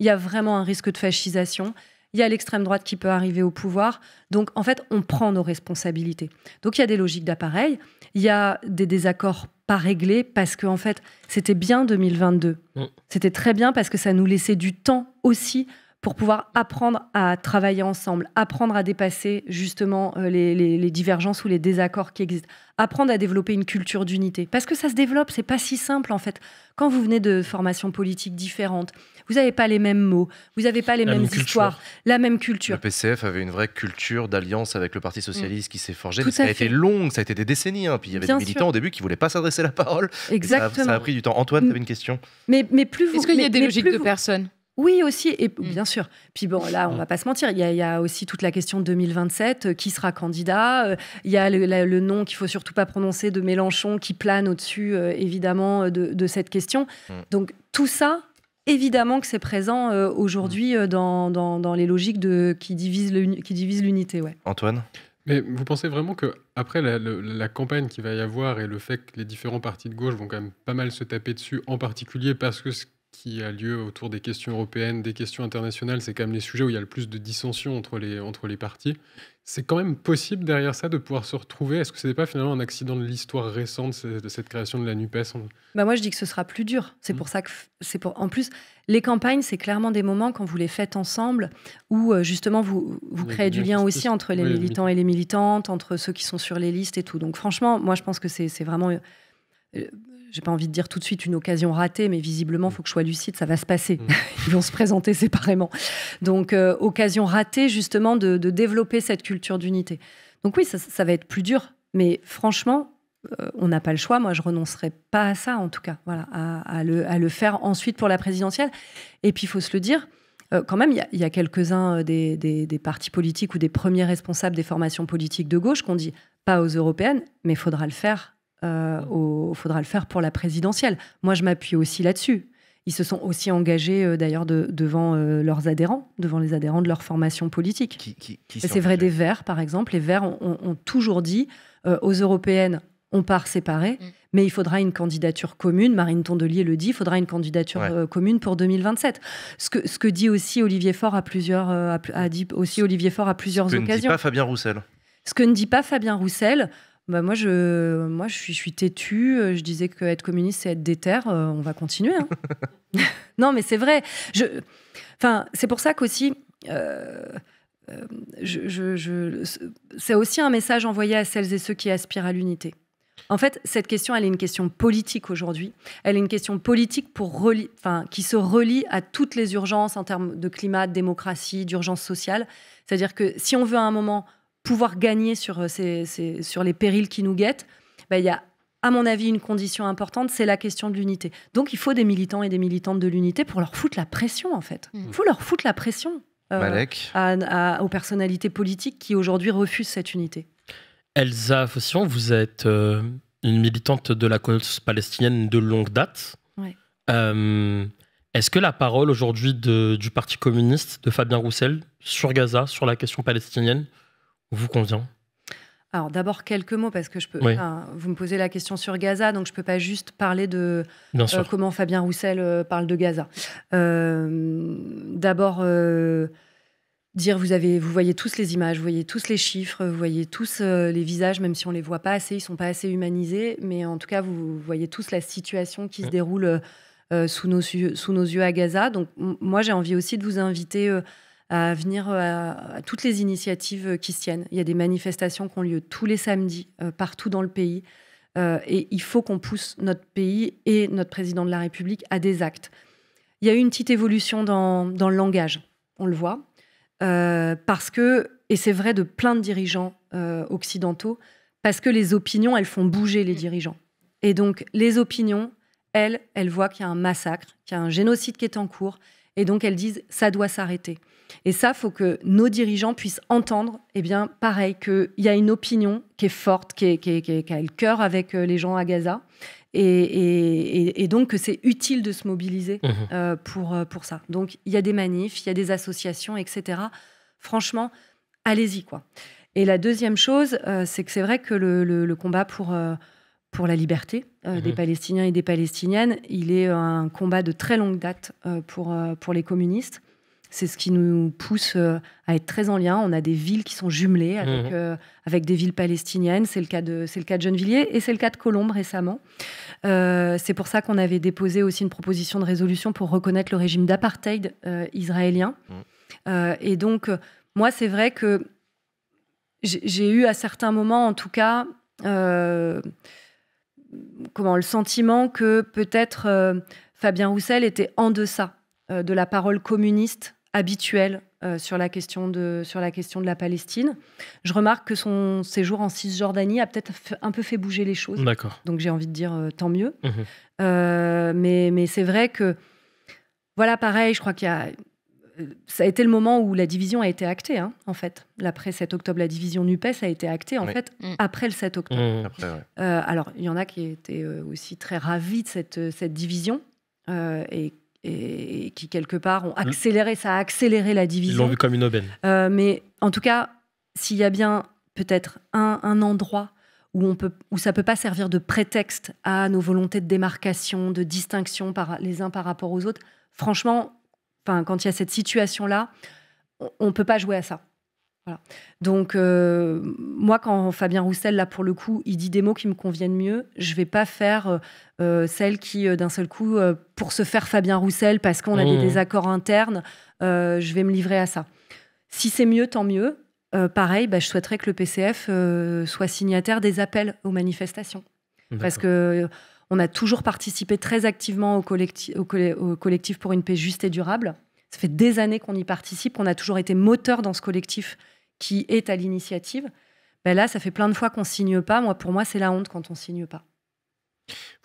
il y a vraiment un risque de fascisation. Il y a l'extrême droite qui peut arriver au pouvoir. Donc, en fait, on prend nos responsabilités. Donc, il y a des logiques d'appareil. Il y a des désaccords pas réglés parce que, en fait, c'était bien 2022. Mm. C'était très bien parce que ça nous laissait du temps aussi pour pouvoir apprendre à travailler ensemble, apprendre à dépasser justement euh, les, divergences ou les désaccords qui existent, apprendre à développer une culture d'unité. Parce que ça se développe, c'est pas si simple en fait. Quand vous venez de formations politiques différentes, vous n'avez pas les mêmes mots, vous n'avez pas les mêmes histoires, la même culture. Le PCF avait une vraie culture d'alliance avec le Parti Socialiste mm. qui s'est forgée, ça a été long, ça a été des décennies. Hein. Puis il y avait des militants au début qui ne voulaient pas s'adresser la parole. Exactement. Ça a, pris du temps. Antoine, tu avais une question mais, plus vous. Est-ce qu'il y a des logiques de personne. personnes oui, aussi, et mm. bien sûr. Puis bon, là, on ne mm. va pas se mentir, il y, a, aussi toute la question de 2027, euh, qui sera candidat. Euh, il y a le, nom qu'il faut surtout pas prononcer de Mélenchon qui plane au-dessus, euh, évidemment, de, cette question. Mm. Donc tout ça, évidemment que c'est présent aujourd'hui dans, dans, les logiques de, qui divisent l'unité. Ouais. Antoine mais vous pensez vraiment que après la, campagne qui va y avoir et le fait que les différents partis de gauche vont quand même pas mal se taper dessus, en particulier parce que qui a lieu autour des questions européennes, des questions internationales, c'est quand même les sujets où il y a le plus de dissensions entre les, entre les partis. C'est quand même possible derrière ça de pouvoir se retrouver. Est-ce que ce n'est pas finalement un accident de l'histoire récente de cette création de la NUPES bah Moi, je dis que ce sera plus dur. C'est mmh. pour ça que c'est pour. En plus, les campagnes, c'est clairement des moments quand vous les faites ensemble où euh, justement vous, vous créez du lien aussi entre les militants et les militantes, entre ceux qui sont sur les listes et tout. Donc, franchement, moi, je pense que c'est vraiment euh, j'ai pas envie de dire tout de suite une occasion ratée, mais visiblement, il mm. faut que je sois lucide, ça va se passer. Mm. Ils vont se présenter séparément. Donc, euh, occasion ratée, justement, de, développer cette culture d'unité. Donc, oui, ça, va être plus dur, mais franchement, euh, on n'a pas le choix. Moi, je renoncerai pas à ça, en tout cas, voilà, à, le, faire ensuite pour la présidentielle. Et puis, il faut se le dire, euh, quand même, il y a, quelques-uns des, des, partis politiques ou des premiers responsables des formations politiques de gauche qu'on dit pas aux européennes, mais il faudra le faire il euh, au, faudra le faire pour la présidentielle. Moi, je m'appuie aussi là-dessus. Ils se sont aussi engagés euh, d'ailleurs devant euh, leurs adhérents, devant les adhérents de leur formation politique. c'est vrai des Verts, par exemple. Les Verts ont, toujours dit aux Européennes, on part séparés, mm. mais il faudra une candidature commune. Marine Tondelier le dit, il faudra une candidature commune pour 2027. Ce que, ce que dit aussi Olivier Faure à plusieurs, occasions aussi Olivier à plusieurs ce que Ne dit pas Fabien Roussel. Ce que ne dit pas Fabien Roussel, bah, moi, je, moi je, suis, têtue. Euh, je disais qu'être communiste, c'est être déter. Euh, on va continuer. Hein. non, mais c'est vrai. Je, enfin, c'est pour ça qu'aussi. Euh, je, c'est aussi un message envoyé à celles et ceux qui aspirent à l'unité. En fait, cette question, elle est une question politique aujourd'hui. Elle est une question politique pour qui se relie à toutes les urgences en termes de climat, de démocratie, d'urgence sociale. C'est-à-dire que si on veut à un moment pouvoir gagner sur, euh, sur les périls qui nous guettent, bah, il y a à mon avis, une condition importante, c'est la question de l'unité. Donc, il faut des militants et des militantes de l'unité pour leur foutre la pression, en fait. Mm. Il faut leur foutre la pression euh, aux personnalités politiques qui, aujourd'hui, refusent cette unité. Elsa Fossian, vous êtes euh, une militante de la cause palestinienne de longue date. Est-ce que la parole aujourd'hui du Parti communiste, de Fabien Roussel, sur Gaza, sur la question palestinienne, vous convient alors d'abord quelques mots parce que je peux. vous me posez la question sur Gaza, donc je peux pas juste parler de euh, comment Fabien Roussel euh, parle de Gaza. Euh, d'abord dire vous avez, vous voyez tous les images, vous voyez tous les chiffres, vous voyez tous les visages, même si on les voit pas assez, ils sont pas assez humanisés, mais en tout cas vous voyez tous la situation qui se déroule sous nos, sous nos yeux à Gaza. Donc moi j'ai envie aussi de vous inviter à venir euh, à, toutes les initiatives euh, qui se tiennent. Il y a des manifestations qui ont lieu tous les samedis, euh, partout dans le pays. et il faut qu'on pousse notre pays et notre président de la République à des actes. Il y a eu une petite évolution dans, dans le langage, on le voit, parce que, et c'est vrai de plein de dirigeants occidentaux, parce que les opinions, elles font bouger les dirigeants. Et donc, les opinions, elles, elles voient qu'il y a un massacre, qu'il y a un génocide qui est en cours, et donc elles disent, ça doit s'arrêter. Et ça, faut que nos dirigeants puissent entendre, eh bien, pareil, qu'il y a une opinion qui est forte, qui, a le cœur avec euh, les gens à Gaza. Et, donc que c'est utile de se mobiliser mmh. euh, pour, euh, pour ça. Donc il y a des manifs, il y a des associations, etc. Franchement, allez-y quoi. Et la deuxième chose, c'est que c'est vrai que le, combat pour, pour la liberté mmh. des Palestiniens et des Palestiniennes, il est un combat de très longue date pour, pour les communistes. C'est ce qui nous pousse euh, à être très en lien. On a des villes qui sont jumelées mhm. euh, avec, des villes palestiniennes. C'est le cas de c'est le cas de Gennevilliers et c'est le cas de Colombes récemment. Euh, c'est pour ça qu'on avait déposé aussi une proposition de résolution pour reconnaître le régime d'apartheid israélien. Mhm. et donc moi, c'est vrai que j'ai eu à certains moments, en tout cas comment le sentiment que peut-être Fabien Roussel était en deçà de la parole communiste habituel euh, sur, la question de, sur la question de la Palestine. Je remarque que son séjour en Cisjordanie a peut-être un peu fait bouger les choses. D'accord. Donc j'ai envie de dire euh, tant mieux. Mhm. Euh, mais, mais c'est vrai que, voilà, pareil, je crois qu'il y a. Ça a été le moment où la division a été actée, hein, en fait. L'après 7 octobre, la division NUPES a été actée, en fait, mm. après le 7 octobre. Mm. alors, il y en a qui étaient aussi très ravis de cette, cette division. et et qui, quelque part, ont mmh. accéléré, ça a accéléré la division. Ils l'ont vu comme une aubaine. Euh, mais en tout cas, s'il y a bien peut-être un, endroit où, on peut, où ça peut pas servir de prétexte à nos volontés de démarcation, de distinction par, les uns par rapport aux autres, franchement, quand il y a cette situation-là, on peut pas jouer à ça. Voilà. Donc, euh, moi, quand Fabien Roussel, là, pour le coup, il dit des mots qui me conviennent mieux, je vais pas faire euh, euh, celle qui, d'un seul coup, pour se faire Fabien Roussel, parce qu'on a des mmh. désaccords internes, je vais me livrer à ça. Si c'est mieux, tant mieux. pareil, bah, je souhaiterais que le PCF soit signataire des appels aux manifestations. Parce que on a toujours participé très activement au, au collectif pour une paix juste et durable. Ça fait des années qu'on y participe, on a toujours été moteur dans ce collectif qui est à l'initiative, ben là, ça fait plein de fois qu'on signe pas. Moi, pour moi, c'est la honte quand on signe pas.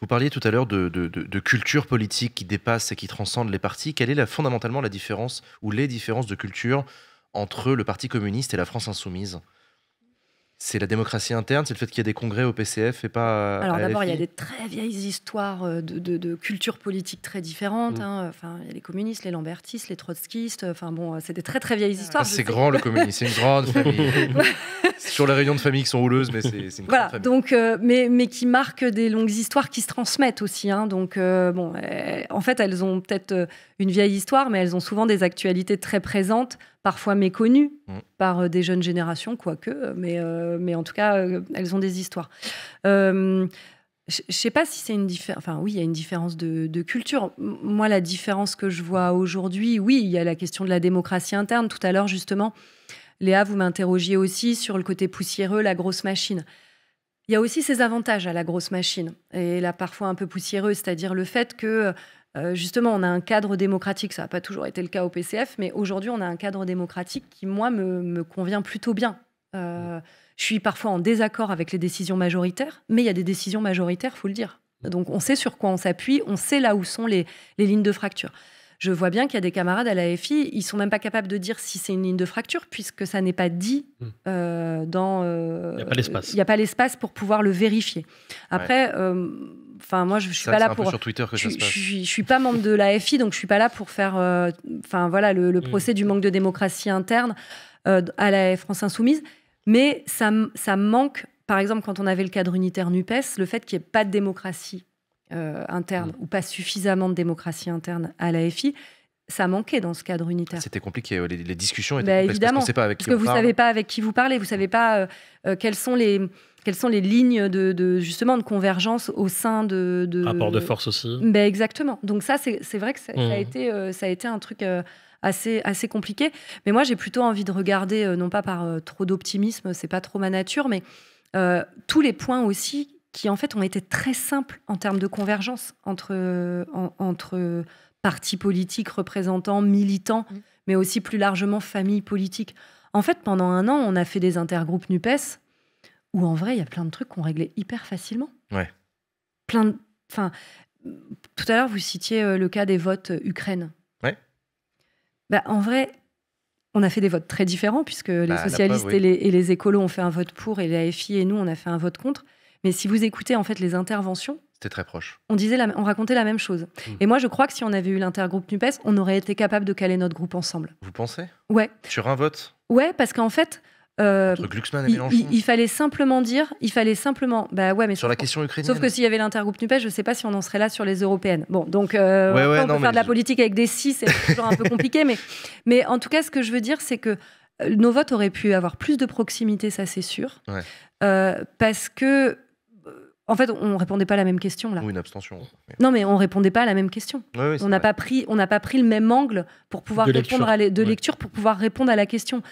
Vous parliez tout à l'heure de, culture politique qui dépasse et qui transcende les partis. Quelle est fondamentalement la différence ou les différences de culture entre le Parti communiste et la France insoumise c'est la démocratie interne, c'est le fait qu'il y ait des congrès au PCF et pas. Euh, Alors d'abord, il y a des très vieilles histoires euh, de, cultures politiques très différentes. Mm. Hein. Enfin, il y a les communistes, les lambertistes, les trotskistes. Enfin bon, euh, c'est des très très vieilles ah, histoires. c'est grand le communisme, c'est une grande famille. c'est sur les réunions de famille qui sont houleuses, mais c'est une grande famille. Donc, mais, qui marquent des longues histoires qui se transmettent aussi. Hein. Donc bon, en fait, elles ont peut-être une vieille histoire, mais elles ont souvent des actualités très présentes parfois méconnues mm. par euh, des jeunes générations, quoique, euh, mais, euh, mais en tout cas, elles ont des histoires. je ne sais pas si c'est une différence. Enfin, oui, il y a une différence de, de culture. Moi, la différence que je vois aujourd'hui, oui, il y a la question de la démocratie interne. Tout à l'heure, justement, Léa, vous m'interrogiez aussi sur le côté poussiéreux, la grosse machine. Il y a aussi ses avantages à la grosse machine, et là parfois un peu poussiéreux, c'est-à-dire le fait que euh, justement, on a un cadre démocratique, ça n'a pas toujours été le cas au PCF, mais aujourd'hui, on a un cadre démocratique qui, moi, me, convient plutôt bien. Euh, je suis parfois en désaccord avec les décisions majoritaires, mais il y a des décisions majoritaires, faut le dire. Donc on sait sur quoi on s'appuie, on sait là où sont les lignes de fracture je vois bien qu'il y a des camarades à la FI, ils sont même pas capables de dire si c'est une ligne de fracture, puisque ça n'est pas dit hmm. euh, dans. Euh, il n'y a pas l'espace pour pouvoir le vérifier. Après. Euh, enfin, moi, je, ne suis pas là pour. Sur Twitter je, ne Je, suis pas membre de la FI, donc je ne suis pas là pour faire. Enfin, voilà, le, hmm. procès du manque de démocratie interne à la France Insoumise. Mais ça, ça manque, par exemple, quand on avait le cadre unitaire NUPES, le fait qu'il n'y ait pas de démocratie euh, interne mm. ou pas suffisamment de démocratie interne à l'AFI, ça manquait dans ce cadre unitaire. C'était compliqué, les, discussions étaient bah, évidemment, parce, pas avec que vous ne savez pas avec qui vous parlez, vous ne savez pas euh, euh, quelles sont les lignes de, justement de convergence au sein de, de rapport de force aussi. Ben exactement. Donc ça, c'est vrai que mm. ça, a été un truc assez compliqué. Mais moi, j'ai plutôt envie de regarder non pas par trop d'optimisme, c'est pas trop ma nature, mais tous les points aussi qui en fait ont été très simples en termes de convergence entre, partis politiques, représentants, militants, mm. mais aussi plus largement familles politiques. En fait, pendant un an, on a fait des intergroupes NUPES où en vrai, il y a plein de trucs qu'on réglait hyper facilement. Ouais. Plein de... Enfin, tout à l'heure, vous citiez euh, le cas des votes euh, Ukraine. Ouais. Bah, en vrai, on a fait des votes très différents puisque les bah, socialistes et, les, et, écolos ont fait un vote pour et FI et nous, on a fait un vote contre. Mais si vous écoutez en fait les interventions, c'était très proche. On, disait on racontait la même chose. Hmm. Et moi, je crois que si on avait eu l'intergroupe NUPES, on aurait été capable de caler notre groupe ensemble. Vous pensez Ouais. Sur un vote Ouais, parce qu'en fait. Euh, il, il, fallait simplement dire, il fallait simplement, bah ouais, mais sur la question ukrainienne. Sauf que s'il y avait l'intergroupe Nupes, je sais pas si on en serait là sur les européennes. Bon, donc euh, on faire de la politique avec des six c'est toujours un peu compliqué, mais mais en tout cas, ce que je veux dire, c'est que euh, nos votes auraient pu avoir plus de proximité, ça c'est sûr, euh, parce que en fait, on répondait pas à la même question là. Ou une abstention. Non, mais on répondait pas à la même question. on n'a pas pris, on n'a pas pris le même angle pour pouvoir de répondre lecture. à de pour pouvoir répondre à la question.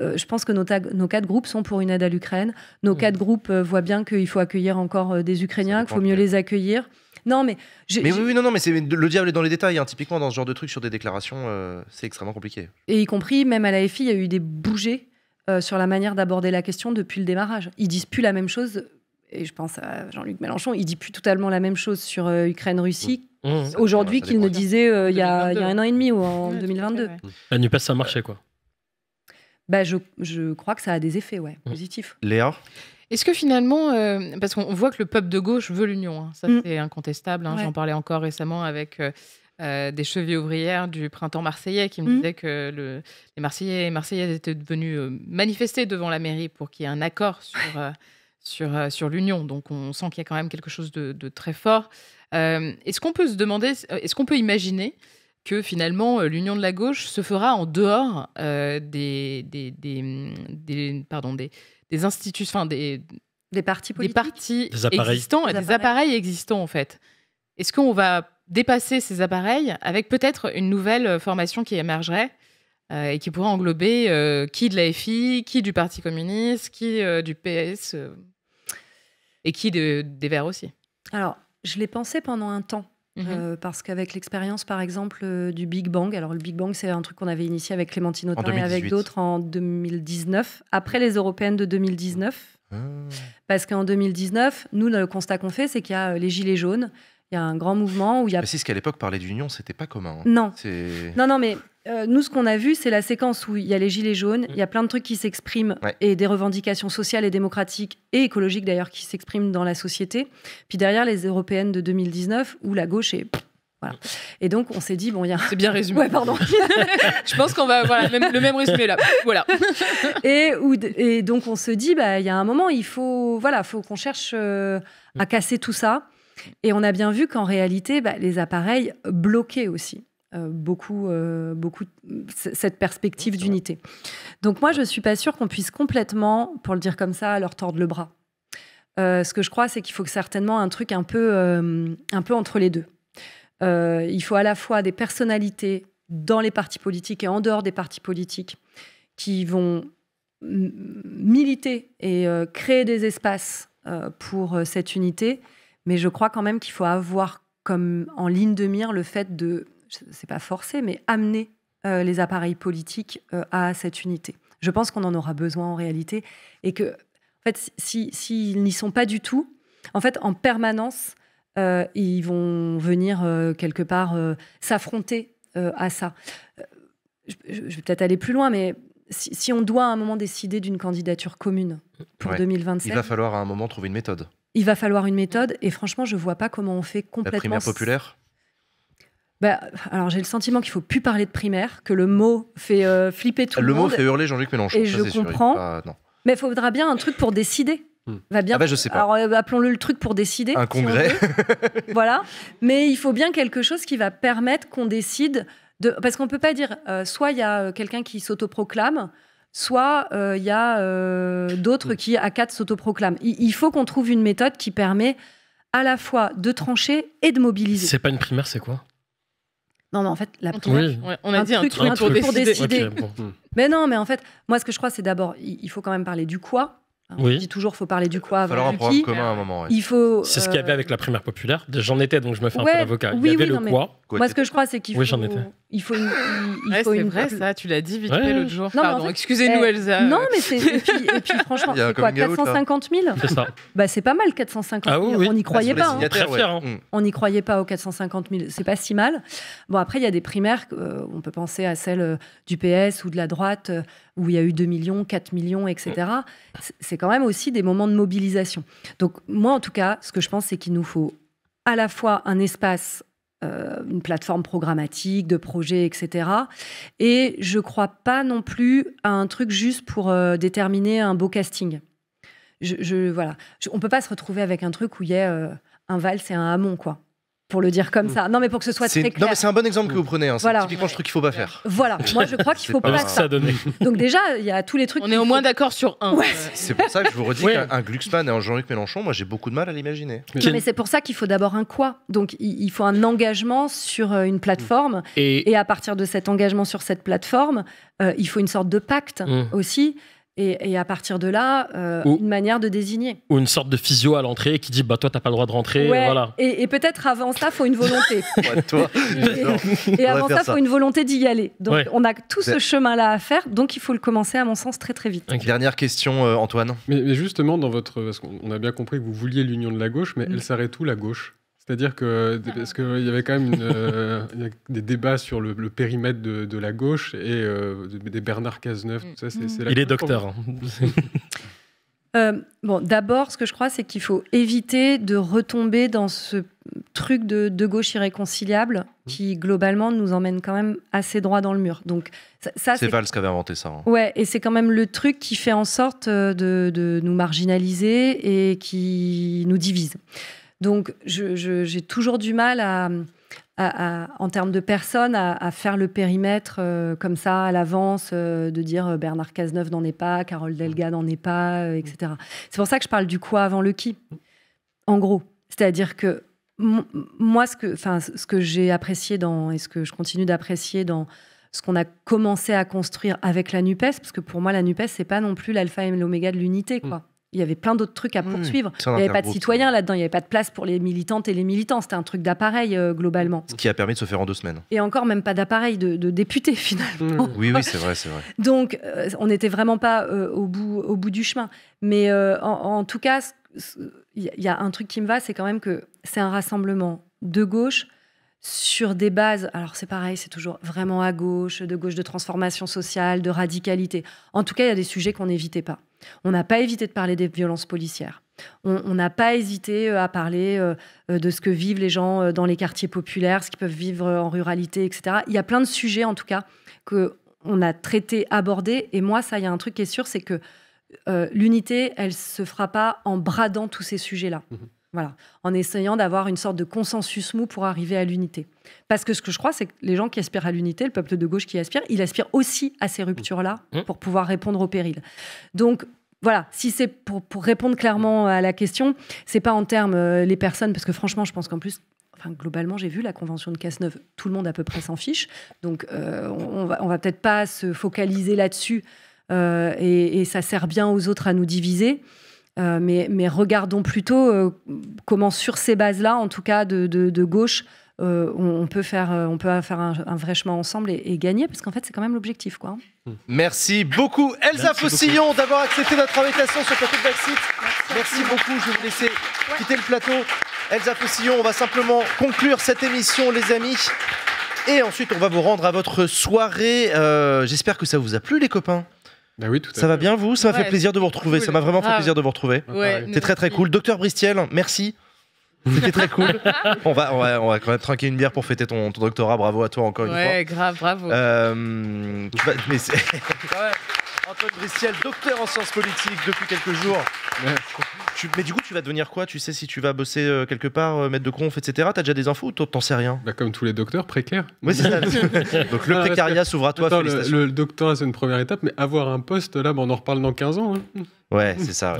Euh, je pense que nos, nos, quatre groupes sont pour une aide à l'Ukraine. Nos mm. quatre groupes euh, voient bien qu'il faut accueillir encore euh, des Ukrainiens, qu'il faut mieux les accueillir. Non, mais. Mais oui, mais le diable est dans les détails. Hein. Typiquement, dans ce genre de truc sur des déclarations, c'est extrêmement compliqué. Et y compris, même à la FI, il y a eu des bougées sur la manière d'aborder la question depuis le démarrage. Ils disent plus la même chose et je pense à Jean-Luc Mélenchon, il dit plus totalement la même chose sur euh, Ukraine-Russie mmh. mmh. aujourd'hui qu'il ne disait euh, il, y a, un an et demi ou en 2022. Clair, ouais. La ah, ça marchait marché, quoi. Bah, je, crois que ça a des effets ouais, mmh. positifs. Léa est-ce que finalement, euh, parce qu'on voit que le peuple de gauche veut l'union, hein, ça c'est incontestable, hein, j'en parlais encore récemment avec des chevilles ouvrières du printemps marseillais qui me disaient que le, les Marseillais et Marseillaises étaient venus manifester devant la mairie pour qu'il y ait un accord sur sur, sur l'union. Donc on sent qu'il y a quand même quelque chose de, de très fort. est-ce qu'on peut se demander, est-ce qu'on peut imaginer que finalement l'union de la gauche se fera en dehors des, des, mmh, des, pardon, des, des instituts, enfin des, des partis politiques, des partis existants, des appareils. existants en fait. Est-ce qu'on va dépasser ces appareils avec peut-être une nouvelle formation qui émergerait et qui pourrait englober qui de la FI, qui du Parti communiste, qui du PS et qui de, des vers aussi Alors, je l'ai pensé pendant un temps. Mhm. Euh, parce qu'avec l'expérience, par exemple, euh, du Big Bang, alors le Big Bang, c'est un truc qu'on avait initié avec Clémentine Autain et avec d'autres en 2019, après les européennes de 2019. Ah. Parce qu'en 2019, nous, le constat qu'on fait, c'est qu'il y a euh, les gilets jaunes, il y a un grand mouvement où il y a. C'est ce qu'à l'époque parler d'union, c'était pas commun. Hein. Non. Non, non, mais euh, nous, ce qu'on a vu, c'est la séquence où il y a les gilets jaunes, mm. il y a plein de trucs qui s'expriment et des revendications sociales et démocratiques et écologiques d'ailleurs qui s'expriment dans la société. Puis derrière, les européennes de 2019 où la gauche est voilà. Et donc, on s'est dit, bon, il y a. C'est bien résumé. Ouais, pardon. je pense qu'on va. Voilà, le même résumé là. Voilà. et, donc, on se dit, bah, il y a un moment, il faut, voilà, faut qu'on cherche euh, à mm. casser tout ça. Et on a bien vu qu'en réalité, bah, les appareils bloquaient aussi. Euh, beaucoup, euh, beaucoup cette perspective d'unité. Donc moi, je ne suis pas sûre qu'on puisse complètement, pour le dire comme ça, leur tordre le bras. Euh, ce que je crois, c'est qu'il faut certainement un truc un peu, un peu entre les deux. il faut à la fois des personnalités dans les partis politiques et en dehors des partis politiques qui vont militer et créer des espaces pour cette unité, mais je crois quand même qu'il faut avoir comme en ligne de mire le fait de c'est pas forcé, mais amener euh, les appareils politiques euh, à cette unité. Je pense qu'on en aura besoin en réalité, et que, en fait, s'ils si, n'y sont pas du tout, en fait, en permanence, euh, ils vont venir quelque part s'affronter à ça. Je, vais peut-être aller plus loin, mais si, on doit à un moment décider d'une candidature commune pour 2027, il va falloir à un moment trouver une méthode. Il va falloir une méthode, et franchement, je vois pas comment on fait complètement. La primaire populaire bah, alors j'ai le sentiment qu'il faut plus parler de primaire, que le mot fait euh, flipper tout le, monde. Le mot fait hurler Jean-Luc Mélenchon. Et je comprends. Mais il faudra bien un truc pour décider. Hmm. Va bien. Ah bah, je sais pas. Alors euh, appelons-le le truc pour décider. Un congrès. voilà. Mais il faut bien quelque chose qui va permettre qu'on décide de. Parce qu'on peut pas dire euh, soit il y a quelqu'un qui s'autoproclame soit il y a d'autres hmm. qui, à quatre, s'autoproclament. Il, il, faut qu'on trouve une méthode qui permet à la fois de trancher et de mobiliser. C'est pas une primaire, c'est quoi non, mais en fait, la première on a un dit truc, un truc, pour décider. Mais non, mais en fait, moi, ce que je crois, c'est d'abord, il faut quand même parler du quoi. Hein, oui. On dit toujours, faut parler du quoi avant Alors, du qui. Commun à un moment, Il faut. C'est ce qu'il y avait euh, avec la primaire populaire. J'en étais, donc je me fais un peu l'avocat. il y avait le quoi. Moi, ce que je crois, c'est qu'il faut. Oui, j'en Il faut. Une, il, faut une... vrai, ça. Tu l'as dit vite fait l'autre jour. Non, Excusez-nous, eh, Elsa. Non, mais c'est. Et, puis, franchement, c'est quoi 450 000 C'est ça. Bah, c'est pas mal, 450 000. Ah on n'y croyait ah, pas. Hein. Hein. On n'y croyait pas aux 450 000. C'est pas si mal. Bon, après, il y a des primaires. Euh, on peut penser à celles euh, du PS ou de la droite où il y a eu 2 millions, 4 millions, etc. Mm. C'est quand même aussi des moments de mobilisation. Donc moi, en tout cas, ce que je pense, c'est qu'il nous faut à la fois un espace euh, une plateforme programmatique, de projets, etc. Et je ne crois pas non plus à un truc juste pour euh, déterminer un beau casting. Je, voilà. on ne peut pas se retrouver avec un truc où il y a euh, un valse et un Hamon, quoi pour le dire comme mm. ça. Non, mais pour que ce soit très clair. Non, mais c'est un bon exemple que vous prenez. Hein. C'est voilà. typiquement un truc qu'il ne faut pas faire. Voilà. Moi, je crois qu'il ne faut pas, ça. Donc déjà, il y a tous les trucs. On est au moins d'accord sur un. Ouais. C'est pour ça que je vous redis qu'un Glucksmann et un Jean-Luc Mélenchon, moi, j'ai beaucoup de mal à l'imaginer. Mais c'est pour ça qu'il faut d'abord un quoi. Donc il faut un engagement sur euh, une plateforme. Et, à partir de cet engagement sur cette plateforme, euh, il faut une sorte de pacte mm. aussi. Et, à partir de là, euh, une manière de désigner. Ou une sorte de physio à l'entrée qui dit bah toi n'as pas le droit de rentrer, Et, peut-être avant ça, faut une volonté. et, avant ça, il faut une volonté d'y aller. Donc on a tout ce chemin-là à faire, donc il faut le commencer à mon sens très très vite. Dernière question, euh, Antoine. Mais, justement dans votre, parce qu'on a bien compris que vous vouliez l'union de la gauche, mais mm. elle s'arrête où la gauche c'est-à-dire que parce qu'il y avait quand même euh, des débats sur le, périmètre de, la gauche et euh, des Bernard Cazeneuve. Tout mm. ça, mm. Il est docteur. Hein. Euh, bon, d'abord, ce que je crois, c'est qu'il faut éviter de retomber dans ce truc de, gauche irréconciliable mm. qui, globalement, nous emmène quand même assez droit dans le mur. Donc, ça, c'est, c'est Valls qui avait inventé ça. Hein. Ouais, et c'est quand même le truc qui fait en sorte de, de nous marginaliser et qui nous divise. Donc, j'ai toujours du mal à, en termes de personnes, à, faire le périmètre euh, comme ça à l'avance, euh, de dire euh, Bernard Cazeneuve n'en est pas, Carole Delga n'en est pas, etc. C'est pour ça que je parle du quoi avant le qui, en gros. C'est-à-dire que moi, ce que, ce que j'ai apprécié dans, et ce que je continue d'apprécier dans ce qu'on a commencé à construire avec la NUPES, parce que pour moi, la NUPES, n'est pas non plus l'alpha et l'oméga de l'unité, mm. quoi il y avait plein d'autres trucs à mmh, poursuivre. il n'y avait pas de citoyens là-dedans, il n'y avait pas de place pour les militantes et les militants. C'était un truc d'appareil euh, globalement. Ce qui a permis de se faire en deux semaines. Et encore même pas d'appareil, de, députés finalement. Mmh. Oui, oui, c'est vrai, c'est vrai. Donc euh, on n'était vraiment pas euh, au, bout, au bout du chemin. Mais en, en, tout cas, il y a un truc qui me va, c'est quand même que c'est un rassemblement de gauche sur des bases, alors c'est pareil, c'est toujours vraiment à gauche, de gauche de transformation sociale, de radicalité. En tout cas, il y a des sujets qu'on n'évitait pas. On n'a pas évité de parler des violences policières. On n'a pas hésité euh, à parler euh, euh, de ce que vivent les gens dans les quartiers populaires, ce qu'ils peuvent vivre en ruralité, etc. Il y a plein de sujets, en tout cas, qu'on a traités, abordés. Et moi, ça, il y a un truc qui est sûr, c'est que l'unité, elle se fera pas en bradant tous ces sujets-là. Mmh voilà, en essayant d'avoir une sorte de consensus mou pour arriver à l'unité. Parce que ce que je crois, c'est que les gens qui aspirent à l'unité, le peuple de gauche qui aspire, il aspire aussi à ces ruptures-là mmh. Mmh. pour pouvoir répondre au péril. Donc, voilà, si c'est pour, répondre clairement à la question, c'est pas en termes euh, les personnes, parce que franchement, je pense qu'en plus, enfin, globalement, j'ai vu la convention de Casse-Neuve, tout le monde à peu près s'en fiche. Donc, euh, on, va, peut-être pas se focaliser là-dessus euh, et, ça sert bien aux autres à nous diviser. Euh, mais, regardons plutôt euh, comment sur ces bases-là, en tout cas de, gauche, euh, on, peut faire, on peut faire un, vrai chemin ensemble et, gagner, parce qu'en fait, c'est quand même l'objectif. quoi. Hmm. Merci beaucoup, Elsa Fossillon d'avoir accepté notre invitation sur le plateau de Merci, beaucoup. Je vais vous laisser quitter le plateau. Elsa Faucillon, on va simplement conclure cette émission, les amis. Et ensuite, on va vous rendre à votre soirée. J'espère que ça vous a plu, les copains. Bah ça va bien vous Ça m'a fait plaisir de vous retrouver. Ça m'a vraiment fait ah. plaisir de vous retrouver. Ouais, très très cool. Docteur Bristiel, merci. C'était très cool. on, va, on, va, on, va, quand même trinquer une bière pour fêter ton, doctorat. Bravo à toi encore une fois. Ouais, grave, bravo. Euh, Antoine Bristiel, docteur en sciences politiques depuis quelques jours. Mais du coup, tu vas devenir quoi Tu sais si tu vas bosser euh, quelque part, euh, mettre maître de conf, etc. T'as déjà des infos ou t'en sais rien bah, Comme tous les docteurs, précaires. Oui, c'est ça. Donc le précaria s'ouvre à toi. le, docteur, c'est une première étape, mais avoir un poste, là, on en reparle dans 15 ans. Hein. Ouais, c'est ça.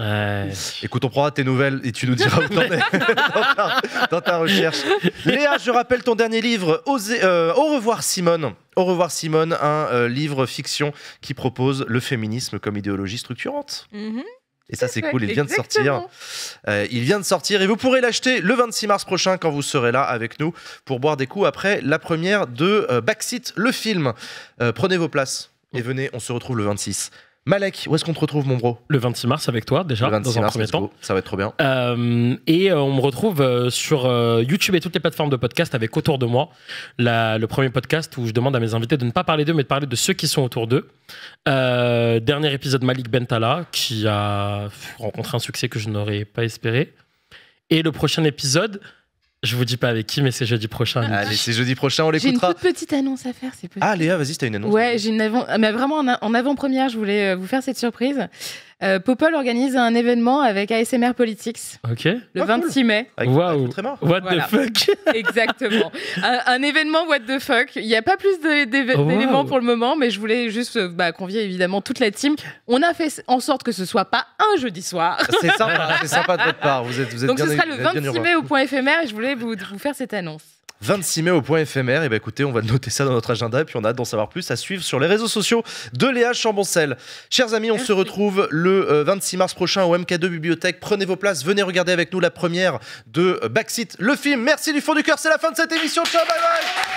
Écoute, on prendra tes nouvelles et tu nous diras où t'en es dans, ta, recherche. Léa, je rappelle ton dernier livre, euh, Au revoir Simone. Au revoir Simone, un livre fiction qui propose le féminisme comme idéologie structurante. Mm-hmm. Et ça, c'est cool. Il vient de sortir. Euh, il vient de sortir. Et vous pourrez l'acheter le 26 mars prochain quand vous serez là avec nous pour boire des coups après la première de euh, Backseat, le film. Euh, prenez vos places et venez. On se retrouve le 26. Malek, où est-ce qu'on te retrouve, mon bro Le 26 mars avec toi, déjà, 26 dans un mars, premier temps. Ça va être trop bien. Euh, et euh, on me retrouve euh, sur YouTube et toutes les plateformes de podcast avec Autour de moi, le premier podcast où je demande à mes invités de ne pas parler d'eux, mais de parler de ceux qui sont autour d'eux. dernier épisode, Malik Bentala, qui a rencontré un succès que je n'aurais pas espéré. Et le prochain épisode, je vous dis pas avec qui, mais c'est jeudi prochain. Allez, c'est jeudi prochain, on l'écoutera. J'ai une toute petite annonce à faire, c'est possible. Ah, Léa, vas-y, t'as une annonce. Ouais, j'ai une avant... mais vraiment en, avant-première, je voulais euh, vous faire cette surprise. Euh, Popol organise un événement avec ASMR Politics. Ok. Le 26 ah, mai. What the fuck. Exactement. Un, événement what the fuck. Il n'y a pas plus oh, d'éléments pour le moment, mais je voulais juste euh, bah, convier évidemment toute la team. On a fait en sorte que ce soit pas un jeudi soir. C'est sympa, c'est sympa de votre part. Vous êtes, vous êtes Donc ce sera le 26 mai au point éphémère. Et je voulais vous, vous faire cette annonce. 26 mai au point éphémère. Et eh ben écoutez, on va noter ça dans notre agenda et puis on a hâte d'en savoir plus à suivre sur les réseaux sociaux de Léa Chamboncel. Chers amis, on se retrouve le 26 euh, mars prochain au MK2 Bibliothèque. Prenez vos places, venez regarder avec nous la première de Backseat, le film. Merci du fond du cœur, c'est la fin de cette émission. Ciao, bye bye